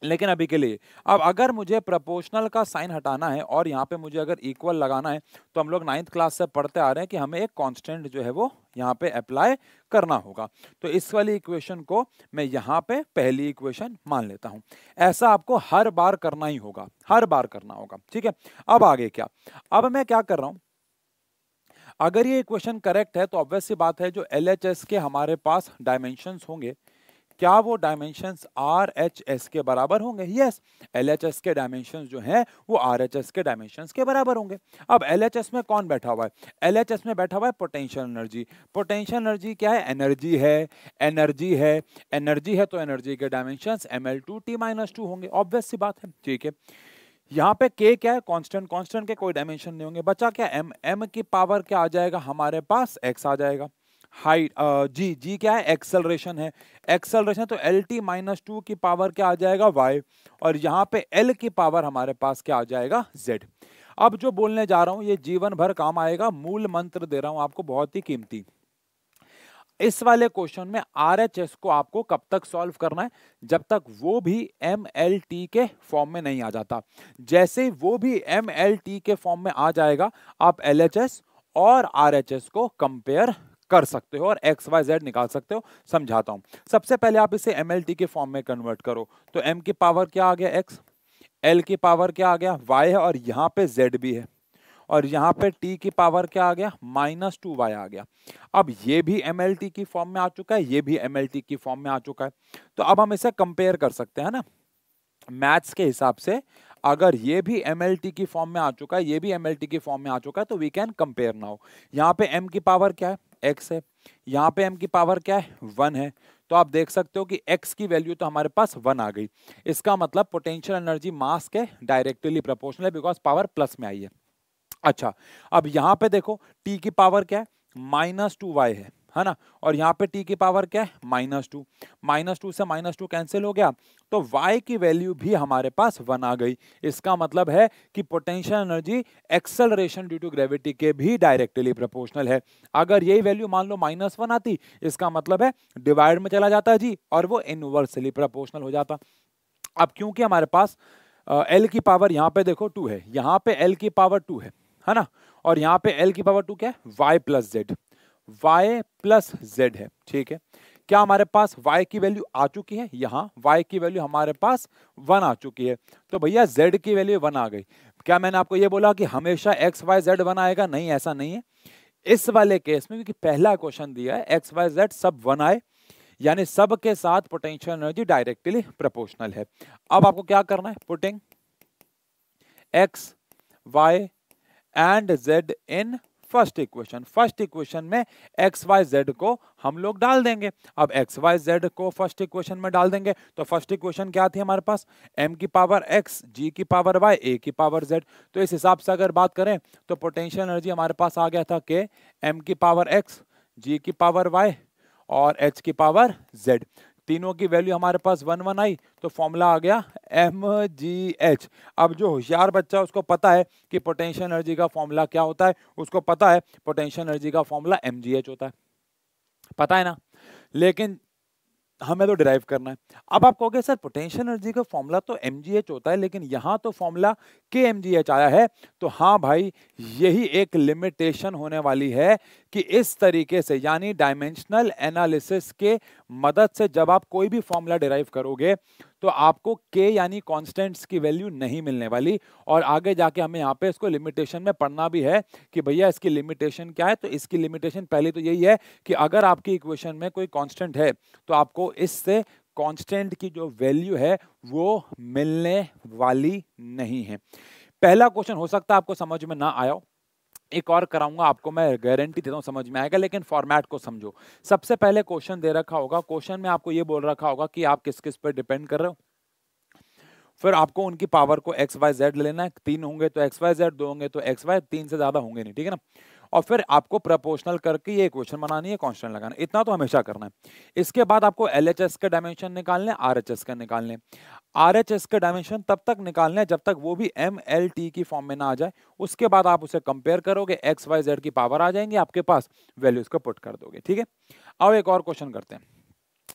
लेकिन अभी के लिए अब अगर मुझे प्रोपोर्शनल का साइन हटाना है और यहाँ पे मुझे अगर इक्वल लगाना है तो हम लोग नाइन्थ क्लास से पढ़ते आ रहे हैं कि हमें एक कांस्टेंट जो है वो यहाँ पे अप्लाई करना होगा तो इस वाली इक्वेशन को मैं यहाँ पे पहली इक्वेशन मान लेता हूँ ऐसा आपको हर बार करना ही होगा हर बार करना होगा ठीक है अब आगे क्या अब मैं क्या कर रहा हूँ अगर ये इक्वेशन करेक्ट है तो ऑब्वियस सी बात है जो एल के हमारे पास डायमेंशंस होंगे क्या वो डायमेंशंस आर एच एस के बराबर होंगे यस एल एच एस के डायमेंशंस जो हैं वो आर एच एस के डायमेंशंस के बराबर होंगे अब एल एच एस में कौन बैठा हुआ है एल एच एस में बैठा हुआ है पोटेंशियल एनर्जी पोटेंशियल एनर्जी क्या है एनर्जी है एनर्जी है एनर्जी है तो एनर्जी के dimensions M L two T minus two होंगे ऑब्वियस सी बात है ठीक है यहाँ पे के क्या है कांस्टेंट कांस्टेंट के कोई डायमेंशन नहीं होंगे बचा क्या एम एम की पावर क्या आ जाएगा हमारे पास एक्स आ जाएगा हाइट uh, जी जी क्या है एक्सेलरेशन है एक्सेलरेशन तो एल टी माइनस टू की पावर क्या आ जाएगा वाई और यहाँ पे एल की पावर हमारे पास क्या आ जाएगा जेड अब जो बोलने जा रहा हूँ ये जीवन भर काम आएगा मूल मंत्र दे रहा हूँ आपको बहुत ही कीमती इस वाले क्वेश्चन में आर एच एस को आपको कब तक सॉल्व करना है जब तक वो भी एम एल टी के फॉर्म में नहीं आ जाता जैसे वो भी एम एल टी के फॉर्म में आ जाएगा आप एल एच एस और आर एच एस को कंपेयर कर सकते हो और एक्स वाई जेड निकाल सकते हो समझाता हूँ सबसे पहले आप इसे एम के फॉर्म में कन्वर्ट करो तो एम की पावर क्या आ गया एक्स एल की पावर क्या आ गया वाई है और यहाँ पे जेड भी है और यहाँ पे टी की पावर क्या आ गया माइनस टू वाई आ गया अब ये भी एम की फॉर्म में आ चुका है ये भी एम की फॉर्म में आ चुका है तो अब हम इसे कंपेयर कर सकते हैं ना मैथ्स के हिसाब से अगर ये भी एम की फॉर्म में आ चुका है ये भी एम की फॉर्म में आ चुका है तो वी कैन कंपेयर नाउ यहाँ पे एम की पावर क्या है एक्स है यहाँ पे एम की पावर क्या है वन है तो आप देख सकते हो कि x की वैल्यू तो हमारे पास वन आ गई इसका मतलब पोटेंशियल एनर्जी मास के डायरेक्टली प्रपोर्शनल है बिकॉज पावर प्लस में आई है अच्छा अब यहाँ पे देखो t की पावर क्या है माइनस टू वाई है है ना और यहाँ पे टी की पावर क्या है माइनस टू माइनस टू से माइनस टू कैंसिल हो गया तो वाई की वैल्यू भी हमारे पास वन आ गई इसका मतलब है कि potential energy acceleration due to gravity के भी डायरेक्टली प्रोपोर्शनल है अगर यही वैल्यू मान लो माइनस वन आती इसका मतलब है डिवाइड में चला जाता जी और वो इनवर्सली प्रपोर्शनल हो जाता अब क्योंकि हमारे पास एल की पावर यहाँ पे देखो टू है यहाँ पे एल की पावर टू है है ना और यहाँ पे एल की पावर टू क्या है Y plus Z y plus Z है ठीक है क्या हमारे पास y की वैल्यू आ चुकी है यहाँ y की वैल्यू हमारे पास वन आ चुकी है तो भैया z की वैल्यू वन आ गई क्या मैंने आपको ये बोला कि हमेशा एक्स वाई जेड वन आएगा नहीं ऐसा नहीं है इस वाले केस में क्योंकि पहला क्वेश्चन दिया है एक्स वाई जेड सब वन आए यानी सब के साथ पोटेंशियल एनर्जी डायरेक्टली प्रोपोर्शनल है अब आपको क्या करना है putting X Y and Z in first equation first equation में एक्स वाई जेड को हम लोग डाल देंगे अब एक्स वाई जेड को फर्स्ट इक्वेशन में डाल देंगे तो फर्स्ट इक्वेशन क्या थी हमारे पास एम की पावर एक्स जी की पावर वाई ए की पावर जेड तो इस हिसाब से अगर बात करें तो पोटेंशियल एनर्जी हमारे पास आ गया था के एम की पावर एक्स जी की पावर वाई और एच की पावर जेड तीनों की वैल्यू हमारे पास वन वन आई तो फॉर्मूला आ गया एम जी एच अब जो होशियार बच्चा उसको पता है कि पोटेंशियल एनर्जी का फॉर्मूला क्या होता है उसको पता है पोटेंशियल एनर्जी का फॉर्मूला एम जी एच होता है पता है ना लेकिन हमें तो डिराइव करना है अब आप कहोगे सर पोटेंशियल एनर्जी का फॉर्मूला तो एम होता है लेकिन यहाँ तो फॉर्मूला के एम आया है तो हाँ भाई यही एक लिमिटेशन होने वाली है कि इस तरीके से यानी डायमेंशनल एनालिसिस के मदद से जब आप कोई भी फॉर्मूला डिराइव करोगे तो आपको के यानी कॉन्स्टेंट्स की वैल्यू नहीं मिलने वाली और आगे जाके हमें यहाँ पे इसको लिमिटेशन में पढ़ना भी है कि भैया इसकी लिमिटेशन क्या है तो इसकी लिमिटेशन पहले तो यही है कि अगर आपकी इक्वेशन में कोई कॉन्स्टेंट है तो आपको इससे कॉन्स्टेंट की जो वैल्यू है वो मिलने वाली नहीं है पहला क्वेश्चन हो सकता है आपको समझ में ना आया हो एक और कराऊंगा आपको मैं गारंटी देता हूँ समझ में आएगा लेकिन फॉर्मेट को समझो सबसे पहले क्वेश्चन दे रखा होगा क्वेश्चन में आपको ये बोल रखा होगा कि आप किस किस पर डिपेंड कर रहे हो फिर आपको उनकी पावर को एक्स वाई जेड लेना है तीन होंगे तो एक्स वाई जेड दो होंगे तो एक्स वाई तीन से ज्यादा होंगे नहीं ठीक है ना और फिर आपको प्रपोर्शनल करके ये क्वेश्चन बनानी है कॉन्स्टेंट लगाना इतना तो हमेशा करना है इसके बाद आपको एल एच एस के डायमेंशन निकालने आर एच एस के निकालने आर एच एस के डायमेंशन तब तक निकालने जब तक वो भी एम एल टी की फॉर्म में ना आ जाए उसके बाद आप उसे कंपेयर करोगे एक्स वाई जेड की पावर आ जाएंगे आपके पास वैल्यूज को पुट कर दोगे ठीक है अब एक और क्वेश्चन करते हैं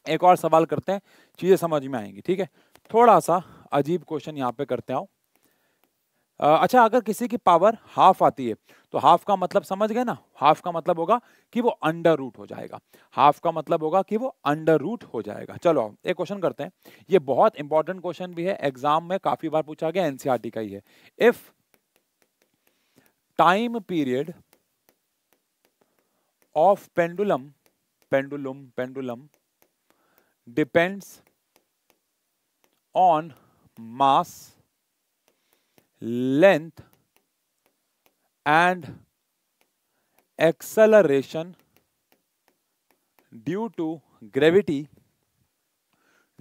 एक और सवाल करते हैं चीज़ें समझ में आएंगी ठीक है थोड़ा सा अजीब क्वेश्चन यहाँ पे करते आओ अच्छा अगर किसी की पावर हाफ आती है तो हाफ का मतलब समझ गए ना हाफ का मतलब होगा कि वो अंडर रूट हो जाएगा हाफ का मतलब होगा कि वो अंडर रूट हो जाएगा चलो एक क्वेश्चन करते हैं ये बहुत इंपॉर्टेंट क्वेश्चन भी है एग्जाम में काफी बार पूछा गया एनसीआरटी e का ही है if time period of pendulum pendulum pendulum depends on mass length and acceleration due to gravity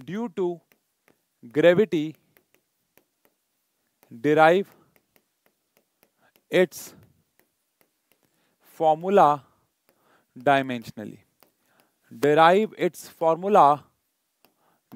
due to gravity derive its formula dimensionally derive its formula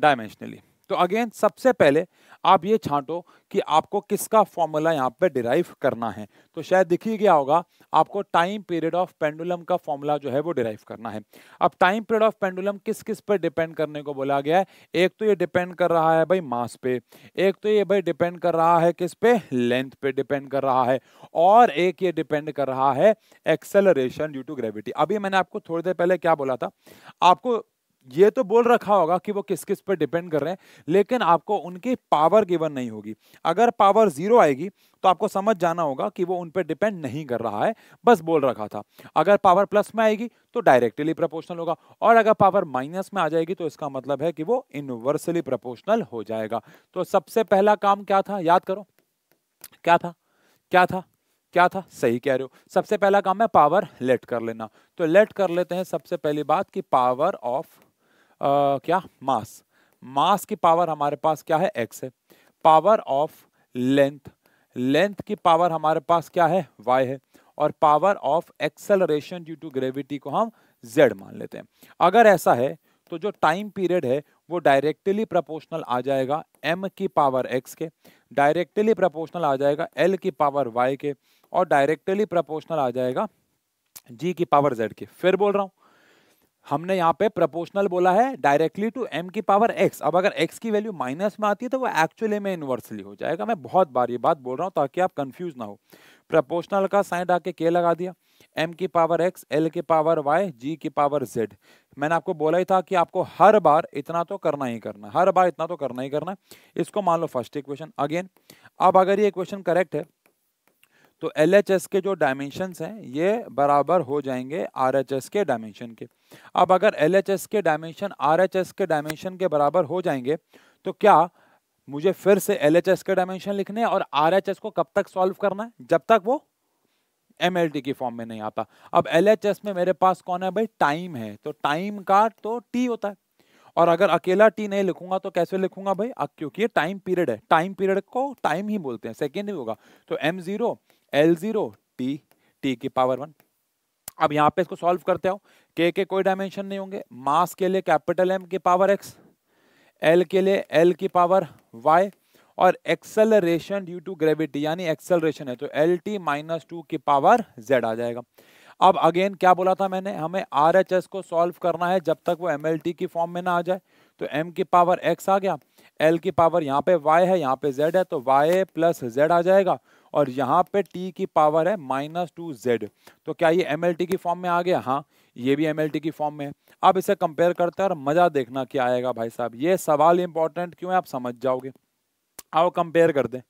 dimensionally तो अगेन सबसे पहले आप ये छांटो कि आपको किसका फॉर्मूला यहाँ पे डिराइव करना है तो शायद दिख ही गया होगा आपको टाइम पीरियड ऑफ पेंडुलम का फॉर्मूला जो है वो डिराइव करना है अब टाइम पीरियड ऑफ पेंडुलम किस किस पर डिपेंड करने को बोला गया है एक तो ये डिपेंड कर रहा है भाई मास पे एक तो ये भाई डिपेंड कर रहा है किस पे लेंथ पे डिपेंड कर रहा है और एक ये डिपेंड कर रहा है एक्सेलरेशन ड्यू टू ग्रेविटी अभी मैंने आपको थोड़ी देर पहले क्या बोला था आपको ये तो बोल रखा होगा कि वो किस किस पर डिपेंड कर रहे हैं लेकिन आपको उनकी पावर गिवन नहीं होगी अगर पावर जीरो आएगी तो आपको समझ जाना होगा कि वो उन पर डिपेंड नहीं कर रहा है बस बोल रखा था अगर पावर प्लस में आएगी तो डायरेक्टली प्रपोर्शनल होगा और अगर पावर माइनस में आ जाएगी तो इसका मतलब है कि वो इनवर्सली प्रपोर्शनल हो जाएगा तो सबसे पहला काम क्या था याद करो क्या था क्या था क्या था सही कह रहे हो सबसे पहला काम है पावर लेट कर लेना तो लेट कर लेते हैं सबसे पहली बात कि पावर ऑफ क्या मास मास की पावर हमारे पास क्या है एक्स है पावर ऑफ लेंथ लेंथ की पावर हमारे पास क्या है वाई है और power of acceleration due to gravity को हम जेड मान लेते हैं अगर ऐसा है तो जो टाइम पीरियड है वो डायरेक्टली प्रपोर्शनल आ जाएगा एम की पावर एक्स के डायरेक्टली प्रोपोर्शनल आ जाएगा एल की पावर वाई के और डायरेक्टली प्रपोर्शनल आ जाएगा जी की पावर जेड के फिर बोल रहा हूँ हमने यहाँ पे प्रपोर्शनल बोला है डायरेक्टली टू एम की पावर एक्स अब अगर एक्स की वैल्यू माइनस में आती है तो वो एक्चुअली में इन्वर्सली हो जाएगा मैं बहुत बार ये बात बोल रहा हूँ ताकि आप कंफ्यूज ना हो प्रपोर्शनल का साइन आके के लगा दिया एम की पावर एक्स एल की पावर वाई जी की पावर जेड मैंने आपको बोला ही था कि आपको हर बार इतना तो करना ही करना हर बार इतना तो करना ही करना इसको मान लो फर्स्ट इक्वेशन अगेन अब अगर ये इक्वेशन करेक्ट है तो एल के जो डायमेंशंस हैं ये बराबर हो जाएंगे आर के डायमेंशन के अब अगर एल के डायमेंशन आर के डायमेंशन के बराबर हो जाएंगे तो क्या मुझे फिर से एल के डायमेंशन लिखने और आर को कब तक सॉल्व करना है जब तक वो एम की फॉर्म में नहीं आता अब एल में मेरे पास कौन है भाई टाइम है तो टाइम का तो टी होता है और अगर अकेला टी नहीं लिखूंगा तो कैसे लिखूंगा भाई क्योंकि ये टाइम पीरियड है टाइम पीरियड को टाइम ही बोलते हैं सेकेंड ही होगा तो M zero L zero T T की पावर वन अब यहाँ पे इसको सॉल्व करते हो के के कोई डायमेंशन नहीं होंगे मास के लिए कैपिटल एम की पावर एक्स एल के लिए एल की पावर वाई और एक्सेलरेशन ड्यू टू ग्रेविटी यानी एक्सेलरेशन है तो एल टी माइनस टू की पावर जेड आ जाएगा अब अगेन क्या बोला था मैंने हमें आर एच एस को सॉल्व करना है जब तक वो एम एल टी की फॉर्म में ना आ जाए तो एम की पावर एक्स आ गया एल की पावर यहाँ पे वाई है यहाँ पे जेड है तो वाई प्लस जेड आ जाएगा और यहाँ पे t की पावर है माइनस टू जेड तो क्या ये एम की फॉर्म में आ गया हाँ ये भी एम की फॉर्म में अब इसे कंपेयर करते हैं और मज़ा देखना क्या आएगा भाई साहब ये सवाल इंपॉर्टेंट क्यों है आप समझ जाओगे आओ कंपेयर कर दें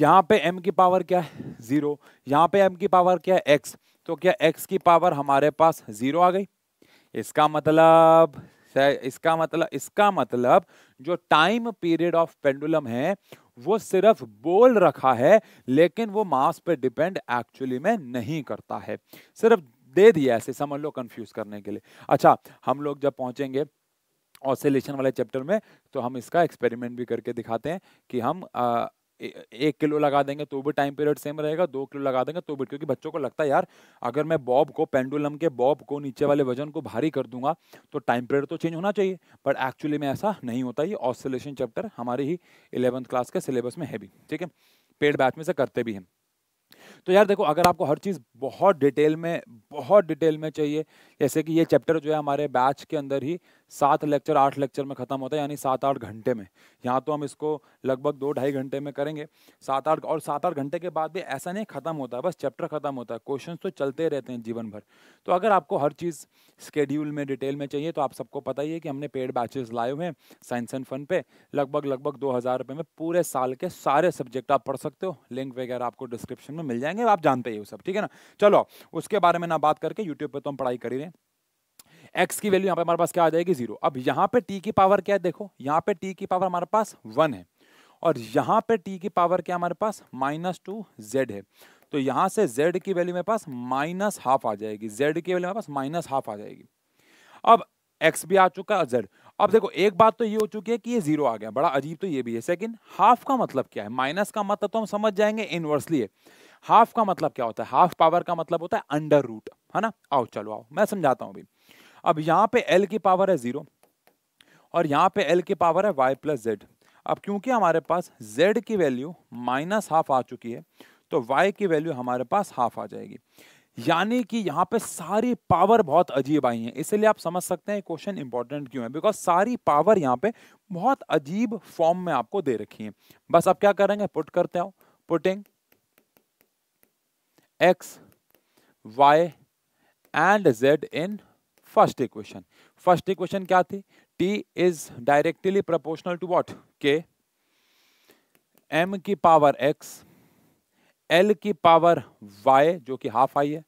यहाँ पे m की पावर क्या है ज़ीरो यहाँ पे m की पावर क्या है x तो क्या x की पावर हमारे पास ज़ीरो आ गई इसका मतलब इसका मतलब इसका मतलब जो टाइम पीरियड ऑफ पेंडुलम है वो सिर्फ बोल रखा है लेकिन वो मास पे डिपेंड एक्चुअली में नहीं करता है सिर्फ दे दिया ऐसे समझ लो कंफ्यूज करने के लिए अच्छा हम लोग जब पहुंचेंगे ऑसिलेशन वाले चैप्टर में तो हम इसका एक्सपेरिमेंट भी करके दिखाते हैं कि हम आ, एक किलो लगा देंगे तो भी टाइम पीरियड सेम रहेगा दो किलो लगा देंगे तो भी क्योंकि बच्चों को लगता है यार अगर मैं बॉब को पेंडुलम के बॉब को नीचे वाले वजन को भारी कर दूंगा तो टाइम पीरियड तो चेंज होना चाहिए बट एक्चुअली में ऐसा नहीं होता ये ऑसोलेशन चैप्टर हमारे ही इलेवंथ क्लास के सिलेबस में है भी ठीक है पेड बैच में से करते भी हैं तो यार देखो अगर आपको हर चीज़ बहुत डिटेल में बहुत डिटेल में चाहिए जैसे कि ये चैप्टर जो है हमारे बैच के अंदर ही सात लेक्चर आठ लेक्चर में ख़त्म होता है यानी सात आठ घंटे में यहाँ तो हम इसको लगभग दो ढाई घंटे में करेंगे सात आठ और सात आठ घंटे के बाद भी ऐसा नहीं ख़त्म होता है बस चैप्टर ख़त्म होता है क्वेश्चन तो चलते रहते हैं जीवन भर तो अगर आपको हर चीज़ स्केड्यूल में डिटेल में चाहिए तो आप सबको पता ही है कि हमने पेड बैचेस लाए हुए हैं साइंस एंड फन पे लगभग लगभग दो हज़ार में पूरे साल के सारे सब्जेक्ट आप पढ़ सकते हो लिंक वगैरह आपको डिस्क्रिप्शन में मिल जाएंगे जाएंगे आप जानते ही हो सब ठीक है ना चलो उसके बारे में ना बात करके यूट्यूब पर तो हम पढ़ाई कर ही रहे हैं एक्स की वैल्यू यहाँ पे हमारे पास क्या आ जाएगी जीरो अब यहाँ पे टी की पावर क्या है देखो यहाँ पे टी की पावर हमारे पास वन है और यहाँ पे टी की पावर क्या हमारे पास माइनस टू जेड है तो यहाँ से जेड की वैल्यू मेरे पास माइनस हाफ आ जाएगी जेड की वैल्यू मेरे पास माइनस हाफ आ जाएगी अब एक्स भी आ चुका है जेड अब देखो एक बात तो ये हो चुकी है कि ये जीरो आ गया बड़ा अजीब तो ये भी है सेकंड हाफ का मतलब क्या है माइनस का मतलब तो हम समझ जाएंगे इनवर्सली है हाफ का मतलब क्या होता है हाफ पावर का मतलब होता है अंडर रूट है ना आओ चलो आओ मैं समझाता हूँ अभी अब यहाँ पे एल की पावर है जीरो और यहाँ पे एल की पावर है वाई प्लस जेड अब क्योंकि हमारे पास जेड की वैल्यू माइनस हाफ आ चुकी है तो वाई की वैल्यू हमारे पास हाफ आ जाएगी यानी कि यहाँ पे सारी पावर बहुत अजीब आई है इसलिए आप समझ सकते हैं क्वेश्चन इंपॉर्टेंट क्यों है बिकॉज सारी पावर यहाँ पे बहुत अजीब फॉर्म में आपको दे रखी है बस अब क्या करेंगे पुट करते हो putting x, y and z in first equation. First equation क्या थी? T is directly proportional to what? K. M की power x, L की power y जो कि half आई है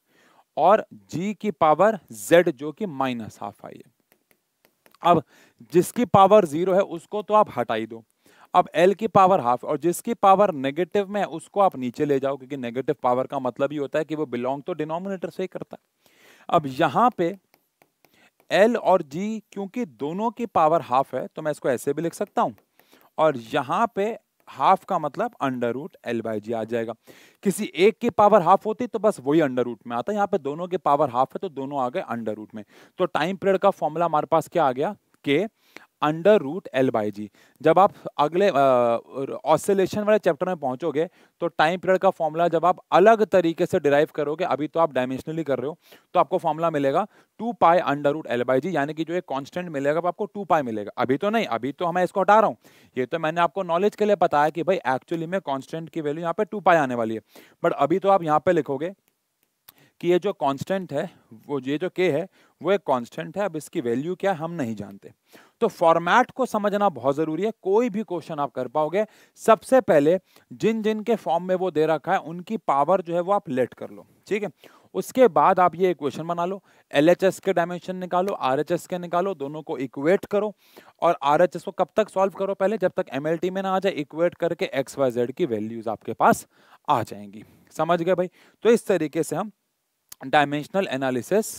और G की पावर z जो कि माइनस हाफ आई है अब जिसकी पावर जीरो है उसको तो आप हटाई दो अब एल की पावर हाफ और जिसकी पावर नेगेटिव में है उसको आप नीचे ले जाओ क्योंकि नेगेटिव पावर का मतलब ही होता है कि वो बिलोंग तो डिनोमिनेटर से ही करता है अब यहाँ पे एल और जी क्योंकि दोनों की पावर हाफ है तो मैं इसको ऐसे भी लिख सकता हूँ और यहाँ पे हाफ का मतलब under root L by G आ जाएगा किसी एक की पावर हाफ होती तो बस वही अंडर रूट में आता है यहाँ पे दोनों के पावर हाफ है तो दोनों आ गए अंडर रूट में तो टाइम पीरियड का फॉर्मूला हमारे पास क्या आ गया के under root L by G जब आप अगले ऑसिलेशन वाले चैप्टर में पहुंचोगे तो टाइम पीरियड का फॉर्मूला जब आप अलग तरीके से डिराइव करोगे अभी तो आप डायमेंशनली कर रहे हो तो आपको फॉर्मूला मिलेगा two pi under root L by G यानी कि जो एक कांस्टेंट मिलेगा आपको टू पाई मिलेगा अभी तो नहीं अभी तो मैं इसको हटा रहा हूँ ये तो मैंने आपको नॉलेज के लिए बताया कि भाई एक्चुअली में कॉन्स्टेंट की वैल्यू यहाँ पर टू पाई आने वाली है बट अभी तो आप यहाँ पर लिखोगे कि ये जो कॉन्स्टेंट है वो ये जो के है वो एक कांस्टेंट है अब इसकी वैल्यू क्या हम नहीं जानते तो फॉर्मेट को समझना बहुत ज़रूरी है कोई भी क्वेश्चन आप कर पाओगे सबसे पहले जिन जिन के फॉर्म में वो दे रखा है उनकी पावर जो है वो आप लेट कर लो ठीक है उसके बाद आप ये इक्वेशन बना लो एल के डायमेंशन निकालो आर के निकालो दोनों को इक्वेट करो और आर को कब तक सॉल्व करो पहले जब तक एम में ना आ जाए इक्वेट करके एक्स वाई जेड की वैल्यूज आपके पास आ जाएंगी समझ गए भाई तो इस तरीके से हम डायमेंशनल एनालिसिस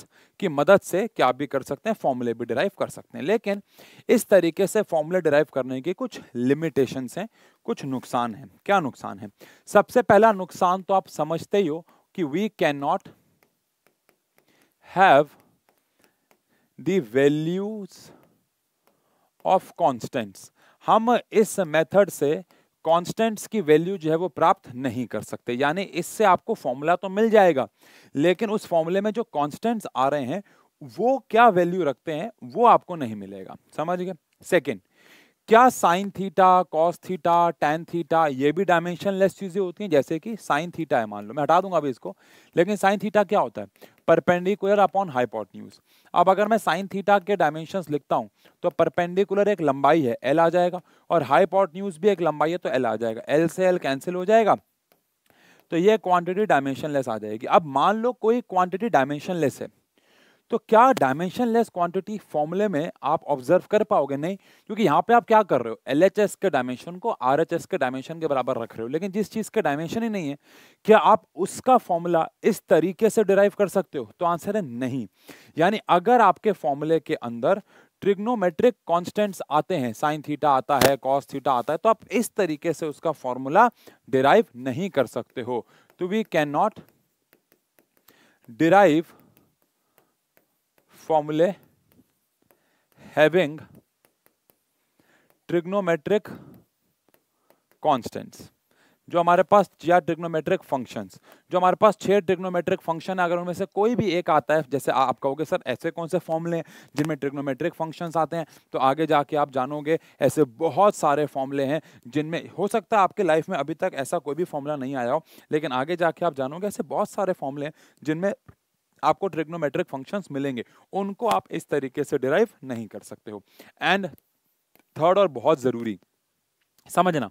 की मदद से क्या भी कर सकते हैं फॉर्मूले भी डिराइव कर सकते हैं लेकिन इस तरीके से फॉर्मूले डिराइव करने के कुछ लिमिटेशंस हैं कुछ नुकसान हैं क्या नुकसान है सबसे पहला नुकसान तो आप समझते ही हो कि we cannot have values of constants हम इस मेथड से कांस्टेंट्स की वैल्यू जो है वो प्राप्त नहीं कर सकते यानी इससे आपको फॉर्मूला तो मिल जाएगा लेकिन उस फॉर्मूले में जो कांस्टेंट्स आ रहे हैं वो क्या वैल्यू रखते हैं वो आपको नहीं मिलेगा समझ गए सेकेंड क्या sine theta cos theta tan theta ये भी डायमेंशनलेस चीज़ें होती हैं जैसे कि साइन थीटा है मान लो मैं हटा दूंगा अभी इसको लेकिन साइन थीटा क्या होता है परपेंडिकुलर अपॉन हाइपोटन्यूज अब अगर मैं साइन थीटा के डायमेंशन लिखता हूँ तो परपेंडिकुलर एक लंबाई है एल आ जाएगा और हाइपोटन्यूज भी एक लंबाई है तो एल आ जाएगा एल से एल कैंसिल हो जाएगा तो ये क्वांटिटी डायमेंशनलेस आ जाएगी अब मान लो कोई क्वांटिटी डायमेंशनलेस है तो क्या डायमेंशन लेस क्वांटिटी फॉर्मूले में आप ऑब्जर्व कर पाओगे नहीं क्योंकि यहाँ पे आप क्या कर रहे हो एल के डायमेंशन को आर के डायमेंशन के बराबर रख रहे हो लेकिन जिस चीज़ के डायमेंशन ही नहीं है क्या आप उसका फॉर्मूला इस तरीके से डिराइव कर सकते हो तो आंसर है नहीं यानी अगर आपके फॉर्मूले के अंदर ट्रिग्नोमेट्रिक कॉन्स्टेंट्स आते हैं साइन थीटा आता है कॉस थीटा आता है तो आप इस तरीके से उसका फॉर्मूला डिराइव नहीं कर सकते हो तो we cannot derive formulae having trigonometric constants जो हमारे पास चार ट्रिग्नोमेट्रिक फंक्शंस जो हमारे पास छह ट्रिग्नोमेट्रिक फंक्शन है अगर उनमें से कोई भी एक आता है जैसे आप कहोगे सर ऐसे कौन से फॉर्मूले हैं जिनमें ट्रिग्नोमेट्रिक फंक्शंस आते हैं तो आगे जाके आप जानोगे ऐसे बहुत सारे फॉर्मूले हैं जिनमें हो सकता है आपके लाइफ में अभी तक ऐसा कोई भी फॉर्मूला नहीं आया हो लेकिन आगे जाके आप जानोगे ऐसे बहुत सारे फॉर्मूले हैं जिनमें आपको ट्रिग्नोमेट्रिक फंक्शंस मिलेंगे उनको आप इस तरीके से डिराइव नहीं कर सकते हो एंड थर्ड और बहुत ज़रूरी समझना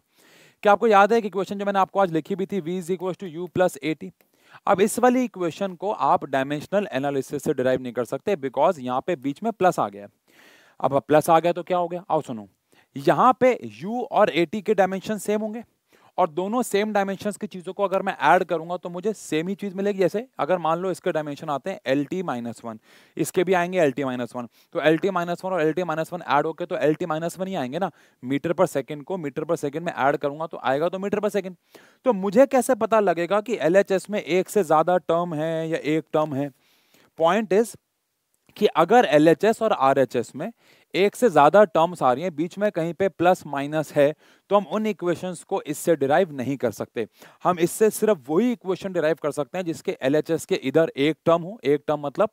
क्या आपको याद है कि क्वेश्चन जो मैंने आपको आज लिखी भी थी v is equal to U plus A T अब इस वाली इक्वेशन को आप डायमेंशनल एनालिसिस से डिराइव नहीं कर सकते बिकॉज यहाँ पे बीच में प्लस आ गया अब प्लस आ गया तो क्या हो गया आओ सुनो यहाँ पे u और 80 के डायमेंशन सेम होंगे और दोनों सेम डायमेंशन की चीज़ों को अगर मैं ऐड करूंगा तो मुझे सेम ही चीज़ मिलेगी जैसे अगर मान लो इसके डायमेंशन आते हैं एल टी माइनस वन इसके भी आएंगे एल टी माइनस वन तो एल टी माइनस वन और L T minus one add होकर तो एल टी माइनस वन ही आएंगे ना मीटर पर सेकेंड को मीटर पर सेकेंड में ऐड करूंगा तो आएगा तो मीटर पर सेकेंड तो मुझे कैसे पता लगेगा कि एल एच एस में एक से ज़्यादा टर्म है या एक टर्म है पॉइंट इज़ कि अगर एल और आर में एक से ज़्यादा टर्म्स आ रही हैं बीच में कहीं पे प्लस माइनस है तो हम उन इक्वेशंस को इससे डिराइव नहीं कर सकते हम इससे सिर्फ वही इक्वेशन डिराइव कर सकते हैं जिसके एल के इधर एक टर्म हो एक टर्म मतलब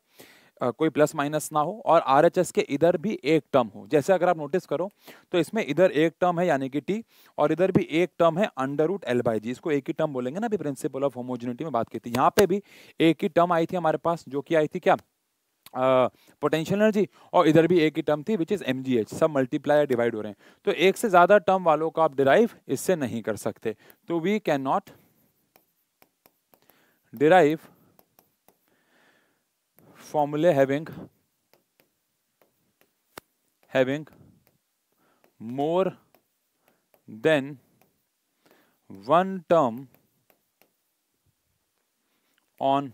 Uh, कोई प्लस माइनस ना हो और आर के इधर भी एक टर्म हो जैसे अगर आप नोटिस करो तो इसमें इधर एक टर्म है यानी कि टी और इधर भी एक टर्म है under root L by G इसको एक ही टर्म बोलेंगे ना अभी प्रिंसिपल ऑफ होमोजिनिटी में बात की थी यहाँ पे भी एक ही टर्म आई थी हमारे पास जो कि आई थी क्या पोटेंशियल एनर्जी और इधर भी एक ही टर्म थी विच इज़ एम सब मल्टीप्लाई या डिवाइड हो रहे हैं तो एक से ज़्यादा टर्म वालों का आप डिराइव इससे नहीं कर सकते तो वी कैन नॉट डिराइव फॉर्मूले having having more than one term on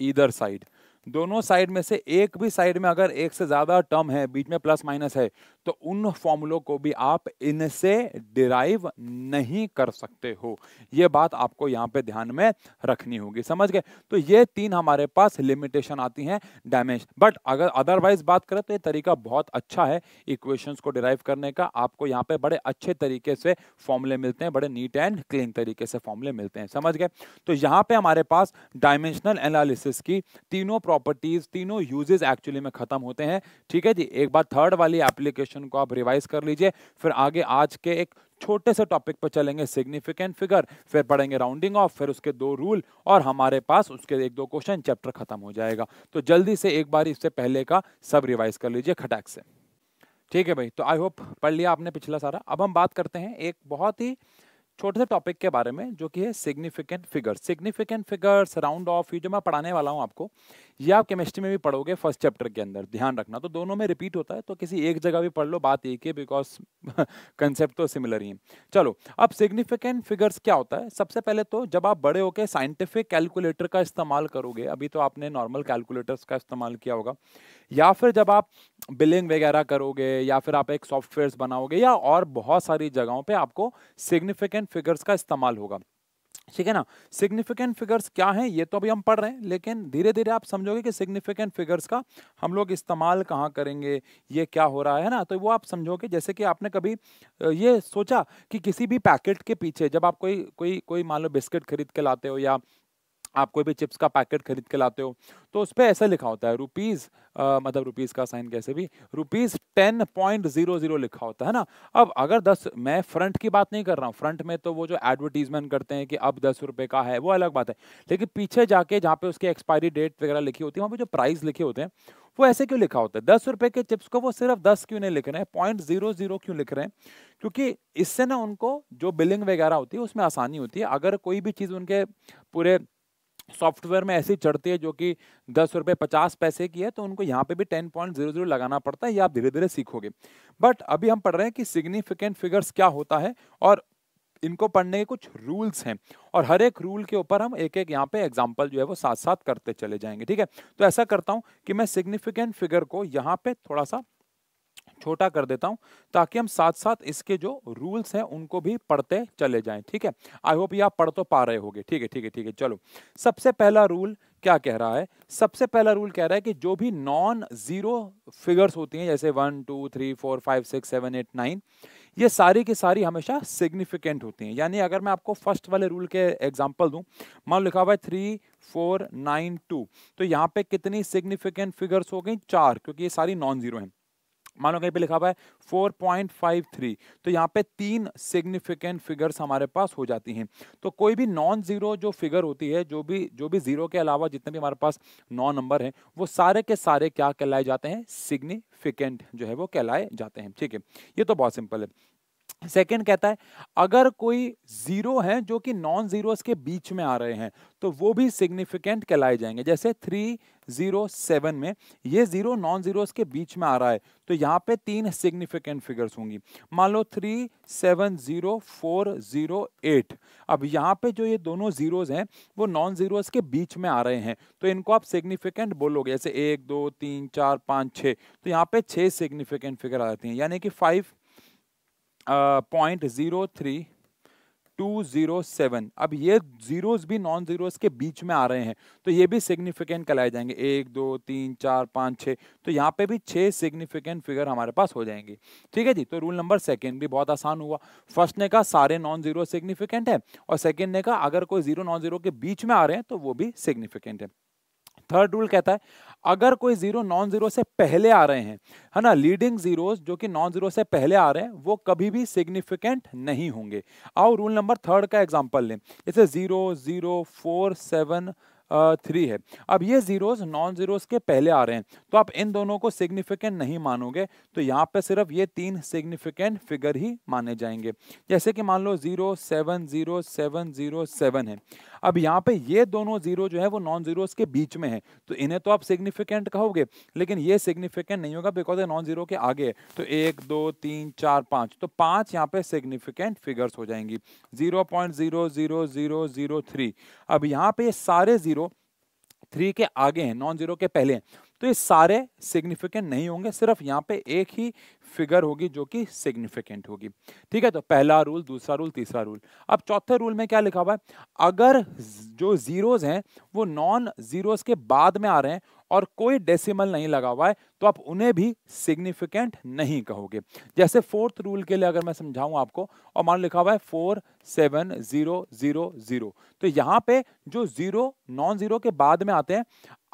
either side दोनों साइड में से एक भी साइड में अगर एक से ज़्यादा टर्म है बीच में प्लस माइनस है तो उन फॉर्मूलों को भी आप इनसे डिराइव नहीं कर सकते हो ये बात आपको यहाँ पे ध्यान में रखनी होगी समझ गए तो ये तीन हमारे पास लिमिटेशन आती हैं डैमेज बट अगर अदरवाइज बात करें तो ये तरीका बहुत अच्छा है इक्वेशंस को डिराइव करने का आपको यहाँ पे बड़े अच्छे तरीके से फॉर्मूले मिलते हैं बड़े नीट एंड क्लीन तरीके से फॉर्मूले मिलते हैं समझ गए तो यहाँ पे हमारे पास डायमेंशनल एनालिसिस की तीनों प्रॉपर्टीज तीनों यूजेज एक्चुअली में खत्म होते हैं ठीक है जी एक बार थर्ड वाली एप्लीकेशन क्वेश्चन को आप रिवाइज कर लीजिए फिर आगे आज के एक छोटे से टॉपिक पर चलेंगे सिग्निफिकेंट फिगर फिर पढ़ेंगे राउंडिंग ऑफ फिर उसके दो रूल और हमारे पास उसके एक दो क्वेश्चन चैप्टर खत्म हो जाएगा तो जल्दी से एक बार इससे पहले का सब रिवाइज कर लीजिए खटाक से ठीक है भाई तो आई होप पढ़ लिया आपने पिछला सारा अब हम बात करते हैं एक बहुत ही छोटे से टॉपिक के बारे में जो कि है significant figures significant figures round off ये जो मैं पढ़ाने वाला हूँ आपको ये आप केमिस्ट्री में भी पढ़ोगे फर्स्ट चैप्टर के अंदर ध्यान रखना तो दोनों में रिपीट होता है तो किसी एक जगह भी पढ़ लो बात एक ही बिकॉज कंसेप्ट तो सिमिलर ही है चलो अब सिग्निफिकेंट फिगर्स क्या होता है सबसे पहले तो जब आप बड़े होकर साइंटिफिक कैलकुलेटर का इस्तेमाल करोगे अभी तो आपने नॉर्मल कैलकुलेटर्स का इस्तेमाल किया होगा या फिर जब आप बिलिंग वगैरह करोगे या फिर आप एक सॉफ्टवेयर बनाओगे या और बहुत सारी जगहों पे आपको सिग्निफिकेंट फिगर्स का इस्तेमाल होगा ठीक है ना सिग्निफिकेंट फिगर्स क्या हैं ये तो अभी हम पढ़ रहे हैं लेकिन धीरे धीरे आप समझोगे कि सिग्निफिकेंट फिगर्स का हम लोग इस्तेमाल कहाँ करेंगे ये क्या हो रहा है ना तो वो आप समझोगे जैसे कि आपने कभी ये सोचा कि किसी भी पैकेट के पीछे जब आप कोई कोई कोई मान लो बिस्किट खरीद के लाते हो या आप कोई भी चिप्स का पैकेट खरीद के लाते हो तो उस पर ऐसा लिखा होता है रुपीज़ मतलब रुपीज़ का साइन कैसे भी rupees ten point zero zero लिखा होता है ना अब अगर दस मैं फ्रंट की बात नहीं कर रहा हूँ फ्रंट में तो वो जो एडवर्टीजमेंट करते हैं कि अब दस रुपए का है वो अलग बात है लेकिन पीछे जाके जहाँ पे उसकी एक्सपायरी डेट वगैरह लिखी होती है वहाँ पर जो प्राइस लिखे होते हैं वो ऐसे क्यों लिखा होता है दस रुपए के चिप्स को वो सिर्फ दस क्यों नहीं लिख रहे हैं पॉइंट जीरो जीरो क्यों लिख रहे हैं क्योंकि इससे ना उनको जो बिलिंग वगैरह होती है उसमें आसानी होती है अगर कोई भी चीज़ उनके पूरे सॉफ्टवेयर में ऐसी चढ़ती है जो कि दस रुपये पचास पैसे की है तो उनको यहाँ पे भी टेन पॉइंट जीरो जीरो लगाना पड़ता है ये आप धीरे धीरे सीखोगे बट अभी हम पढ़ रहे हैं कि सिग्निफिकेंट फिगर्स क्या होता है और इनको पढ़ने के कुछ रूल्स हैं और हर एक रूल के ऊपर हम एक एक यहाँ पे एग्जाम्पल जो है वो साथ साथ करते चले जाएंगे ठीक है तो ऐसा करता हूँ कि मैं सिग्निफिकेंट फिगर को यहाँ पे थोड़ा सा छोटा कर देता हूं ताकि हम साथ साथ इसके जो रूल्स हैं उनको भी पढ़ते चले जाएं ठीक है आई होप ये आप पढ़ तो पा रहे होगे ठीक है ठीक है ठीक है चलो सबसे पहला रूल क्या कह रहा है सबसे पहला रूल कह रहा है कि जो भी नॉन जीरो फिगर्स होती हैं जैसे one two three four five six seven eight nine ये सारी की सारी हमेशा सिग्निफिकेंट होती हैं यानी अगर मैं आपको फर्स्ट वाले रूल के एग्जांपल दूं मान लिखा हुआ है थ्री फोर नाइन टू तो यहाँ पे कितनी सिग्निफिकेंट फिगर्स हो गई चार क्योंकि ये सारी नॉन जीरो हैं मानो कहीं पे लिखा हुआ है 4.53 तो यहाँ पे तीन सिग्निफिकेंट फिगर्स हमारे पास हो जाती हैं तो कोई भी नॉन ज़ीरो जो फिगर होती है जो भी जो भी ज़ीरो के अलावा जितने भी हमारे पास नौ नंबर हैं वो सारे के सारे क्या कहलाए जाते हैं सिग्निफिकेंट जो है वो कहलाए जाते हैं ठीक है ये तो बहुत सिंपल है सेकेंड कहता है अगर कोई जीरो है जो कि नॉन जीरोस के बीच में आ रहे हैं तो वो भी सिग्निफिकेंट कहलाए जाएंगे जैसे थ्री जीरो सेवन में ये जीरो नॉन जीरोस के बीच में आ रहा है तो यहाँ पे तीन सिग्निफिकेंट फिगर्स होंगी मान लो three seven zero four zero eight अब यहाँ पे जो ये दोनों जीरोज हैं वो नॉन जीरोस के बीच में आ रहे हैं तो इनको आप सिग्निफिकेंट बोलोगे जैसे एक दो तीन चार पाँच छः तो यहाँ पे छः सिग्निफिकेंट फिगर आ जाती हैं यानी कि five point zero three two zero seven अब ये जीरोस भी नॉन जीरोस के बीच में आ रहे हैं तो ये भी सिग्निफिकेंट कहलाए जाएंगे एक दो तीन चार पाँच छः तो यहाँ पे भी छः सिग्निफिकेंट फिगर हमारे पास हो जाएंगे ठीक है जी तो रूल नंबर सेकेंड भी बहुत आसान हुआ फर्स्ट ने कहा सारे नॉन जीरो सिग्निफिकेंट है और सेकेंड ने कहा अगर कोई जीरो नॉन जीरो के बीच में आ रहे हैं तो वो भी सिग्निफिकेंट है थर्ड रूल कहता है अगर कोई जीरो नॉन जीरो से पहले आ रहे हैं है ना लीडिंग जीरोस जो कि नॉन जीरो से पहले आ रहे हैं वो कभी भी सिग्निफिकेंट नहीं होंगे आओ रूल नंबर थर्ड का एग्जाम्पल लें जैसे zero zero four seven three है अब ये जीरोस नॉन जीरोस के पहले आ रहे हैं तो आप इन दोनों को सिग्निफिकेंट नहीं मानोगे तो यहाँ पे सिर्फ ये तीन सिग्निफिकेंट फिगर ही माने जाएंगे जैसे कि मान लो zero seven zero seven zero seven है अब यहाँ पे ये दोनों ज़ीरो जो है वो नॉन जीरोस के बीच में है तो इन्हें तो आप सिग्निफिकेंट कहोगे लेकिन ये सिग्निफिकेंट नहीं होगा बिकॉज ये नॉन ज़ीरो के आगे है तो एक दो तीन चार पाँच तो पाँच यहाँ पे सिग्निफिकेंट फिगर्स हो जाएंगी zero point zero zero zero zero three अब यहाँ पे सारे ज़ीरो थ्री के आगे हैं नॉन जीरो के पहले हैं तो ये सारे सिग्निफिकेंट नहीं होंगे सिर्फ यहाँ पे एक ही फिगर होगी जो कि सिग्निफिकेंट होगी ठीक है तो पहला रूल दूसरा रूल तीसरा रूल अब चौथे रूल में क्या लिखा हुआ है अगर जो जीरोज हैं वो नॉन जीरोज के बाद में आ रहे हैं और कोई डेसिमल नहीं लगा हुआ है तो आप उन्हें भी सिग्निफिकेंट नहीं कहोगे जैसे फोर्थ रूल के लिए अगर मैं समझाऊं आपको और मान लिखा हुआ है four seven zero zero zero तो यहाँ पे जो जीरो नॉन जीरो के बाद में आते हैं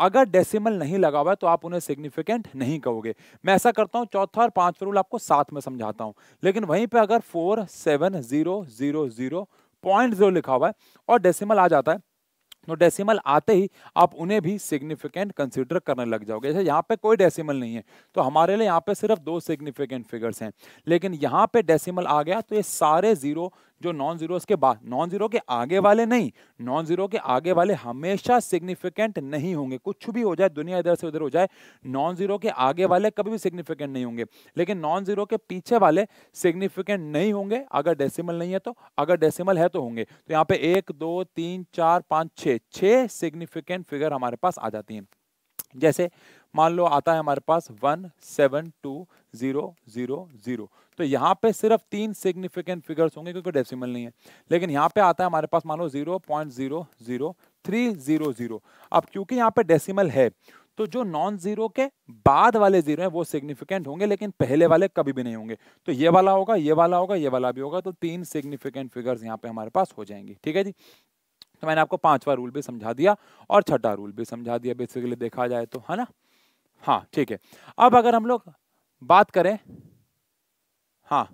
अगर डेसिमल नहीं लगा हुआ है तो आप उन्हें सिग्निफिकेंट नहीं कहोगे मैं ऐसा करता हूँ चौथा और पांचवा रूल आपको साथ में समझाता हूँ लेकिन वहीं पे अगर four seven zero zero zero point zero लिखा हुआ है और डेसिमल आ जाता है तो डेसिमल आते ही आप उन्हें भी सिग्निफिकेंट कंसिडर करने लग जाओगे जैसे यहाँ पे कोई डेसिमल नहीं है तो हमारे लिए यहाँ पे सिर्फ दो सिग्निफिकेंट फिगर्स हैं लेकिन यहाँ पे डेसिमल आ गया तो ये सारे जीरो जो नॉन जीरोस के बाद नॉन जीरो के आगे वाले नहीं नॉन जीरो के आगे वाले हमेशा सिग्निफिकेंट नहीं होंगे कुछ भी हो जाए दुनिया इधर से उधर हो जाए नॉन जीरो के आगे वाले कभी भी सिग्निफिकेंट नहीं होंगे लेकिन नॉन जीरो के पीछे वाले सिग्निफिकेंट नहीं होंगे अगर डेसिमल नहीं है तो अगर डेसिमल है तो होंगे तो यहाँ पे एक दो तीन चार पाँच छः छः सिग्निफिकेंट फिगर हमारे पास आ जाती हैं जैसे मान लो आता है हमारे पास one seven two zero zero zero तो यहाँ पे सिर्फ तीन सिग्निफिकेंट फिगर्स होंगे क्योंकि डेसिमल नहीं है लेकिन यहाँ पे आता है हमारे पास मान लो zero point zero zero three zero zero अब क्योंकि यहाँ पे डेसिमल है तो जो नॉन जीरो के बाद वाले जीरो हैं वो सिग्निफिकेंट होंगे लेकिन पहले वाले कभी भी नहीं होंगे तो ये वाला होगा ये वाला होगा ये वाला भी होगा तो तीन सिग्निफिकेंट फिगर्स यहाँ पे हमारे पास हो जाएंगे ठीक है जी तो मैंने आपको पांचवा रूल भी समझा दिया और छठा रूल भी समझा दिया बेसिकली देखा जाए तो है ना हाँ ठीक है अब अगर हम लोग बात करें हाँ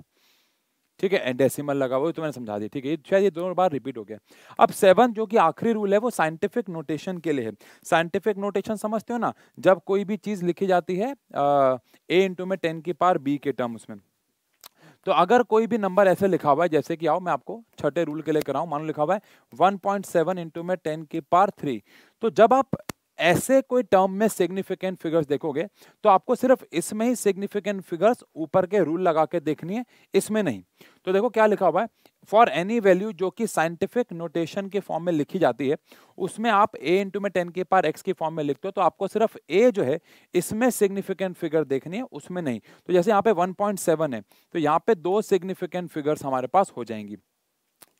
ठीक है एंड डेसिमल लगा हुआ तो मैंने समझा दिया ठीक है शायद ये दोनों बार रिपीट हो गया अब सेवन जो कि आखिरी रूल है वो साइंटिफिक नोटेशन के लिए है साइंटिफिक नोटेशन समझते हो ना जब कोई भी चीज़ लिखी जाती है ए इंटू में टेन की पार बी के टर्म उसमें तो अगर कोई भी नंबर ऐसे लिखा हुआ है जैसे कि आओ मैं आपको छठे रूल के लिए कराऊँ मानो लिखा हुआ है वन पॉइंट सेवन इंटू में टेन की पार थ्री तो जब आप ऐसे कोई टर्म में सिग्निफिकेंट फिगर्स देखोगे तो आपको सिर्फ इसमें ही सिग्निफिकेंट फिगर्स ऊपर के रूल लगा के देखनी है इसमें नहीं तो देखो क्या लिखा हुआ है फॉर एनी वैल्यू जो कि साइंटिफिक नोटेशन के फॉर्म में लिखी जाती है उसमें आप ए इंटू में टेन के पार एक्स के फॉर्म में लिखते हो तो आपको सिर्फ ए जो है इसमें सिग्निफिकेंट फिगर देखनी है उसमें नहीं तो जैसे यहाँ पे 1.7 है तो यहाँ पे दो सिग्निफिकेंट फिगर्स हमारे पास हो जाएंगी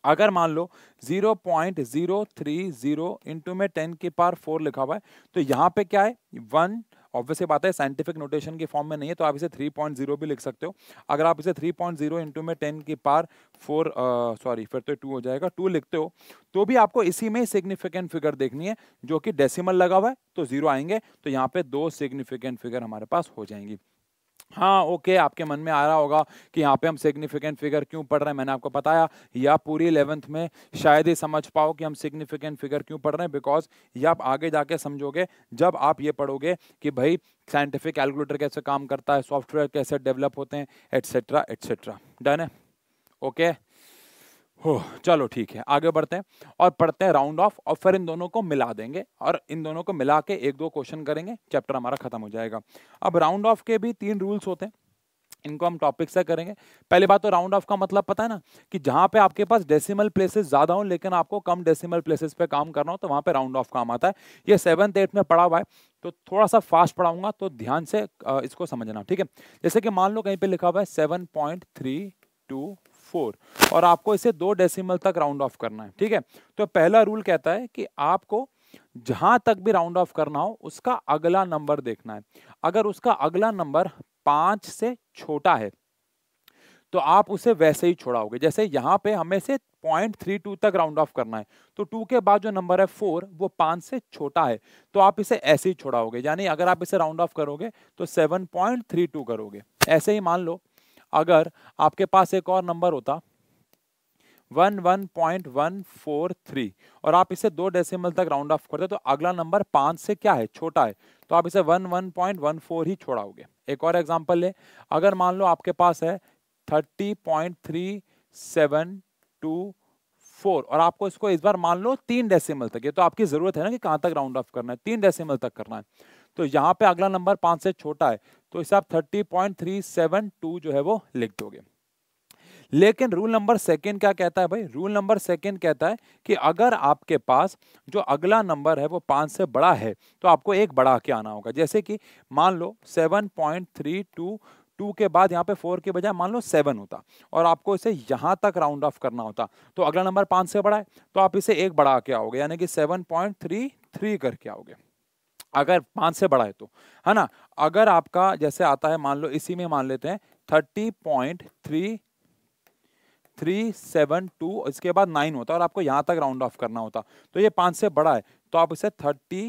अगर मान लो 0.030 point zero three zero into में टेन के पार फोर लिखा हुआ है तो यहाँ पे क्या है वन ऑब्वियस बात है साइंटिफिक नोटेशन के फॉर्म में नहीं है तो आप इसे 3.0 भी लिख सकते हो अगर आप इसे 3.0 पॉइंट जीरो इंटू में टेन के पार फोर सॉरी फिर तो टू हो जाएगा टू लिखते हो तो भी आपको इसी में सिग्निफिकेंट फिगर देखनी है जो कि डेसीमल लगा हुआ है तो जीरो आएंगे तो यहाँ पे दो सिग्निफिकेंट फिगर हमारे पास हो जाएंगी हाँ ओके आपके मन में आ रहा होगा कि यहाँ पे हम सिग्निफिकेंट फिगर क्यों पढ़ रहे हैं मैंने आपको बताया या पूरी इलेवंथ में शायद ही समझ पाओ कि हम सिग्निफिकेंट फिगर क्यों पढ़ रहे हैं बिकॉज ये आप आगे जाके समझोगे जब आप ये पढ़ोगे कि भाई साइंटिफिक कैलकुलेटर कैसे काम करता है सॉफ्टवेयर कैसे डेवलप होते हैं एट्सेट्रा एट्सेट्रा डन है ओके okay? हो चलो ठीक है आगे बढ़ते हैं और पढ़ते हैं राउंड ऑफ और फिर इन दोनों को मिला देंगे और इन दोनों को मिला के एक दो क्वेश्चन करेंगे चैप्टर हमारा खत्म हो जाएगा अब राउंड ऑफ के भी तीन रूल्स होते हैं इनको हम टॉपिक से करेंगे पहली बात तो राउंड ऑफ का मतलब पता है ना कि जहां पे आपके पास डेसिमल प्लेसेस ज्यादा हो लेकिन आपको कम डेसिमल प्लेसेस पे काम करना हो तो वहां पे राउंड ऑफ काम आता है ये सेवन एट में पढ़ा हुआ है तो थोड़ा सा फास्ट पढ़ाऊंगा तो ध्यान से इसको समझना ठीक है जैसे कि मान लो कहीं पे लिखा हुआ है seven point three two four और आपको इसे दो डेसिमल तक राउंड ऑफ करना है ठीक है तो पहला रूल कहता है कि आपको जहां तक भी राउंड ऑफ करना हो उसका अगला नंबर देखना है अगर उसका अगला नंबर पांच से छोटा है तो आप उसे वैसे ही छोड़ाओगे जैसे यहाँ पे हमें से पॉइंट थ्री टू तक राउंड ऑफ करना है तो टू के बाद जो नंबर है फोर वो पाँच से छोटा है तो आप इसे ऐसे ही छोड़ाओगे यानी अगर आप इसे राउंड ऑफ करोगे तो सेवन पॉइंट थ्री टू करोगे ऐसे ही मान लो अगर आपके पास एक और नंबर होता one one point one four three और आप इसे दो डेसिमल तक राउंड ऑफ करते तो अगला नंबर पाँच से क्या है छोटा है तो आप इसे one one point one four ही छोड़ाओगे एक और एग्जाम्पल ले अगर मान लो आपके पास है thirty point three seven two four और आपको इसको इस बार मान लो तीन डेसिमल तक ये तो आपकी ज़रूरत है ना कि कहाँ तक राउंड ऑफ करना है तीन डेसिमल तक करना है तो यहाँ पे अगला नंबर पाँच से छोटा है तो इसे आप 30.372 जो है वो लिख दोगे लेकिन रूल नंबर सेकेंड क्या कहता है भाई रूल नंबर सेकेंड कहता है कि अगर आपके पास जो अगला नंबर है वो पाँच से बड़ा है तो आपको एक बड़ा के आना होगा जैसे कि मान लो seven point three two two के बाद यहाँ पे फोर के बजाय मान लो सेवन होता और आपको इसे यहाँ तक राउंड ऑफ करना होता तो अगला नंबर पाँच से बड़ा है तो आप इसे एक बड़ा के आओगे यानी कि सेवन पॉइंट थ्री थ्री करके आओगे अगर पाँच से बड़ा है तो है ना अगर आपका जैसे आता है मान लो इसी में मान लेते हैं thirty point three three seven two इसके बाद नाइन होता है और आपको यहाँ तक राउंड ऑफ करना होता तो ये पाँच से बड़ा है तो आप इसे thirty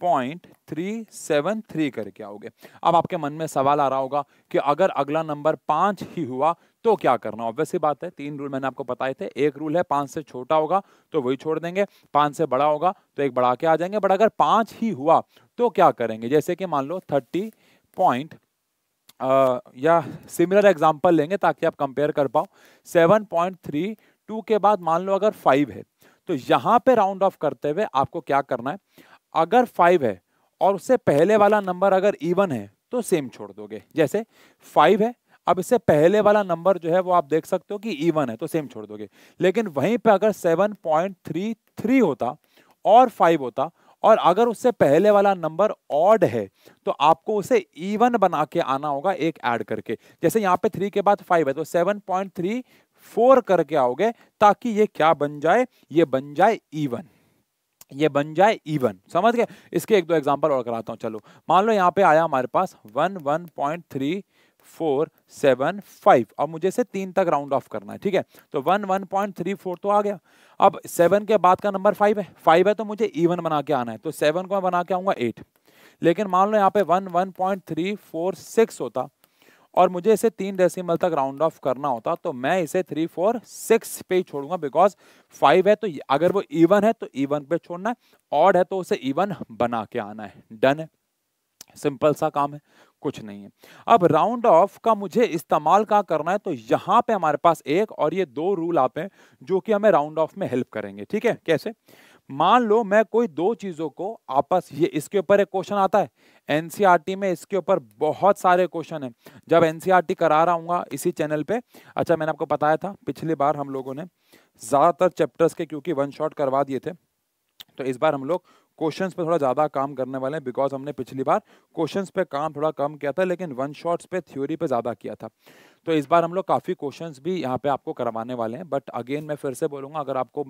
point three seven three करके आओगे अब आपके मन में सवाल आ रहा होगा कि अगर अगला नंबर पाँच ही हुआ तो क्या करना ऑब्वियस ही बात है तीन रूल मैंने आपको बताए थे एक रूल है पांच से छोटा होगा तो वही छोड़ देंगे पांच से बड़ा होगा तो एक बढ़ा के आ जाएंगे बट अगर पांच ही हुआ तो क्या करेंगे जैसे कि मान लो थर्टी पॉइंट या सिमिलर एग्जाम्पल लेंगे ताकि आप कंपेयर कर पाओ सेवन पॉइंट थ्री टू के बाद मान लो अगर फाइव है तो यहाँ पे राउंड ऑफ करते हुए आपको क्या करना है अगर फाइव है और उससे पहले वाला नंबर अगर इवन है तो सेम छोड़ दोगे जैसे फाइव है अब इससे पहले वाला नंबर जो है वो आप देख सकते हो कि इवन e है तो सेम छोड़ दोगे लेकिन वहीं पे अगर 7.33 होता और फाइव होता और अगर उससे पहले वाला नंबर ऑड है तो आपको उसे इवन e बना के आना होगा एक ऐड करके जैसे यहाँ पे थ्री के बाद फाइव है तो सेवन पॉइंट थ्री फोर करके आओगे ताकि ये क्या बन जाए ये बन जाए इवन e ये बन जाए इवन समझ गए इसके एक दो एग्जांपल और कराता हूँ चलो मान लो यहाँ पे आया हमारे पास one one point three four seven five अब मुझे इसे तीन तक राउंड ऑफ करना है ठीक है तो one one point three four तो आ गया अब सेवन के बाद का नंबर फाइव है फाइव है तो मुझे इवन बना के आना है तो सेवन को मैं बना के आऊँगा एट लेकिन मान लो यहाँ पे one one point three four six होता और मुझे इसे तीन डेसिमल तक राउंड ऑफ करना होता तो मैं इसे थ्री फोर सिक्स पे ही छोड़ूंगा बिकॉज फाइव है तो अगर वो इवन है तो इवन पे छोड़ना है ऑड है तो उसे इवन बना के आना है डन है सिंपल सा काम है कुछ नहीं है अब राउंड ऑफ का मुझे इस्तेमाल कहाँ करना है तो यहाँ पे हमारे पास एक और ये दो रूल आप हैं जो कि हमें राउंड ऑफ में हेल्प करेंगे ठीक है कैसे मान लो मैं कोई दो चीज़ों को आपस ये इसके ऊपर एक क्वेश्चन आता है एन e में इसके ऊपर बहुत सारे क्वेश्चन हैं जब एन e करा रहा हूँ इसी चैनल पर अच्छा मैंने आपको बताया था पिछली बार हम लोगों ने ज़्यादातर चैप्टर्स के क्योंकि वन शॉट करवा दिए थे तो इस बार हम लोग क्वेश्चंस पे थोड़ा ज़्यादा काम करने वाले हैं बिकॉज हमने पिछली बार क्वेश्चंस पे काम थोड़ा कम किया था लेकिन वन शॉट्स पे थ्योरी पे ज़्यादा किया था तो इस बार हम लोग काफ़ी क्वेश्चंस भी यहाँ पे आपको करवाने वाले हैं बट अगेन मैं फिर से बोलूँगा अगर आपको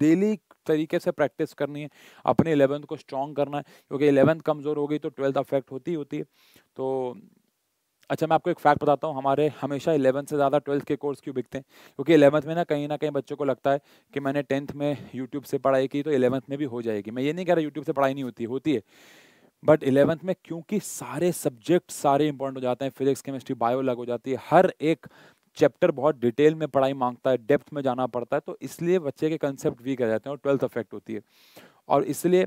डेली तरीके से प्रैक्टिस करनी है अपने इलेवंथ को स्ट्रॉन्ग करना है क्योंकि इलेवंथ कमज़ोर होगी तो ट्वेल्थ अफेक्ट होती होती है तो अच्छा मैं आपको एक फैक्ट बताता हूँ हमारे हमेशा इलेवंथ से ज़्यादा ट्वेल्थ के कोर्स क्यों बिकते हैं क्योंकि इलेवंथ में ना कहीं ना कहीं बच्चों को लगता है कि मैंने टेंथ में यूट्यूब से पढ़ाई की तो इलेवंथ में भी हो जाएगी मैं ये नहीं कह रहा यूट्यूब से पढ़ाई नहीं होती होती है बट इलेवंथ में क्योंकि सारे सब्जेक्ट सारे इंपॉर्टेंट हो जाते हैं फिजिक्स केमिस्ट्री बायो अलग हो जाती है हर एक चैप्टर बहुत डिटेल में पढ़ाई मांगता है डेप्थ में जाना पड़ता है तो इसलिए बच्चे के कंसेप्ट वीक रह जाते हैं और ट्वेल्थ अफेक्ट होती है और इसलिए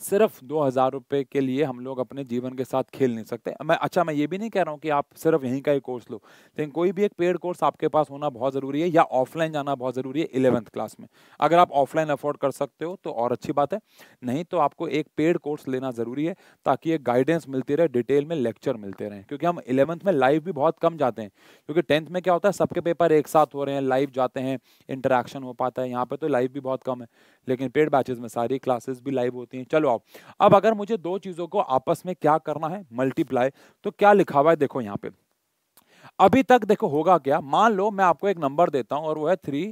सिर्फ दो हज़ार रुपये के लिए हम लोग अपने जीवन के साथ खेल नहीं सकते मैं अच्छा मैं ये भी नहीं कह रहा हूँ कि आप सिर्फ यहीं का ही कोर्स लो लेकिन कोई भी एक पेड कोर्स आपके पास होना बहुत ज़रूरी है या ऑफलाइन जाना बहुत ज़रूरी है इलेवंथ क्लास में अगर आप ऑफलाइन अफोर्ड कर सकते हो तो और अच्छी बात है नहीं तो आपको एक पेड कोर्स लेना ज़रूरी है ताकि एक गाइडेंस मिलती रहे डिटेल में लेक्चर मिलते रहें क्योंकि हम इलेवंथ में लाइव भी बहुत कम जाते हैं क्योंकि टेंथ में क्या होता है सबके पेपर एक साथ हो रहे हैं लाइव जाते हैं इंटरेक्शन हो पाता है यहाँ पर तो लाइव भी बहुत कम है लेकिन पेड बैचेज में सारी क्लासेज भी लाइव होती हैं वैल्यू आउट अब अगर मुझे दो चीज़ों को आपस में क्या करना है मल्टीप्लाई तो क्या लिखा हुआ है देखो यहाँ पे अभी तक देखो होगा क्या मान लो मैं आपको एक नंबर देता हूं और वो है three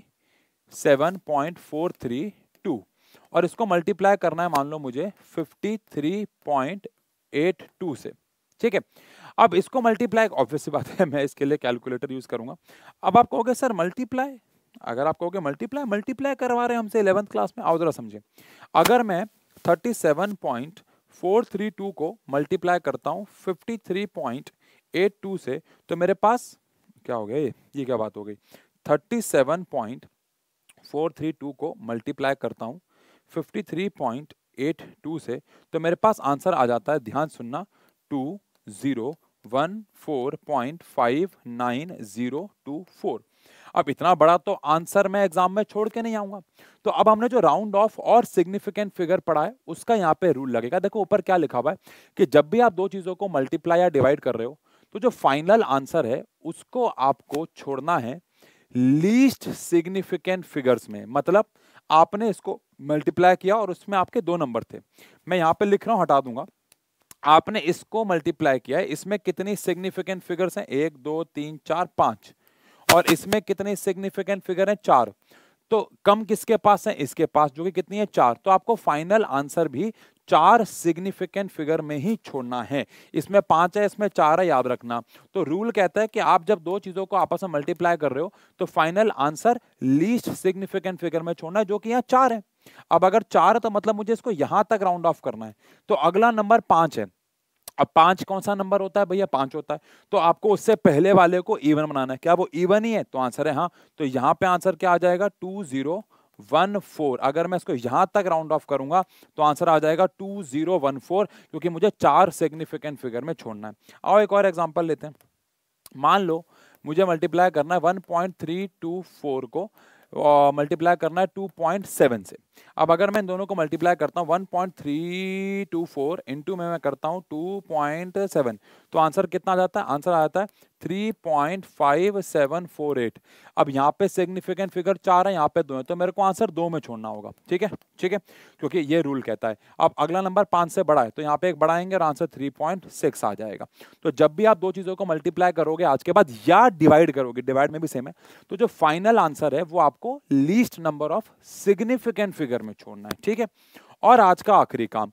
seven point four three two और इसको मल्टीप्लाई करना है मान लो मुझे fifty three point eight two से ठीक है अब इसको मल्टीप्लाई ऑब्वियस सी बात है मैं इसके लिए कैलकुलेटर यूज़ करूंगा अब आप कहोगे सर मल्टीप्लाई अगर आप कहोगे मल्टीप्लाई मल्टीप्लाई करवा रहे हैं हमसे इलेवंथ क्लास में आओ जरा समझे अगर मैं 37.432 को मल्टीप्लाई करता हूँ 53.82 से तो मेरे पास क्या हो गया ये ये क्या बात हो गई 37.432 को मल्टीप्लाई करता हूँ 53.82 से तो मेरे पास आंसर आ जाता है ध्यान सुनना two zero one four point five nine zero two four अब इतना बड़ा तो आंसर मैं एग्जाम में छोड़ के नहीं आऊंगा तो अब हमने जो राउंड ऑफ और सिग्निफिकेंट फिगर पढ़ा है उसका यहाँ पे रूल लगेगा देखो ऊपर क्या लिखा हुआ है कि जब भी आप दो चीज़ों को मल्टीप्लाई या डिवाइड कर रहे हो तो जो फाइनल आंसर है उसको आपको छोड़ना है लीस्ट सिग्निफिकेंट फिगर्स में मतलब आपने इसको मल्टीप्लाई किया और उसमें आपके दो नंबर थे मैं यहाँ पे लिख रहा हूँ हटा दूंगा आपने इसको मल्टीप्लाई किया है इसमें कितनी सिग्निफिकेंट फिगर्स हैं एक दो तीन चार पाँच और इसमें कितनी सिग्निफिकेंट फिगर है चार तो कम किसके पास है इसके पास जो कि कितनी है चार तो आपको फाइनल आंसर भी चार सिग्निफिकेंट फिगर में ही छोड़ना है इसमें पांच है इसमें चार है याद रखना तो रूल कहता है कि आप जब दो चीजों को आपस में मल्टीप्लाई कर रहे हो तो final answer least significant figure में छोड़ना है जो कि यहाँ चार है अब अगर चार है तो मतलब मुझे इसको यहां तक राउंड ऑफ करना है तो अगला नंबर पांच है अब पांच कौन सा नंबर होता है भैया पांच होता है तो आपको उससे पहले वाले को इवन बनाना है क्या वो इवन ही है तो आंसर है हाँ तो यहाँ पे आंसर क्या आ जाएगा टू जीरो वन फोर अगर मैं इसको यहाँ तक राउंड ऑफ करूंगा तो आंसर आ जाएगा टू जीरो वन फोर क्योंकि मुझे चार सिग्निफिकेंट फिगर में छोड़ना है और एक और एग्जाम्पल लेते हैं मान लो मुझे मल्टीप्लाई करना है one point three two four को मल्टीप्लाई करना है टू पॉइंट सेवन से अब अगर मैं इन दोनों को मल्टीप्लाई करता हूँ one point three two four into में मैं करता हूँ सेवन तो आंसर कितना आ जाता है आंसर आ जाता है three point five seven four eight अब यहाँ पे सिग्निफिकेंट फिगर चार है यहाँ पे दो है तो मेरे को आंसर दो में छोड़ना होगा ठीक है ठीक है क्योंकि ये रूल कहता है अब अगला नंबर पाँच से बड़ा है तो यहाँ पे एक बढ़ाएंगे और आंसर थ्री पॉइंट सिक्स आ जाएगा तो जब भी आप दो चीज़ों को मल्टीप्लाई करोगे आज के बाद या डिवाइड करोगे डिवाइड में भी सेम है तो जो फाइनल आंसर है वो आपको least number of significant figure में छोड़ना है ठीक है और आज का आखिरी काम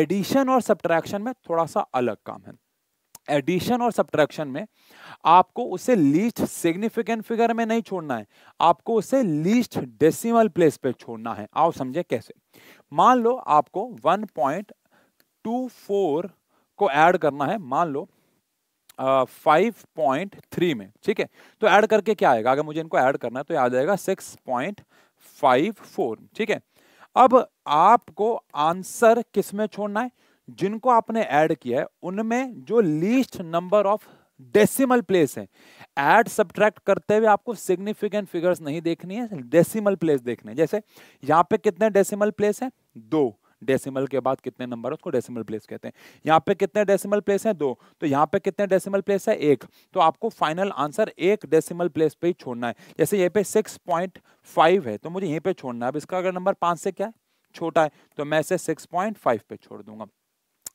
एडिशन और सब्ट्रैक्शन में थोड़ा सा अलग काम है एडिशन और सब्ट्रैक्शन में आपको उसे लीस्ट सिग्निफिकेंट फिगर में नहीं छोड़ना है आपको उसे लीस्ट डेसिमल प्लेस पे छोड़ना है आओ समझे कैसे मान लो आपको 1.24 को ऐड करना है मान लो फाइव पॉइंट थ्री में ठीक है तो ऐड करके क्या आएगा अगर मुझे इनको ऐड करना है तो आ जाएगा सिक्स पॉइंट फाइव फोर ठीक है अब आपको आंसर किस में छोड़ना है जिनको आपने ऐड किया है उनमें जो least number of decimal place है एड सब्ट्रैक्ट करते हुए आपको सिग्निफिकेंट फिगर्स नहीं देखनी है डेसिमल प्लेस देखने जैसे यहाँ पे कितने डेसिमल प्लेस हैं दो डेसिमल के बाद कितने नंबर उसको डेसिमल प्लेस कहते हैं यहाँ पे कितने डेसिमल प्लेस हैं दो तो यहाँ पे कितने डेसिमल प्लेस है एक तो आपको फाइनल आंसर एक डेसिमल प्लेस पे ही छोड़ना है जैसे यहाँ पे सिक्स पॉइंट फाइव है तो मुझे यहीं पे छोड़ना है अब इसका अगर नंबर पाँच से क्या है छोटा है तो मैं इसे सिक्स पॉइंट फाइव पे छोड़ दूंगा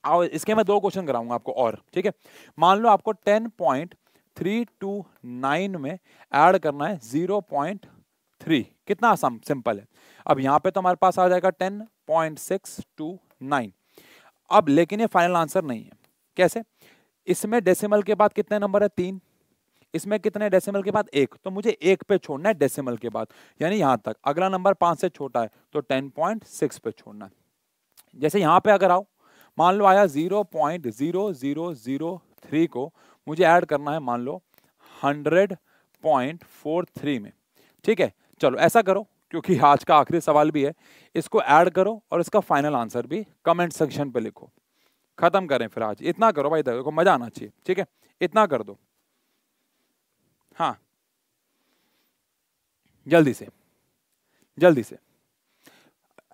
आओ इसके मैं दो क्वेश्चन कराऊंगा आपको और ठीक है मान लो आपको ten point three two nine में ऐड करना है जीरो पॉइंट थ्री कितना आसान सिंपल है अब यहाँ पे तो हमारे पास आ जाएगा ten point six two nine अब लेकिन ये फाइनल आंसर नहीं है कैसे इसमें डेसिमल के बाद कितने नंबर है तीन इसमें कितने डेसिमल के बाद एक तो मुझे एक पे छोड़ना है डेसिमल के बाद यानी यहाँ तक अगला नंबर पाँच से छोटा है तो टेन पॉइंट सिक्स पे छोड़ना है जैसे यहाँ पे अगर आओ मान लो आया zero point zero zero zero three को मुझे ऐड करना है मान लो हंड्रेड पॉइंट फोर थ्री में ठीक है चलो ऐसा करो क्योंकि आज का आखिरी सवाल भी है इसको ऐड करो और इसका फाइनल आंसर भी कमेंट सेक्शन पे लिखो खत्म करें फिर आज इतना करो भाई देखो मजा आना चाहिए ठीक है इतना कर दो हाँ जल्दी से जल्दी से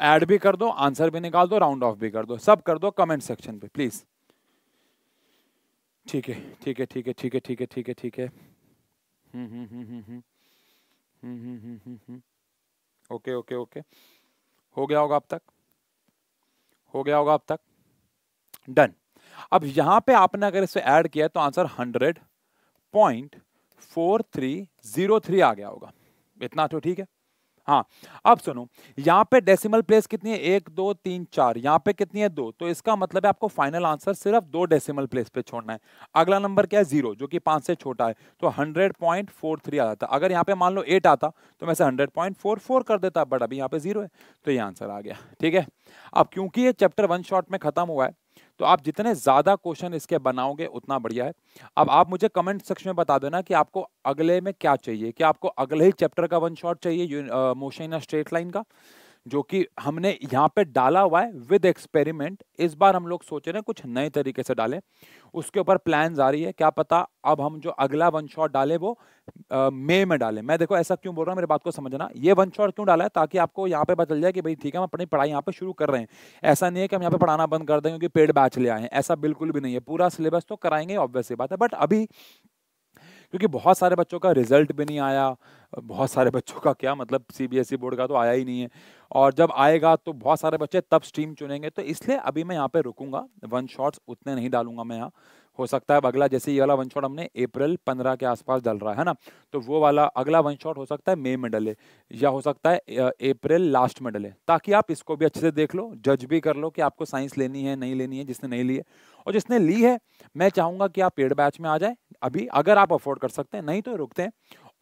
ऐड भी कर दो आंसर भी निकाल दो राउंड ऑफ भी कर दो सब कर दो कमेंट सेक्शन पे प्लीज ठीक है ठीक है ठीक है ठीक है ठीक है ठीक है ठीक है ओके ओके ओके हो गया होगा अब तक हो गया होगा अब तक डन अब यहां पे आपने अगर इसे ऐड किया तो answer hundred point four three zero three आ गया होगा इतना तो ठीक है हाँ अब सुनो यहाँ पे डेसिमल प्लेस कितनी है एक दो तीन चार यहाँ पे कितनी है दो तो इसका मतलब है आपको फाइनल आंसर सिर्फ दो डेसिमल प्लेस पे छोड़ना है अगला नंबर क्या है जीरो जो कि पांच से छोटा है तो हंड्रेड पॉइंट फोर थ्री आ जाता अगर यहाँ पे मान लो एट आता तो मैं हंड्रेड पॉइंट फोर फोर कर देता बट अभी यहाँ पे जीरो है तो ये आंसर आ गया ठीक है अब क्योंकि ये चैप्टर वन शॉट में खत्म हुआ है तो आप जितने ज़्यादा क्वेश्चन इसके बनाओगे उतना बढ़िया है अब आप मुझे कमेंट सेक्शन में बता देना कि आपको अगले में क्या चाहिए कि आपको अगले ही चैप्टर का वन शॉट चाहिए मोशन या स्ट्रेट लाइन का जो कि हमने यहाँ पे डाला हुआ है विद एक्सपेरिमेंट इस बार हम लोग सोच रहे हैं कुछ नए तरीके से डालें उसके ऊपर प्लान आ रही है क्या पता अब हम जो अगला वन शॉट डालें वो मे में डालें मैं देखो ऐसा क्यों बोल रहा हूँ मेरे बात को समझना ये वन शॉट क्यों डाला है ताकि आपको यहाँ पे बदल जाए कि भाई ठीक है हम अपनी पढ़ाई यहाँ पे शुरू कर रहे हैं ऐसा नहीं है कि हम यहाँ पे पढ़ाना बंद कर दें क्योंकि पेड बैच ले आए हैं ऐसा बिल्कुल भी नहीं है पूरा सिलेबस तो कराएंगे ऑब्वियसली बात है बट अभी क्योंकि बहुत सारे बच्चों का रिजल्ट भी नहीं आया बहुत सारे बच्चों का क्या मतलब सीबीएसई e बोर्ड का तो आया ही नहीं है और जब आएगा तो बहुत सारे बच्चे तब स्ट्रीम चुनेंगे तो इसलिए अभी मैं यहाँ पे रुकूंगा वन शॉट्स उतने नहीं डालूंगा मैं यहाँ हो सकता है अगला जैसे ये वाला वन शॉट हमने अप्रैल पंद्रह के आसपास डाल रहा है ना तो वो वाला अगला वन शॉट हो सकता है मई में डले या हो सकता है अप्रैल लास्ट में डले ताकि आप इसको भी अच्छे से देख लो जज भी कर लो कि आपको साइंस लेनी है नहीं लेनी है जिसने नहीं ली है और जिसने ली है मैं चाहूँगा कि आप पेड बैच में आ जाए अभी अगर आप अफोर्ड कर सकते हैं नहीं तो रुकते हैं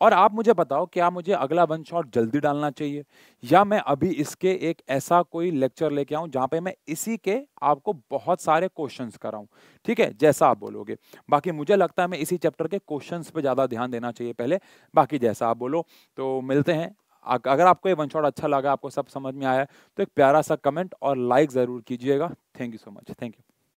और आप मुझे बताओ क्या मुझे अगला वन शॉट जल्दी डालना चाहिए या मैं अभी इसके एक ऐसा कोई लेक्चर लेके आऊं जहां पे मैं इसी के आपको बहुत सारे क्वेश्चंस कराऊं ठीक है जैसा आप बोलोगे बाकी मुझे लगता है मैं इसी चैप्टर के क्वेश्चंस पे ज़्यादा ध्यान देना चाहिए पहले बाकी जैसा आप बोलो तो मिलते हैं अगर आपको ये वन शॉट अच्छा लगा आपको सब समझ में आया तो एक प्यारा सा कमेंट और लाइक ज़रूर कीजिएगा thank you so much thank you